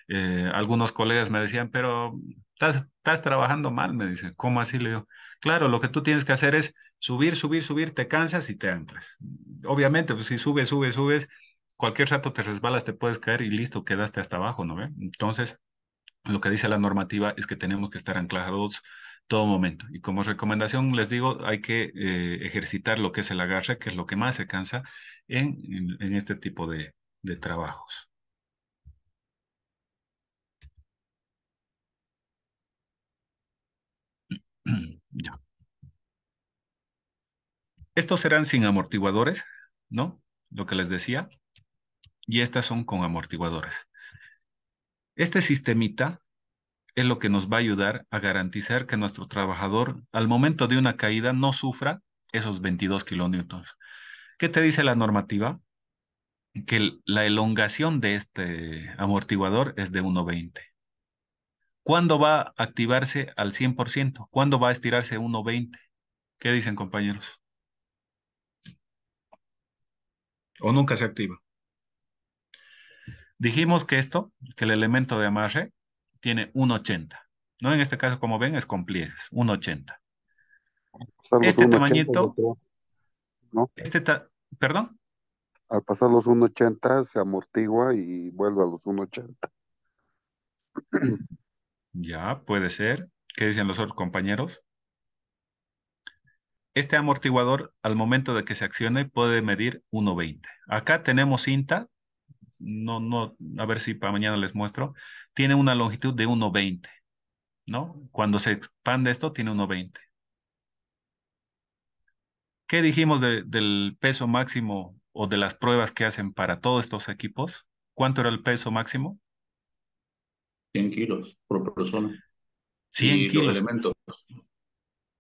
Speaker 1: Eh, algunos colegas me decían, pero estás, trabajando mal, me dicen, ¿cómo así? Le digo, claro, lo que tú tienes que hacer es subir, subir, subir, te cansas y te entras. Obviamente, pues, si subes, subes, subes, cualquier rato te resbalas, te puedes caer y listo, quedaste hasta abajo, ¿no ve? Entonces, lo que dice la normativa es que tenemos que estar anclados todo momento. Y como recomendación les digo, hay que eh, ejercitar lo que es el agarre, que es lo que más se cansa en, este tipo de, trabajos. (clears throat) Estos serán sin amortiguadores, ¿no? Lo que les decía y estas son con amortiguadores. Este sistemita es lo que nos va a ayudar a garantizar que nuestro trabajador al momento de una caída no sufra esos 22 kilonewtons. ¿Qué te dice la normativa? Que la elongación de este amortiguador es de 1.20. ¿Cuándo va a activarse al 100%? ¿Cuándo va a estirarse 1.20? ¿Qué dicen compañeros? ¿O nunca se activa? Dijimos que esto, que el elemento de amarre, tiene 1,80. ¿no? En este caso, como ven, es con 1,80. Este tamañito, ¿no? este ¿perdón?
Speaker 3: Al pasar los 1,80 se amortigua y vuelve a los 1,80.
Speaker 1: ya, puede ser. ¿Qué dicen los otros compañeros? Este amortiguador, al momento de que se accione, puede medir 1,20. Acá tenemos cinta no, no, a ver si para mañana les muestro, tiene una longitud de 1.20, ¿no? Cuando se expande esto, tiene 1.20. ¿Qué dijimos del peso máximo o de las pruebas que hacen para todos estos equipos? ¿Cuánto era el peso máximo?
Speaker 2: 100 kilos por persona. 100 kilos.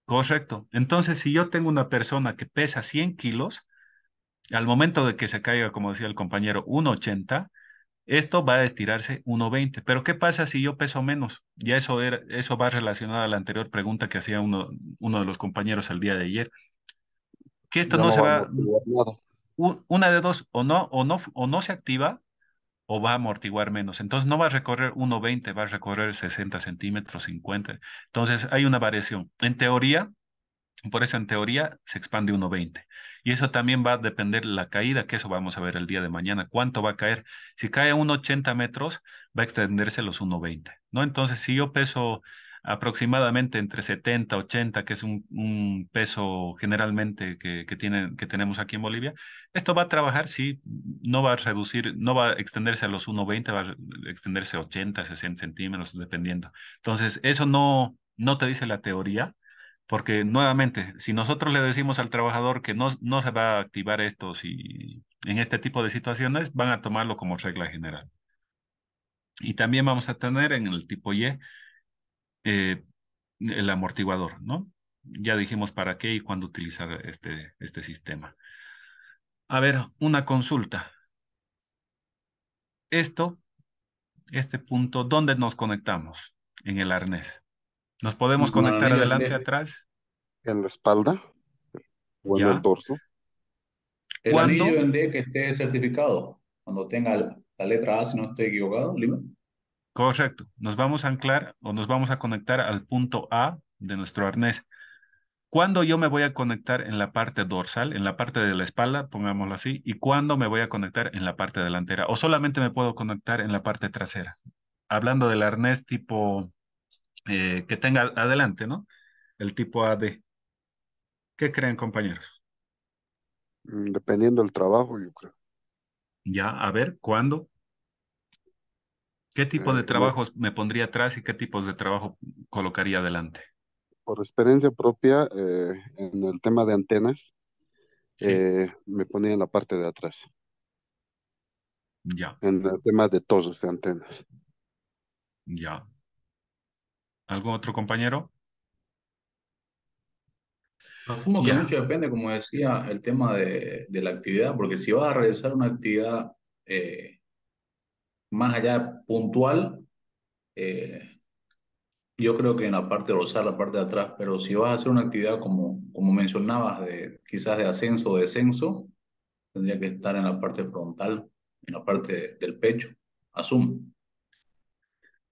Speaker 1: Correcto. Entonces, si yo tengo una persona que pesa 100 kilos, al momento de que se caiga, como decía el compañero, 1,80, esto va a estirarse 1,20. Pero ¿qué pasa si yo peso menos? Ya eso, era, eso va relacionado a la anterior pregunta que hacía uno, uno de los compañeros el día de ayer. Que esto no, se va... Una de dos, o no, o no, o no se activa o va a amortiguar menos. Entonces no va a recorrer 1,20, va a recorrer 60 centímetros, 50. Entonces hay una variación. En teoría, por eso en teoría se expande 1,20. Y eso también va a depender de la caída, que eso vamos a ver el día de mañana, cuánto va a caer. Si cae a 1,80 metros, va a extenderse los 1,20, ¿no? Entonces, si yo peso aproximadamente entre 70, 80, que es un, peso generalmente que, que, que tenemos aquí en Bolivia. Esto va a trabajar, sí, no va a reducir, no va a extenderse a los 1,20, va a extenderse 80, 60 centímetros, dependiendo. Entonces, eso no, no te dice la teoría, porque nuevamente, si nosotros le decimos al trabajador que no, no se va a activar esto si, en este tipo de situaciones, van a tomarlo como regla general. Y también vamos a tener en el tipo Y eh, el amortiguador, ¿no? Ya dijimos para qué y cuándo utilizar este, este sistema. A ver, una consulta. Esto, este punto, ¿dónde nos conectamos? En el arnés. ¿Nos podemos
Speaker 3: conectar adelante, eh, atrás? En la espalda o en el
Speaker 2: torso.
Speaker 1: El en
Speaker 2: D que esté certificado, cuando tenga la letra A, si no esté equivocado, Lima.
Speaker 1: Correcto. Nos vamos a anclar o nos vamos a conectar al punto A de nuestro arnés. ¿Cuándo yo me voy a conectar en la parte dorsal, en la parte de la espalda, pongámoslo así, y cuándo me voy a conectar en la parte delantera? O solamente me puedo conectar en la parte trasera. Hablando del arnés tipo eh, que tenga adelante, ¿no? El tipo AD. ¿Qué creen, compañeros?
Speaker 3: Mm, dependiendo del trabajo, yo creo.
Speaker 1: Ya, a ver, ¿cuándo? ¿Qué tipo de eh, trabajos me pondría atrás y qué tipos de trabajo colocaría adelante?
Speaker 3: Por experiencia propia, eh, en el tema de antenas, me ponía en la parte de atrás. Ya. En el tema de todos de antenas.
Speaker 1: Ya. ¿Algún otro compañero?
Speaker 2: Asumo que mucho depende, como decía, el tema de, de, la actividad, porque si vas a realizar una actividad eh, más allá puntual, eh, yo creo que en la parte dorsal, la parte de atrás, pero si vas a hacer una actividad como, como mencionabas, de, quizás de ascenso o descenso, tendría que estar en la parte frontal, en la parte del pecho, asumo.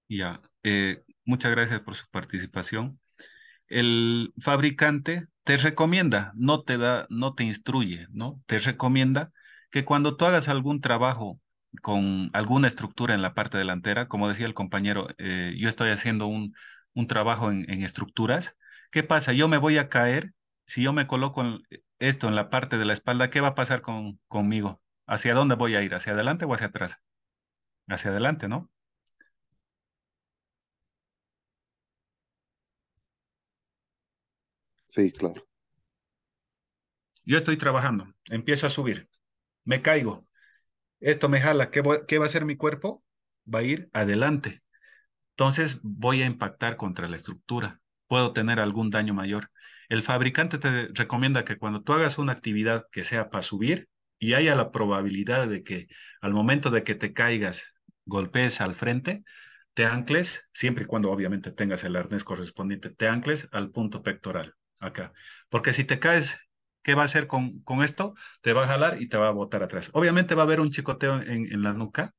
Speaker 1: Ya, eh, Muchas gracias por su participación. El fabricante te recomienda, no te da, no te instruye, ¿no? Te recomienda que cuando tú hagas algún trabajo con alguna estructura en la parte delantera, como decía el compañero, eh, yo estoy haciendo un, un trabajo en, en, estructuras, ¿qué pasa? Yo me voy a caer, si yo me coloco esto en la parte de la espalda, ¿qué va a pasar conmigo? ¿Hacia dónde voy a ir? ¿Hacia adelante o hacia atrás? Hacia adelante, ¿no? Sí, claro. Yo estoy trabajando, empiezo a subir, me caigo, esto me jala, ¿qué, va a hacer mi cuerpo? Va a ir adelante. Entonces voy a impactar contra la estructura, puedo tener algún daño mayor. El fabricante te recomienda que cuando tú hagas una actividad que sea para subir y haya la probabilidad de que al momento de que te caigas, golpees al frente, te ancles, siempre y cuando obviamente tengas el arnés correspondiente, te ancles al punto pectoral acá. Porque si te caes, ¿qué va a hacer con, con esto? Te va a jalar y te va a botar atrás. Obviamente va a haber un chicoteo en, la nuca,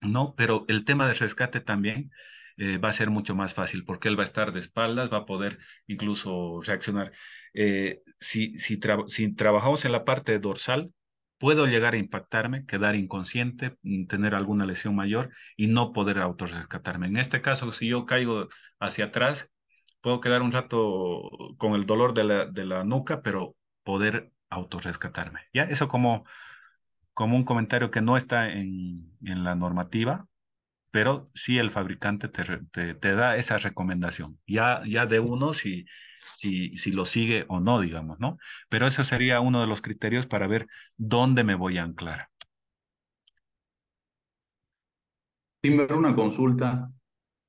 Speaker 1: ¿no? Pero el tema de rescate también eh, va a ser mucho más fácil porque él va a estar de espaldas, va a poder incluso reaccionar. Eh, si, si, si trabajamos en la parte dorsal, puedo llegar a impactarme, quedar inconsciente, mm, tener alguna lesión mayor y no poder autorrescatarme. En este caso, si yo caigo hacia atrás, puedo quedar un rato con el dolor de la, nuca, pero poder autorrescatarme. ¿Ya? Eso como, como un comentario que no está en, en la normativa, pero sí el fabricante te, da esa recomendación, ya, ya de uno si, si, si lo sigue o no, digamos, ¿no? Pero eso sería uno de los criterios para ver dónde me voy a anclar.
Speaker 2: Timber, una consulta.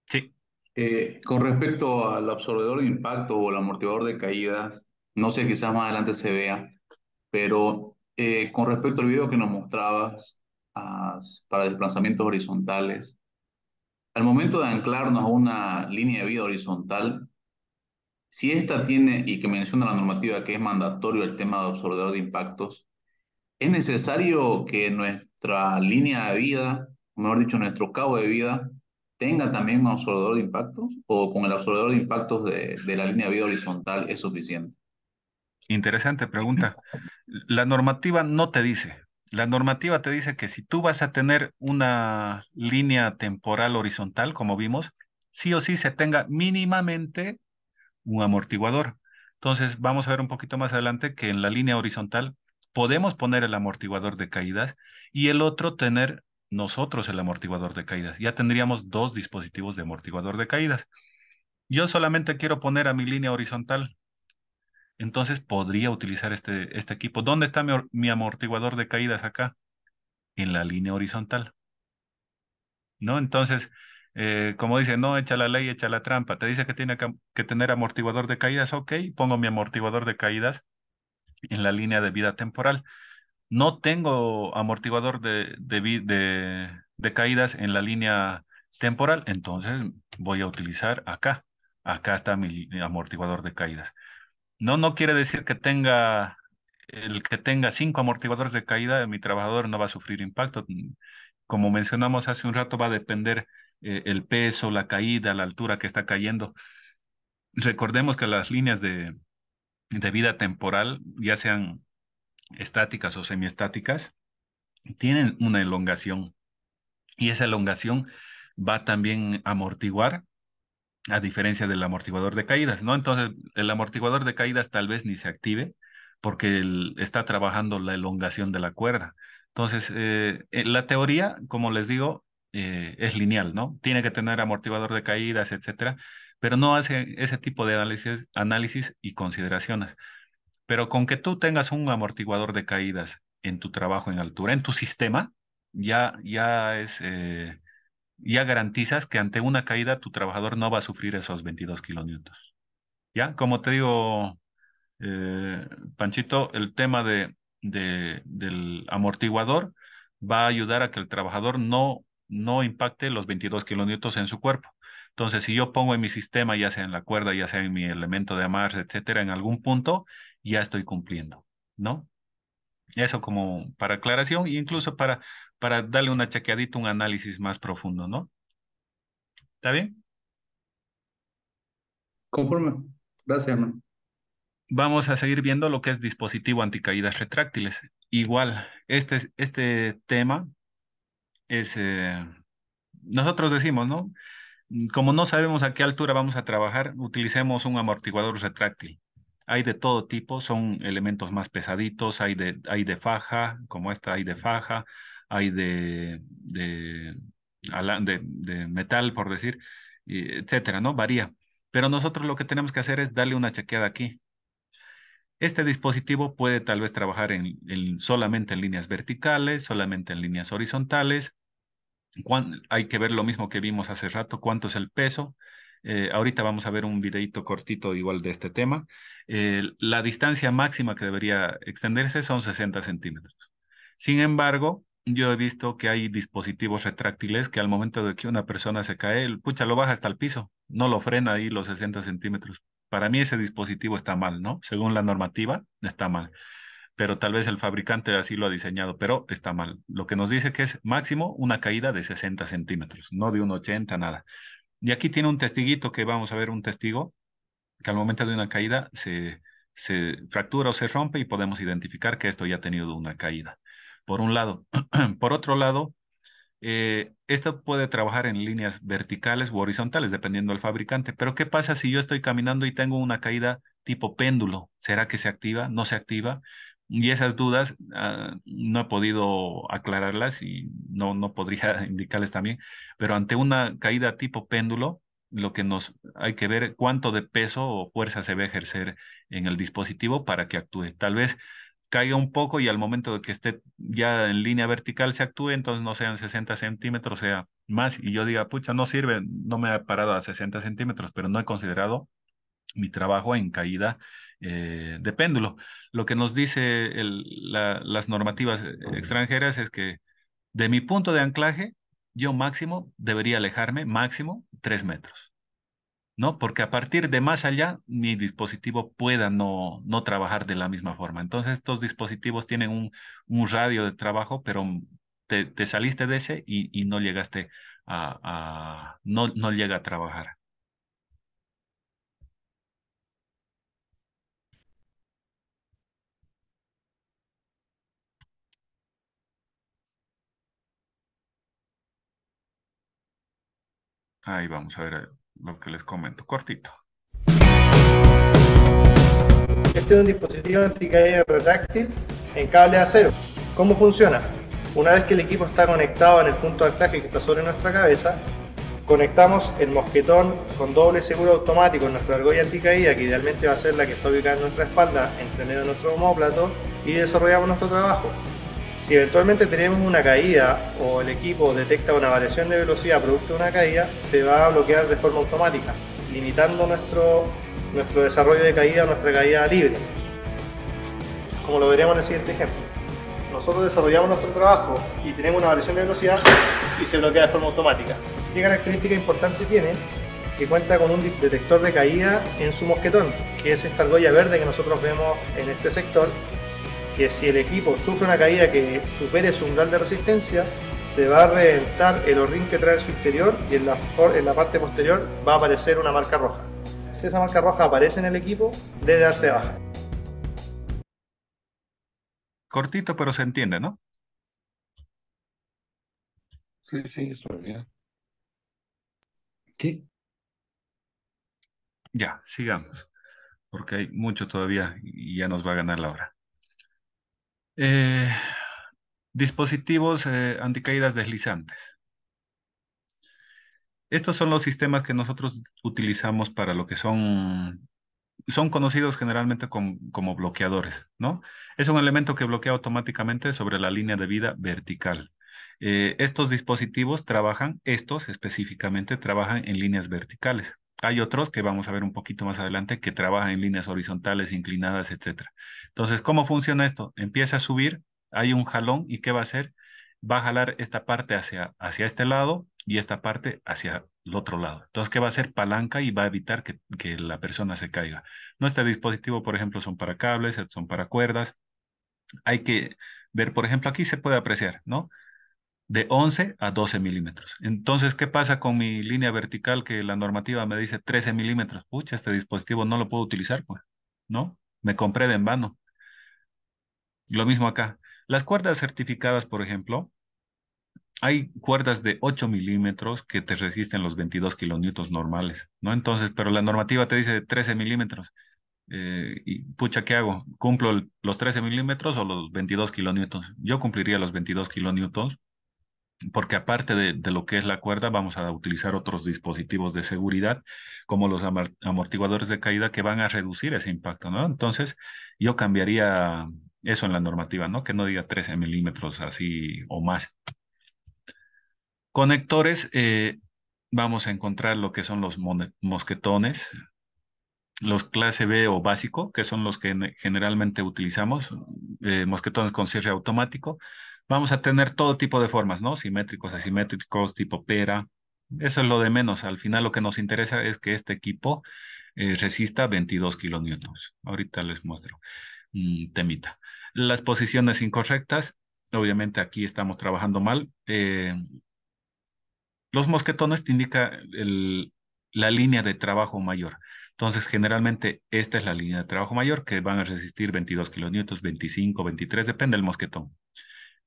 Speaker 2: Sí. Eh, con respecto al absorbedor de impacto o el amortiguador de caídas, no sé, quizás más adelante se vea, pero eh, con respecto al video que nos mostrabas para desplazamientos horizontales, al momento de anclarnos a una línea de vida horizontal, si esta tiene, y que menciona la normativa que es mandatorio el tema de absorvedor de impactos, es necesario que nuestra línea de vida, o mejor dicho, nuestro cabo de vida, tenga también un absorbador de impactos o con el absorbador de impactos de, la línea de vida horizontal es suficiente?
Speaker 1: Interesante pregunta. La normativa no te dice. La normativa te dice que si tú vas a tener una línea temporal horizontal, como vimos, sí o sí se tenga mínimamente un amortiguador. Entonces, vamos a ver un poquito más adelante que en la línea horizontal podemos poner el amortiguador de caídas y el otro tener nosotros el amortiguador de caídas. Ya tendríamos dos dispositivos de amortiguador de caídas. Yo solamente quiero poner a mi línea horizontal. Entonces podría utilizar este, este equipo. ¿Dónde está mi, amortiguador de caídas acá? En la línea horizontal. ¿No? Entonces, eh, como dice, no, echa la ley, echa la trampa. Te dice que tiene que tener amortiguador de caídas. Ok, pongo mi amortiguador de caídas en la línea de vida temporal no tengo amortiguador de, caídas en la línea temporal, entonces voy a utilizar acá. Acá está mi amortiguador de caídas. No, no quiere decir que tenga el que tenga cinco amortiguadores de caída, mi trabajador no va a sufrir impacto. Como mencionamos hace un rato, va a depender eh, el peso, la caída, la altura que está cayendo. Recordemos que las líneas de, de vida temporal, ya sean estáticas o semiestáticas tienen una elongación y esa elongación va también a amortiguar a diferencia del amortiguador de caídas, ¿no? Entonces, el amortiguador de caídas tal vez ni se active porque está trabajando la elongación de la cuerda. Entonces, eh, eh, la teoría, como les digo, eh, es lineal, ¿no? Tiene que tener amortiguador de caídas, etcétera, pero no hace ese tipo de análisis y consideraciones. Pero con que tú tengas un amortiguador de caídas en tu trabajo en altura, en tu sistema, ya, ya es... Eh, ya garantizas que ante una caída tu trabajador no va a sufrir esos 22 kilonewtons. ¿Ya? Como te digo, eh, Panchito, el tema de, del amortiguador va a ayudar a que el trabajador no, no impacte los 22 kilonewtons en su cuerpo. Entonces, si yo pongo en mi sistema, ya sea en la cuerda, ya sea en mi elemento de amarre, etcétera, en algún punto, ya estoy cumpliendo, ¿no? Eso como para aclaración e incluso para, para darle una chequeadita, un análisis más profundo, ¿no? ¿Está bien?
Speaker 2: Conforme. Gracias,
Speaker 1: hermano. Vamos a seguir viendo lo que es dispositivo anticaídas retráctiles. Igual, este, este tema es, eh, nosotros decimos, ¿no? Como no sabemos a qué altura vamos a trabajar, utilicemos un amortiguador retráctil. Hay de todo tipo, son elementos más pesaditos, hay de, hay de faja, como esta hay de faja, hay de, de, de, metal, por decir, etcétera, ¿no? Varía. Pero nosotros lo que tenemos que hacer es darle una chequeada aquí. Este dispositivo puede tal vez trabajar en, solamente en líneas verticales, solamente en líneas horizontales. hay que ver lo mismo que vimos hace rato, cuánto es el peso, eh, ahorita vamos a ver un videito cortito igual de este tema. la distancia máxima que debería extenderse son 60 centímetros. Sin embargo, yo he visto que hay dispositivos retráctiles que al momento de que una persona se cae, pucha, lo baja hasta el piso, no lo frena ahí los 60 centímetros. Para mí ese dispositivo está mal, ¿no? Según la normativa, está mal. Pero tal vez el fabricante así lo ha diseñado, pero está mal. Lo que nos dice que es máximo una caída de 60 centímetros, no de un 80, nada. Y aquí tiene un testiguito que vamos a ver un testigo que al momento de una caída se, se fractura o se rompe y podemos identificar que esto ya ha tenido una caída. Por un lado. (clears throat) Por otro lado, eh, esto puede trabajar en líneas verticales u horizontales, dependiendo del fabricante. Pero, ¿qué pasa si yo estoy caminando y tengo una caída tipo péndulo? ¿Será que se activa? ¿No se activa? Y esas dudas ah, no he podido aclararlas y no, no podría (laughs) indicarles también, pero ante una caída tipo péndulo, lo que nos hay que ver cuánto de peso o fuerza se va a ejercer en el dispositivo para que actúe. Tal vez caiga un poco y al momento de que esté ya en línea vertical se actúe, entonces no sean 60 centímetros, sea más, y yo diga, pucha, no sirve, no me ha parado a 60 centímetros, pero no he considerado mi trabajo en caída eh, de péndulo. Lo que nos dice las normativas eh, extranjeras es que de mi punto de anclaje, yo máximo debería alejarme, máximo tres metros. ¿no? Porque a partir de más allá, mi dispositivo pueda no, no trabajar de la misma forma. Entonces, estos dispositivos tienen un, un radio de trabajo, pero te, saliste de ese y, y no llegaste a, a no, no llega a trabajar. Ahí vamos a ver eh, lo que les comento cortito.
Speaker 8: Este es un dispositivo anticaída retráctil en cable de acero. ¿Cómo funciona? Una vez que el equipo está conectado en el punto de anclaje que está sobre nuestra cabeza, conectamos el mosquetón con doble seguro automático en nuestra argolla anticaída, que idealmente va a ser la que está ubicada en nuestra espalda, entre medio de nuestro homóplato, y desarrollamos nuestro trabajo. Si eventualmente tenemos una caída o el equipo detecta una variación de velocidad producto de una caída, se va a bloquear de forma automática, limitando nuestro, nuestro desarrollo de caída, nuestra caída libre. Como lo veremos en el siguiente ejemplo. Nosotros desarrollamos nuestro trabajo y tenemos una variación de velocidad y se bloquea de forma automática. ¿Qué característica importante tiene? que cuenta con un detector de caída en su mosquetón, que es esta argolla verde que nosotros vemos en este sector, que si el equipo sufre una caída que supere su umbral de resistencia, se va a reventar el orín que trae en su interior y en la, en la parte posterior va a aparecer una marca roja. Si esa marca roja aparece en el equipo, debe darse baja.
Speaker 1: Cortito, pero se entiende, ¿no?
Speaker 3: Sí, sí, es bien.
Speaker 1: ¿Qué? Ya, sigamos, porque hay mucho todavía y ya nos va a ganar la hora. Eh, dispositivos eh, anticaídas deslizantes. Estos son los sistemas que nosotros utilizamos para lo que son, son conocidos generalmente como, bloqueadores, ¿no? Es un elemento que bloquea automáticamente sobre la línea de vida vertical. Eh, estos dispositivos trabajan, estos específicamente trabajan en líneas verticales. Hay otros que vamos a ver un poquito más adelante que trabajan en líneas horizontales, inclinadas, etc. Entonces, ¿cómo funciona esto? Empieza a subir, hay un jalón y ¿qué va a hacer? Va a jalar esta parte hacia, hacia este lado y esta parte hacia el otro lado. Entonces, ¿qué va a hacer? Palanca y va a evitar que, que la persona se caiga. Nuestro dispositivo, por ejemplo, son para cables, son para cuerdas. Hay que ver, por ejemplo, aquí se puede apreciar, ¿no? de 11 a 12 milímetros. Entonces, ¿qué pasa con mi línea vertical que la normativa me dice 13 milímetros? Pucha, este dispositivo no lo puedo utilizar, pues, ¿no? Me compré de en vano. Lo mismo acá. Las cuerdas certificadas, por ejemplo, hay cuerdas de 8 milímetros que te resisten los 22 kilonewtons normales, ¿no? Entonces, pero la normativa te dice 13 milímetros. Eh, y pucha, ¿qué hago? ¿Cumplo los 13 milímetros o los 22 kilonewtons? Yo cumpliría los 22 kilonewtons porque aparte de, lo que es la cuerda, vamos a utilizar otros dispositivos de seguridad, como los amortiguadores de caída, que van a reducir ese impacto, Entonces, yo cambiaría eso en la normativa, ¿no? Que no diga 13 milímetros así o más. Conectores, eh, vamos a encontrar lo que son los mosquetones, los clase B o básico, que son los que generalmente utilizamos, eh, mosquetones con cierre automático, vamos a tener todo tipo de formas, ¿no? Simétricos, asimétricos, tipo pera. Eso es lo de menos. Al final lo que nos interesa es que este equipo eh, resista 22 kilonewtons. Ahorita les muestro. Mm, temita. Las posiciones incorrectas. Obviamente aquí estamos trabajando mal. Eh, los mosquetones te indica la línea de trabajo mayor. Entonces, generalmente esta es la línea de trabajo mayor que van a resistir 22 kilonewtons, 25, 23, depende del mosquetón.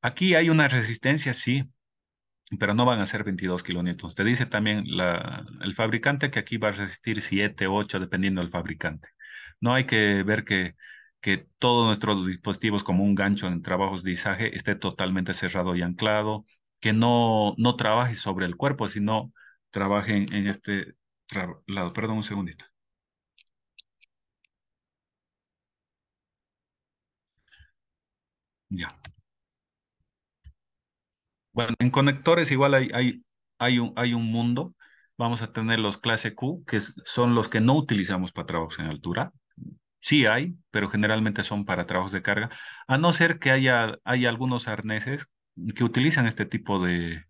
Speaker 1: Aquí hay una resistencia, sí, pero no van a ser 22 kilonewtons. Te dice también el fabricante que aquí va a resistir 7, 8, dependiendo del fabricante. No hay que ver que, que todos nuestros dispositivos, como un gancho en trabajos de izaje, esté totalmente cerrado y anclado, que no, no trabaje sobre el cuerpo, sino trabaje en este lado. Perdón un segundito. Ya. Bueno, en conectores igual hay, hay, hay, un, hay un mundo. Vamos a tener los clase Q, que son los que no utilizamos para trabajos en altura. Sí hay, pero generalmente son para trabajos de carga, a no ser que haya, hay algunos arneses que utilizan este tipo de,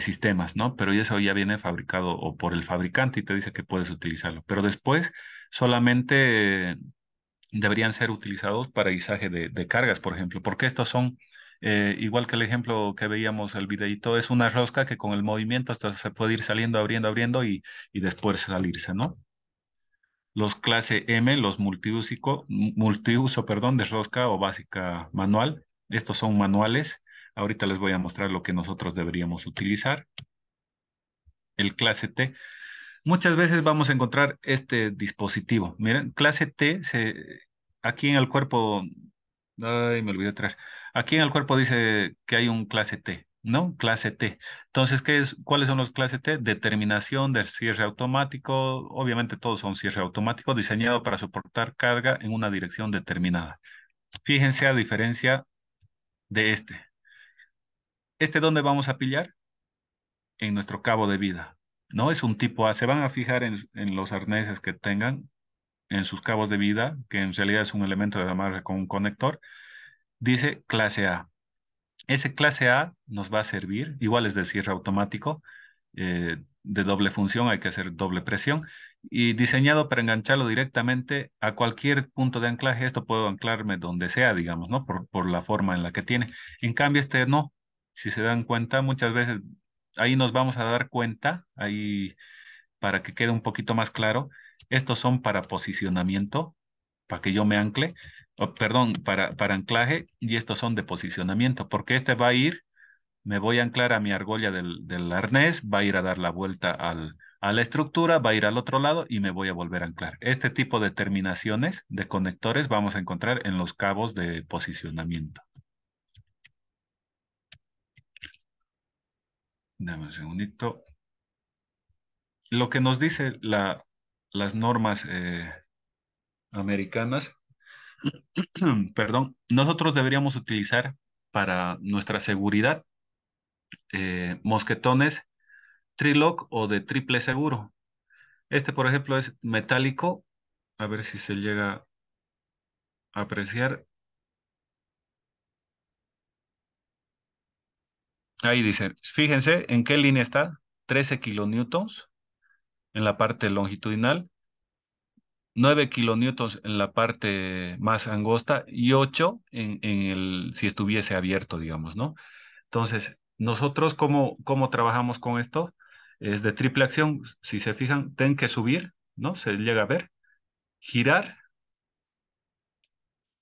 Speaker 1: sistemas, ¿no? Pero eso ya viene fabricado o por el fabricante y te dice que puedes utilizarlo. Pero después solamente deberían ser utilizados para izaje de cargas, por ejemplo, porque estos son eh, igual que el ejemplo que veíamos el videito, es una rosca que con el movimiento hasta se puede ir saliendo, abriendo, abriendo y, después salirse, ¿no? Los clase M, los multiuso, perdón, de rosca o básica manual. Estos son manuales. Ahorita les voy a mostrar lo que nosotros deberíamos utilizar. El clase T. Muchas veces vamos a encontrar este dispositivo. Miren, clase T, se, aquí en el cuerpo, ay, me olvidé traer Aquí en el cuerpo dice que hay un clase T, ¿no? Clase T. Entonces, ¿qué es, ¿cuáles son los clases T? Determinación del cierre automático. Obviamente todos son cierre automático diseñado para soportar carga en una dirección determinada. Fíjense a diferencia de este. ¿Este dónde vamos a pillar? En nuestro cabo de vida. No es un tipo A. Se van a fijar en, los arneses que tengan, en sus cabos de vida, que en realidad es un elemento de amarre con un conector. Dice clase A. Ese clase A nos va a servir, igual es de cierre automático, eh, de doble función, hay que hacer doble presión, y diseñado para engancharlo directamente a cualquier punto de anclaje. Esto puedo anclarme donde sea, digamos, ¿no? Por, por la forma en la que tiene. En cambio, este no. Si se dan cuenta, muchas veces ahí nos vamos a dar cuenta, ahí para que quede un poquito más claro, estos son para posicionamiento, para que yo me ancle, Oh, perdón, para, anclaje y estos son de posicionamiento, porque este va a ir, me voy a anclar a mi argolla del, arnés, va a ir a dar la vuelta a la estructura, va a ir al otro lado y me voy a volver a anclar. Este tipo de terminaciones de conectores vamos a encontrar en los cabos de posicionamiento. Dame un segundito. Lo que nos dice las normas eh, americanas (clears throat) perdón, nosotros deberíamos utilizar para nuestra seguridad eh, mosquetones Trilock o de triple seguro. Este, por ejemplo, es metálico. A ver si se llega a apreciar. Ahí dice, fíjense en qué línea está, 13 kilonewtons en la parte longitudinal 9 kilonewtons en la parte más angosta y 8 en, el, si estuviese abierto, digamos, ¿no? Entonces, nosotros, ¿cómo, trabajamos con esto? Es de triple acción, si se fijan, ten que subir, ¿no? Se llega a ver, girar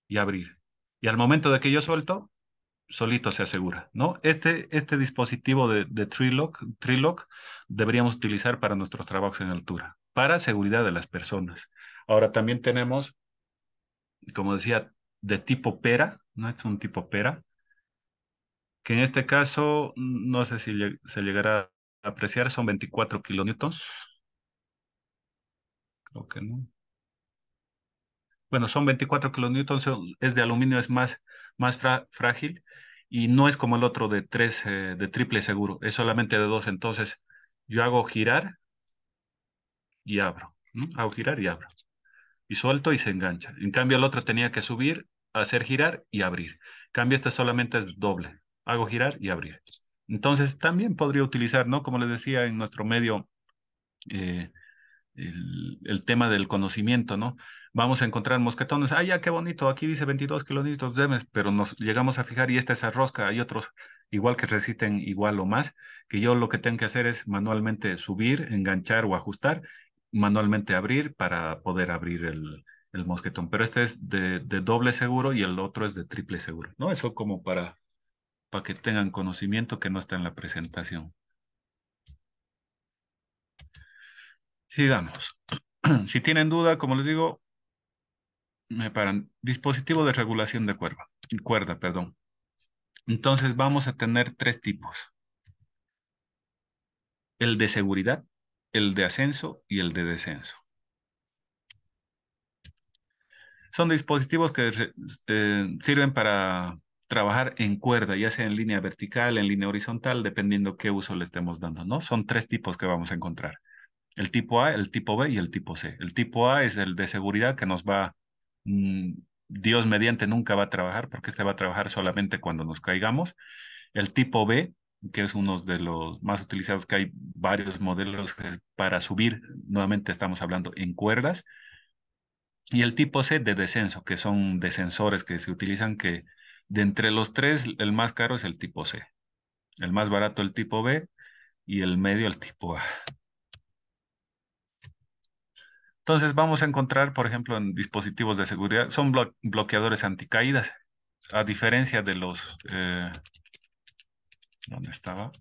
Speaker 1: y abrir. Y al momento de que yo suelto, solito se asegura, ¿no? Este, este dispositivo de, de Trilock deberíamos utilizar para nuestros trabajos en altura, para seguridad de las personas. Ahora también tenemos, como decía, de tipo pera, ¿no? Es un tipo pera, que en este caso, no sé si se llegará a apreciar, son 24 kilonewtons. Creo que no. Bueno, son 24 kilonewtons, es de aluminio, es más, más frágil y no es como el otro de tres, eh, de triple seguro, es solamente de dos. Entonces, yo hago girar y abro. Hago girar y abro y suelto y se engancha. En cambio, el otro tenía que subir, hacer girar y abrir. cambio, este solamente es doble. Hago girar y abrir. Entonces, también podría utilizar, ¿no? Como les decía, en nuestro medio, eh, el, tema del conocimiento, ¿no? Vamos a encontrar mosquetones. Ah, ya, qué bonito. Aquí dice 22 kilómetros de pero nos llegamos a fijar y esta es rosca. Hay otros igual que resisten igual o más, que yo lo que tengo que hacer es manualmente subir, enganchar o ajustar manualmente abrir para poder abrir el, mosquetón. Pero este es de, doble seguro y el otro es de triple seguro, ¿no? Eso como para, para que tengan conocimiento que no está en la presentación. Sigamos. (clears throat) si tienen duda, como les digo, me paran. Dispositivo de regulación de cuerda, cuerda, perdón. Entonces vamos a tener tres tipos. El de seguridad, el de ascenso y el de descenso. Son dispositivos que eh, sirven para trabajar en cuerda, ya sea en línea vertical, en línea horizontal, dependiendo qué uso le estemos dando, ¿no? Son tres tipos que vamos a encontrar. El tipo A, el tipo B y el tipo C. El tipo A es el de seguridad que nos va, mm, Dios mediante nunca va a trabajar porque este va a trabajar solamente cuando nos caigamos. El tipo B que es uno de los más utilizados, que hay varios modelos para subir, nuevamente estamos hablando en cuerdas, y el tipo C de descenso, que son descensores que se utilizan, que de entre los tres, el más caro es el tipo C, el más barato el tipo B y el medio el tipo A. Entonces vamos a encontrar, por ejemplo, en dispositivos de seguridad, son bloqueadores anticaídas, a diferencia de los... Eh, ¿Dónde estaba?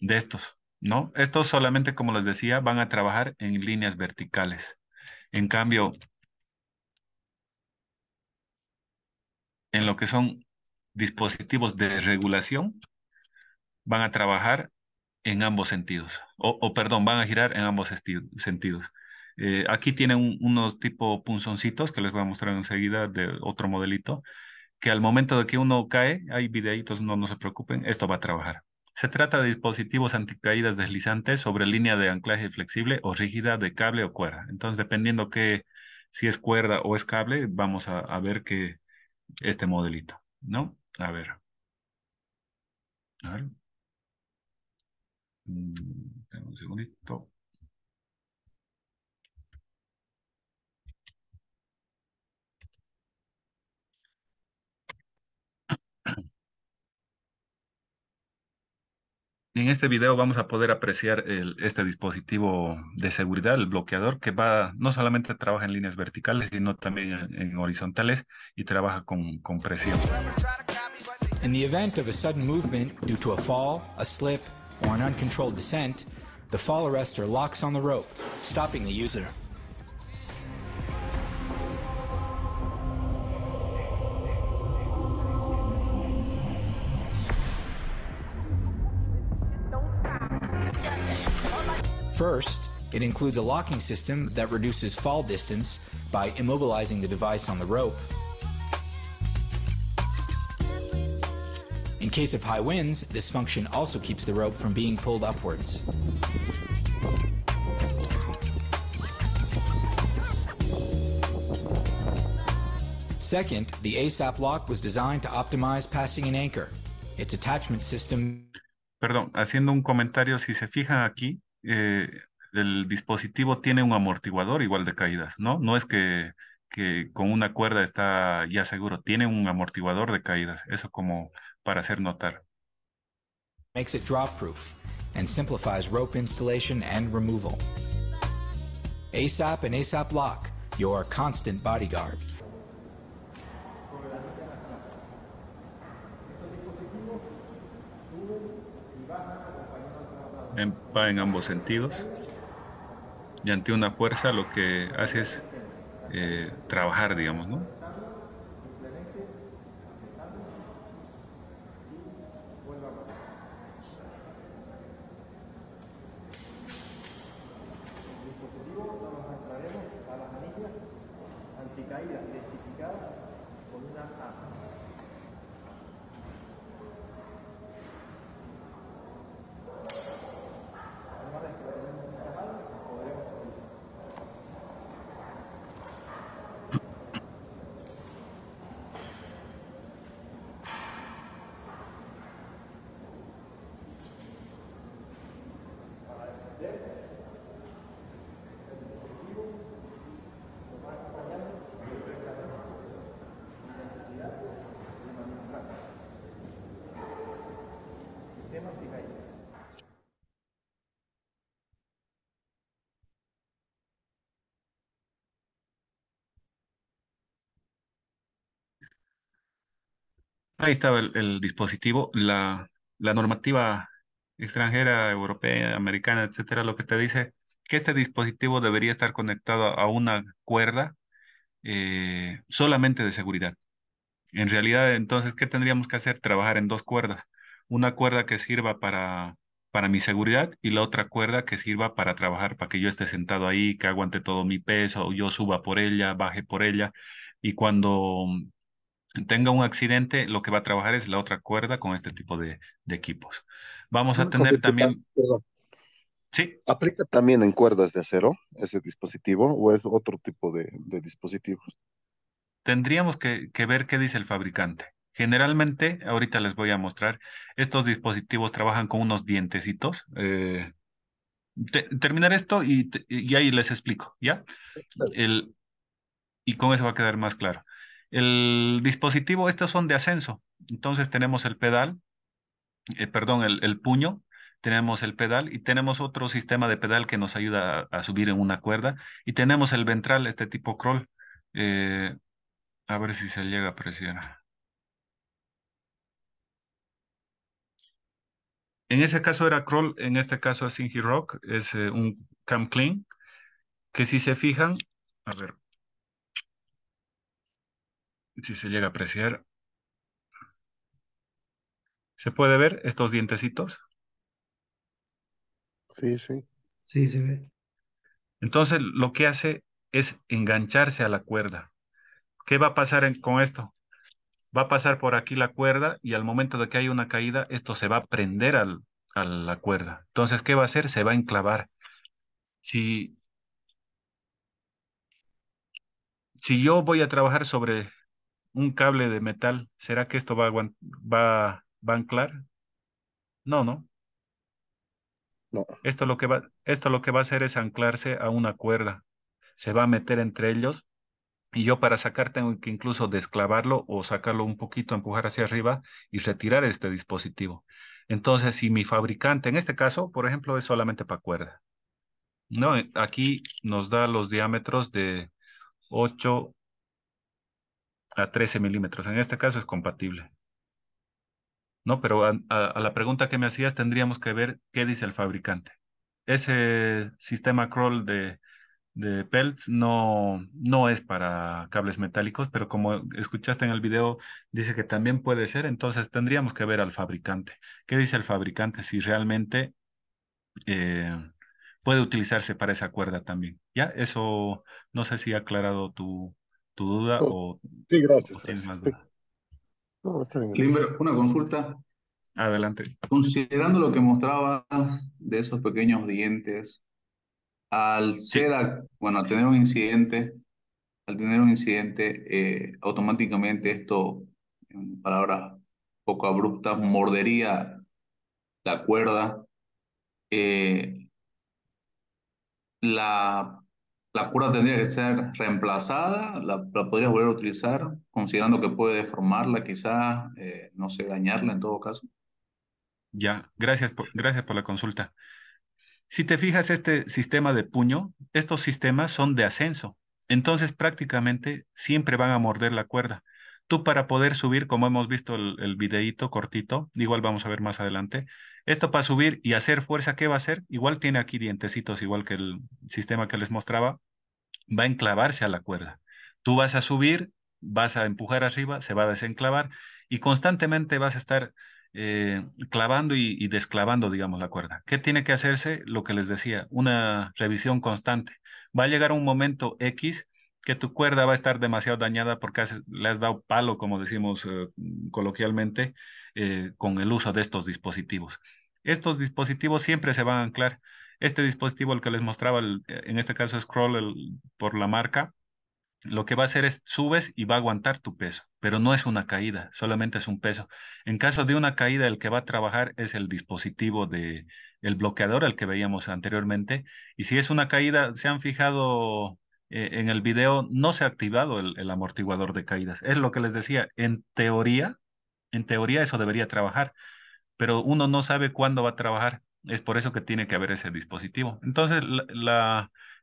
Speaker 1: De estos, ¿no? Estos solamente, como les decía, van a trabajar en líneas verticales. En cambio, en lo que son dispositivos de regulación, van a trabajar en ambos sentidos, o, perdón, van a girar en ambos sentidos. Eh, aquí tienen unos tipo punzoncitos que les voy a mostrar enseguida de otro modelito, que al momento de que uno cae, hay videitos, no, no se preocupen, esto va a trabajar. Se trata de dispositivos anticaídas deslizantes sobre línea de anclaje flexible o rígida de cable o cuerda. Entonces, dependiendo que si es cuerda o es cable, vamos a, ver que este modelito, ¿no? A ver. A ver. Mm, un segundito. En este video vamos a poder apreciar el, este dispositivo de seguridad, el bloqueador, que va no solamente trabaja en líneas verticales, sino también en, horizontales y trabaja con, con presión.
Speaker 9: In the event of a sudden movement due to a fall, a slip, or an uncontrolled descent, the fall arrestor locks on the rope, stopping the user. First, it includes a locking system that reduces fall distance by immobilizing the device on the rope. In case of high winds, this function also keeps the rope from being pulled upwards. Second, the ASAP lock was designed to optimize passing an anchor. Its attachment system
Speaker 1: Perdón, haciendo un comentario, si se fijan aquí, Eh, el dispositivo tiene un amortiguador igual de caídas, ¿no? No es que, que, con una cuerda está ya seguro, tiene un amortiguador de caídas, eso como para hacer notar.
Speaker 9: Makes it drop proof and simplifies rope installation and removal. ASAP and ASAP Lock, your constant bodyguard.
Speaker 1: en, va en ambos sentidos. Y ante una fuerza lo que hace es eh, trabajar, digamos, ¿no? ahí estaba el, dispositivo, la, normativa extranjera, europea, americana, etcétera, lo que te dice que este dispositivo debería estar conectado a una cuerda eh, solamente de seguridad. En realidad, entonces, ¿qué tendríamos que hacer? Trabajar en dos cuerdas. Una cuerda que sirva para, para mi seguridad y la otra cuerda que sirva para trabajar, para que yo esté sentado ahí, que aguante todo mi peso, yo suba por ella, baje por ella. Y cuando tenga un accidente, lo que va a trabajar es la otra cuerda con este tipo de, equipos. Vamos a tener también...
Speaker 3: Sí. ¿Aplica también en cuerdas de acero ese dispositivo o es otro tipo de, dispositivos?
Speaker 1: Tendríamos que, ver qué dice el fabricante. Generalmente, ahorita les voy a mostrar, estos dispositivos trabajan con unos dientecitos. Eh, terminar esto y, y, ahí les explico, ¿ya? El, y con eso va a quedar más claro. El dispositivo, estos son de ascenso. Entonces tenemos el pedal, eh, perdón, el, puño, tenemos el pedal y tenemos otro sistema de pedal que nos ayuda a, subir en una cuerda. Y tenemos el ventral, este tipo crawl. Eh, a ver si se llega a presionar En ese caso era crawl, en este caso es Rock, es eh, un cam clean, que si se fijan, a ver, si se llega a apreciar. ¿Se puede ver estos dientecitos? Sí, sí. Sí, se ve. Entonces, lo que hace es engancharse a la cuerda. ¿Qué va a pasar con esto? Va a pasar por aquí la cuerda y al momento de que hay una caída, esto se va a prender al, a la cuerda. Entonces, ¿qué va a hacer? Se va a enclavar. Si, si yo voy a trabajar sobre un cable de metal, ¿será que esto va a, anclar? No, no. No. Esto lo, que va, esto lo que va a hacer es anclarse a una cuerda. Se va a meter entre ellos y yo para sacar tengo que incluso desclavarlo o sacarlo un poquito, empujar hacia arriba y retirar este dispositivo. Entonces, si mi fabricante, en este caso, por ejemplo, es solamente para cuerda. No, aquí nos da los diámetros de 8 a 13 milímetros. En este caso es compatible. No, pero a, la pregunta que me hacías tendríamos que ver qué dice el fabricante. Ese sistema crawl de, de Peltz no, no es para cables metálicos, pero como escuchaste en el video, dice que también puede ser, entonces tendríamos que ver al fabricante. ¿Qué dice el fabricante si realmente eh, puede utilizarse para esa cuerda también? Ya, eso no sé si ha aclarado tu, tu duda oh, o... Sí, gracias.
Speaker 3: una consulta.
Speaker 2: Adelante. Considerando lo que mostrabas de esos pequeños dientes, al ser, bueno, al tener un incidente, al tener un incidente, eh, automáticamente esto, en palabras poco abruptas, mordería la cuerda. Eh, la la cura tendría que ser reemplazada, la, podría podrías volver a utilizar, considerando que puede deformarla, quizá, eh, no sé, dañarla en todo caso.
Speaker 1: Ya, gracias gracias por la consulta. Si te fijas, este sistema de puño, estos sistemas son de ascenso, entonces prácticamente siempre van a morder la cuerda tú para poder subir, como hemos visto el, videíto cortito, igual vamos a ver más adelante, esto para subir y hacer fuerza, ¿qué va a hacer? Igual tiene aquí dientecitos, igual que el sistema que les mostraba, va a enclavarse a la cuerda. Tú vas a subir, vas a empujar arriba, se va a desenclavar y constantemente vas a estar eh, clavando y, y, desclavando, digamos, la cuerda. ¿Qué tiene que hacerse? Lo que les decía, una revisión constante. Va a llegar un momento X que tu cuerda va a estar demasiado dañada porque le has dado palo, como decimos eh, coloquialmente, eh, con el uso de estos dispositivos. Estos dispositivos siempre se van a anclar. Este dispositivo, el que les mostraba, en este caso Scroll por la marca, lo que va a hacer es subes y va a aguantar tu peso, pero no es una caída, solamente es un peso. En caso de una caída, el que va a trabajar es el dispositivo de el bloqueador, el que veíamos anteriormente. Y si es una caída, se han fijado eh, en el video no se ha activado el, amortiguador de caídas. Es lo que les decía, en teoría, en teoría eso debería trabajar, pero uno no sabe cuándo va a trabajar. Es por eso que tiene que haber ese dispositivo. Entonces,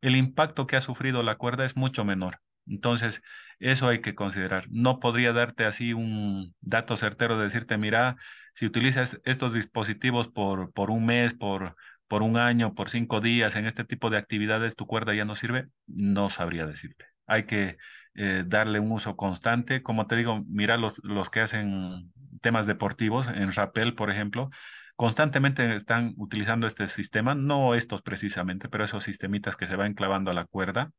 Speaker 1: el impacto que ha sufrido la cuerda es mucho menor. Entonces, eso hay que considerar. No podría darte así un dato certero de decirte, mira, si utilizas estos dispositivos por, por un mes, por por un año, por cinco días, en este tipo de actividades tu cuerda ya no sirve, no sabría decirte. Hay que eh, darle un uso constante. Como te digo, mira los, los que hacen temas deportivos, en rappel, por ejemplo, constantemente están utilizando este sistema, no estos precisamente, pero esos sistemitas que se van clavando a la cuerda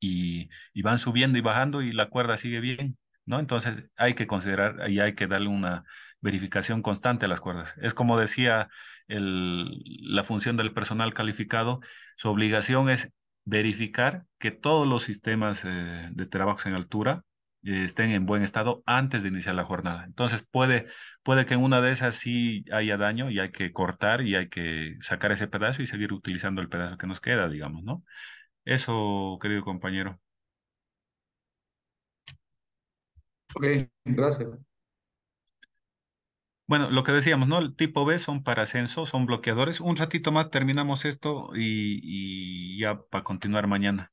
Speaker 1: y, y van subiendo y bajando y la cuerda sigue bien, ¿no? Entonces hay que considerar y hay que darle una verificación constante a las cuerdas. Es como decía el, la función del personal calificado, su obligación es verificar que todos los sistemas eh, de trabajos en altura eh, estén en buen estado antes de iniciar la jornada. Entonces puede, puede que en una de esas sí haya daño y hay que cortar y hay que sacar ese pedazo y seguir utilizando el pedazo que nos queda, digamos, ¿no? Eso, querido compañero. Ok, gracias. Bueno, lo que decíamos, ¿no? El tipo B son para ascenso, son bloqueadores. Un ratito más terminamos esto y, ya para continuar mañana,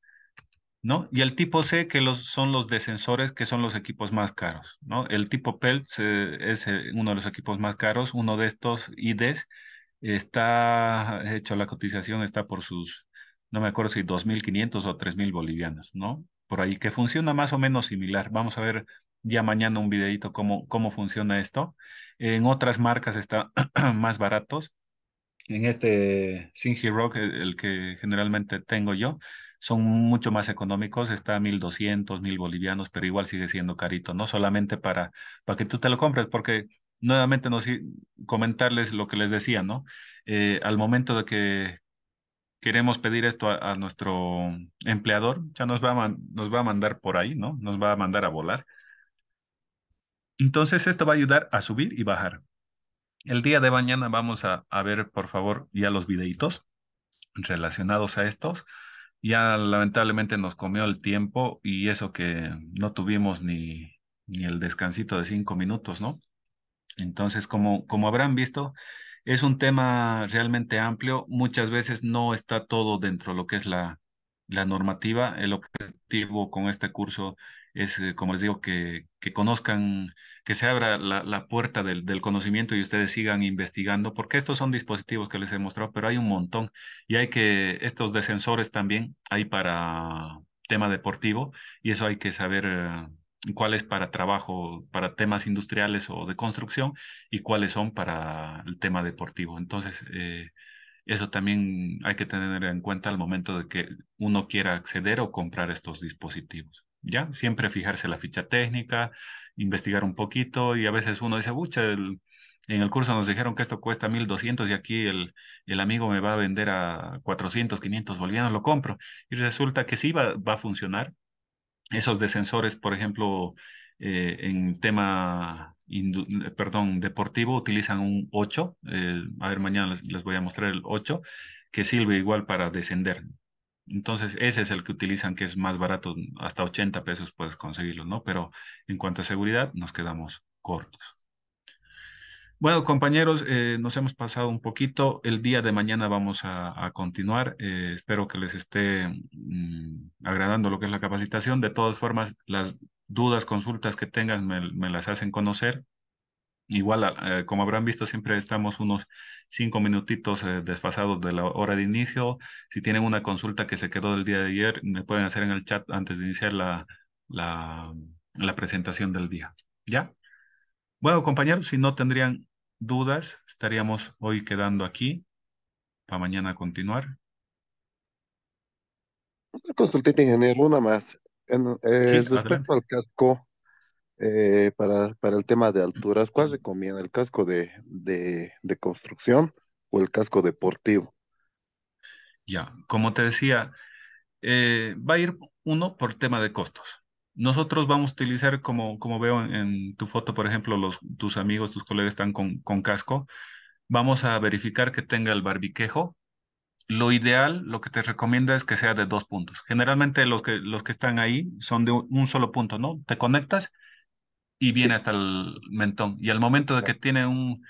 Speaker 1: ¿no? Y el tipo C, que son los descensores, que son los equipos más caros, ¿no? El tipo Peltz eh, es eh, uno de los equipos más caros, uno de estos IDES está hecho la cotización, está por sus, no me acuerdo si 2.500 o 3.000 bolivianos, ¿no? Por ahí, que funciona más o menos similar. Vamos a ver ya mañana un videito cómo, cómo funciona esto. En otras marcas está (clears throat) más baratos. En este Sinji Rock, e, el que generalmente tengo yo, son mucho más económicos, está a 1200, 1000 bolivianos, pero igual sigue siendo carito, no solamente para, para que tú te lo compres, porque nuevamente nos, comentarles lo que les decía, ¿no? Eh, al momento de que queremos pedir esto a, nuestro empleador, ya nos va, a, nos va a mandar por ahí, ¿no? Nos va a mandar a volar. Entonces esto va a ayudar a subir y bajar. El día de mañana vamos a, ver, por favor, ya los videitos relacionados a estos. Ya lamentablemente nos comió el tiempo y eso que no tuvimos ni, ni el descansito de cinco minutos, ¿no? Entonces, como, como habrán visto, es un tema realmente amplio. Muchas veces no está todo dentro de lo que es la, la normativa. El objetivo con este curso es, eh, como les digo, que, que conozcan, que se abra la, puerta del, conocimiento y ustedes sigan investigando, porque estos son dispositivos que les he mostrado, pero hay un montón y hay que, estos descensores también hay para tema deportivo y eso hay que saber eh, cuál es para trabajo, para temas industriales o de construcción y cuáles son para el tema deportivo. Entonces, eh, eso también hay que tener en cuenta al momento de que uno quiera acceder o comprar estos dispositivos. Siempre fijarse la ficha técnica, investigar un poquito y a veces uno dice, bucha, en el curso nos dijeron que esto cuesta 1200 y aquí el, el amigo me va a vender a 400, 500 bolivianos, lo compro. Y resulta que sí va, a funcionar. Esos descensores, por ejemplo, eh, en tema deportivo utilizan un 8. Eh, a ver, mañana les, les voy a mostrar el 8 que sirve igual para descender. Entonces, ese es el que utilizan, que es más barato, hasta 80 pesos puedes conseguirlo, ¿no? Pero en cuanto a seguridad, nos quedamos cortos. Bueno, compañeros, eh, nos hemos pasado un poquito. El día de mañana vamos a, continuar. Eh, espero que les esté mm, agradando lo que es la capacitación. De todas formas, las dudas, consultas que tengan, me las hacen conocer Igual, eh, como habrán visto, siempre estamos unos cinco minutitos eh, desfasados de la hora de inicio. Si tienen una consulta que se quedó del día de ayer, me pueden hacer en el chat antes de iniciar la, la, presentación del día. ¿Ya? Bueno, compañeros, si no tendrían dudas, estaríamos hoy quedando aquí para mañana continuar.
Speaker 3: Una consultita, ingeniero, una más. Eh, respecto al casco, eh, para, para, el tema de alturas, ¿cuál recomienda? ¿El casco de, de, de, construcción
Speaker 1: o el casco deportivo? Ya, como te decía, eh, va a ir uno por tema de costos. Nosotros vamos a utilizar, como, como veo en, tu foto, por ejemplo, los, tus amigos, tus colegas están con, con casco. Vamos a verificar que tenga el barbiquejo, lo ideal, lo que te recomienda es que sea de dos puntos. Generalmente los que, los que están ahí son de un solo punto, ¿no? Te conectas y viene hasta el mentón. Y al momento de que tiene un,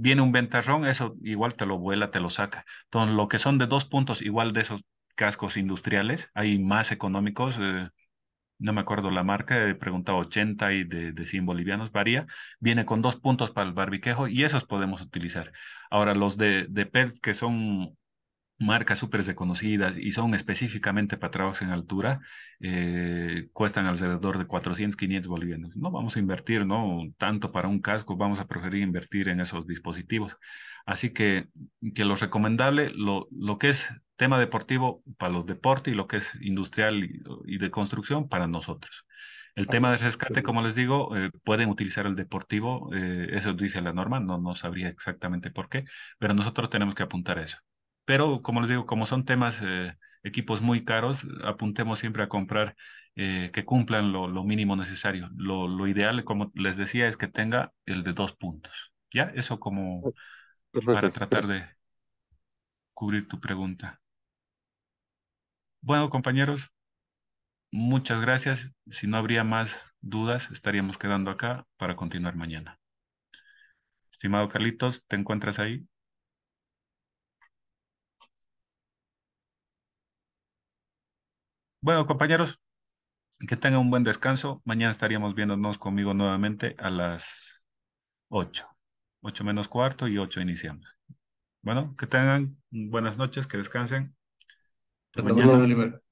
Speaker 1: viene un ventarrón, eso igual te lo vuela, te lo saca. Entonces, lo que son de dos puntos, igual de esos cascos industriales, hay más económicos, eh, no me acuerdo la marca, he preguntado 80 y de, 100 bolivianos, varía, viene con dos puntos para el barbiquejo y esos podemos utilizar. Ahora, los de, de PET que son marcas súper reconocidas y son específicamente para trabajos en altura, eh, cuestan alrededor de 400, 500 bolivianos. No vamos a invertir, ¿no? Tanto para un casco, vamos a preferir invertir en esos dispositivos. Así que, que lo recomendable, lo, lo que es tema deportivo para los deportes y lo que es industrial y, de construcción para nosotros. El tema de rescate, como les digo, eh, pueden utilizar el deportivo, eh, eso dice la norma, no, no sabría exactamente por qué, pero nosotros tenemos que apuntar a eso. Pero como les digo, como son temas, eh, equipos muy caros, apuntemos siempre a comprar eh, que cumplan lo, mínimo necesario. Lo, ideal, como les decía, es que tenga el de dos puntos. ¿Ya? Eso como para tratar de cubrir tu pregunta. Bueno, compañeros, muchas gracias. Si no habría más dudas, estaríamos quedando acá para continuar mañana. Estimado Carlitos, ¿te encuentras ahí? Bueno, compañeros, que tengan un buen descanso. Mañana estaríamos viéndonos conmigo nuevamente a las ocho. 8 menos cuarto y 8 iniciamos. Bueno, que tengan buenas noches, que descansen. Hasta mañana.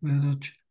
Speaker 1: Buenas noches.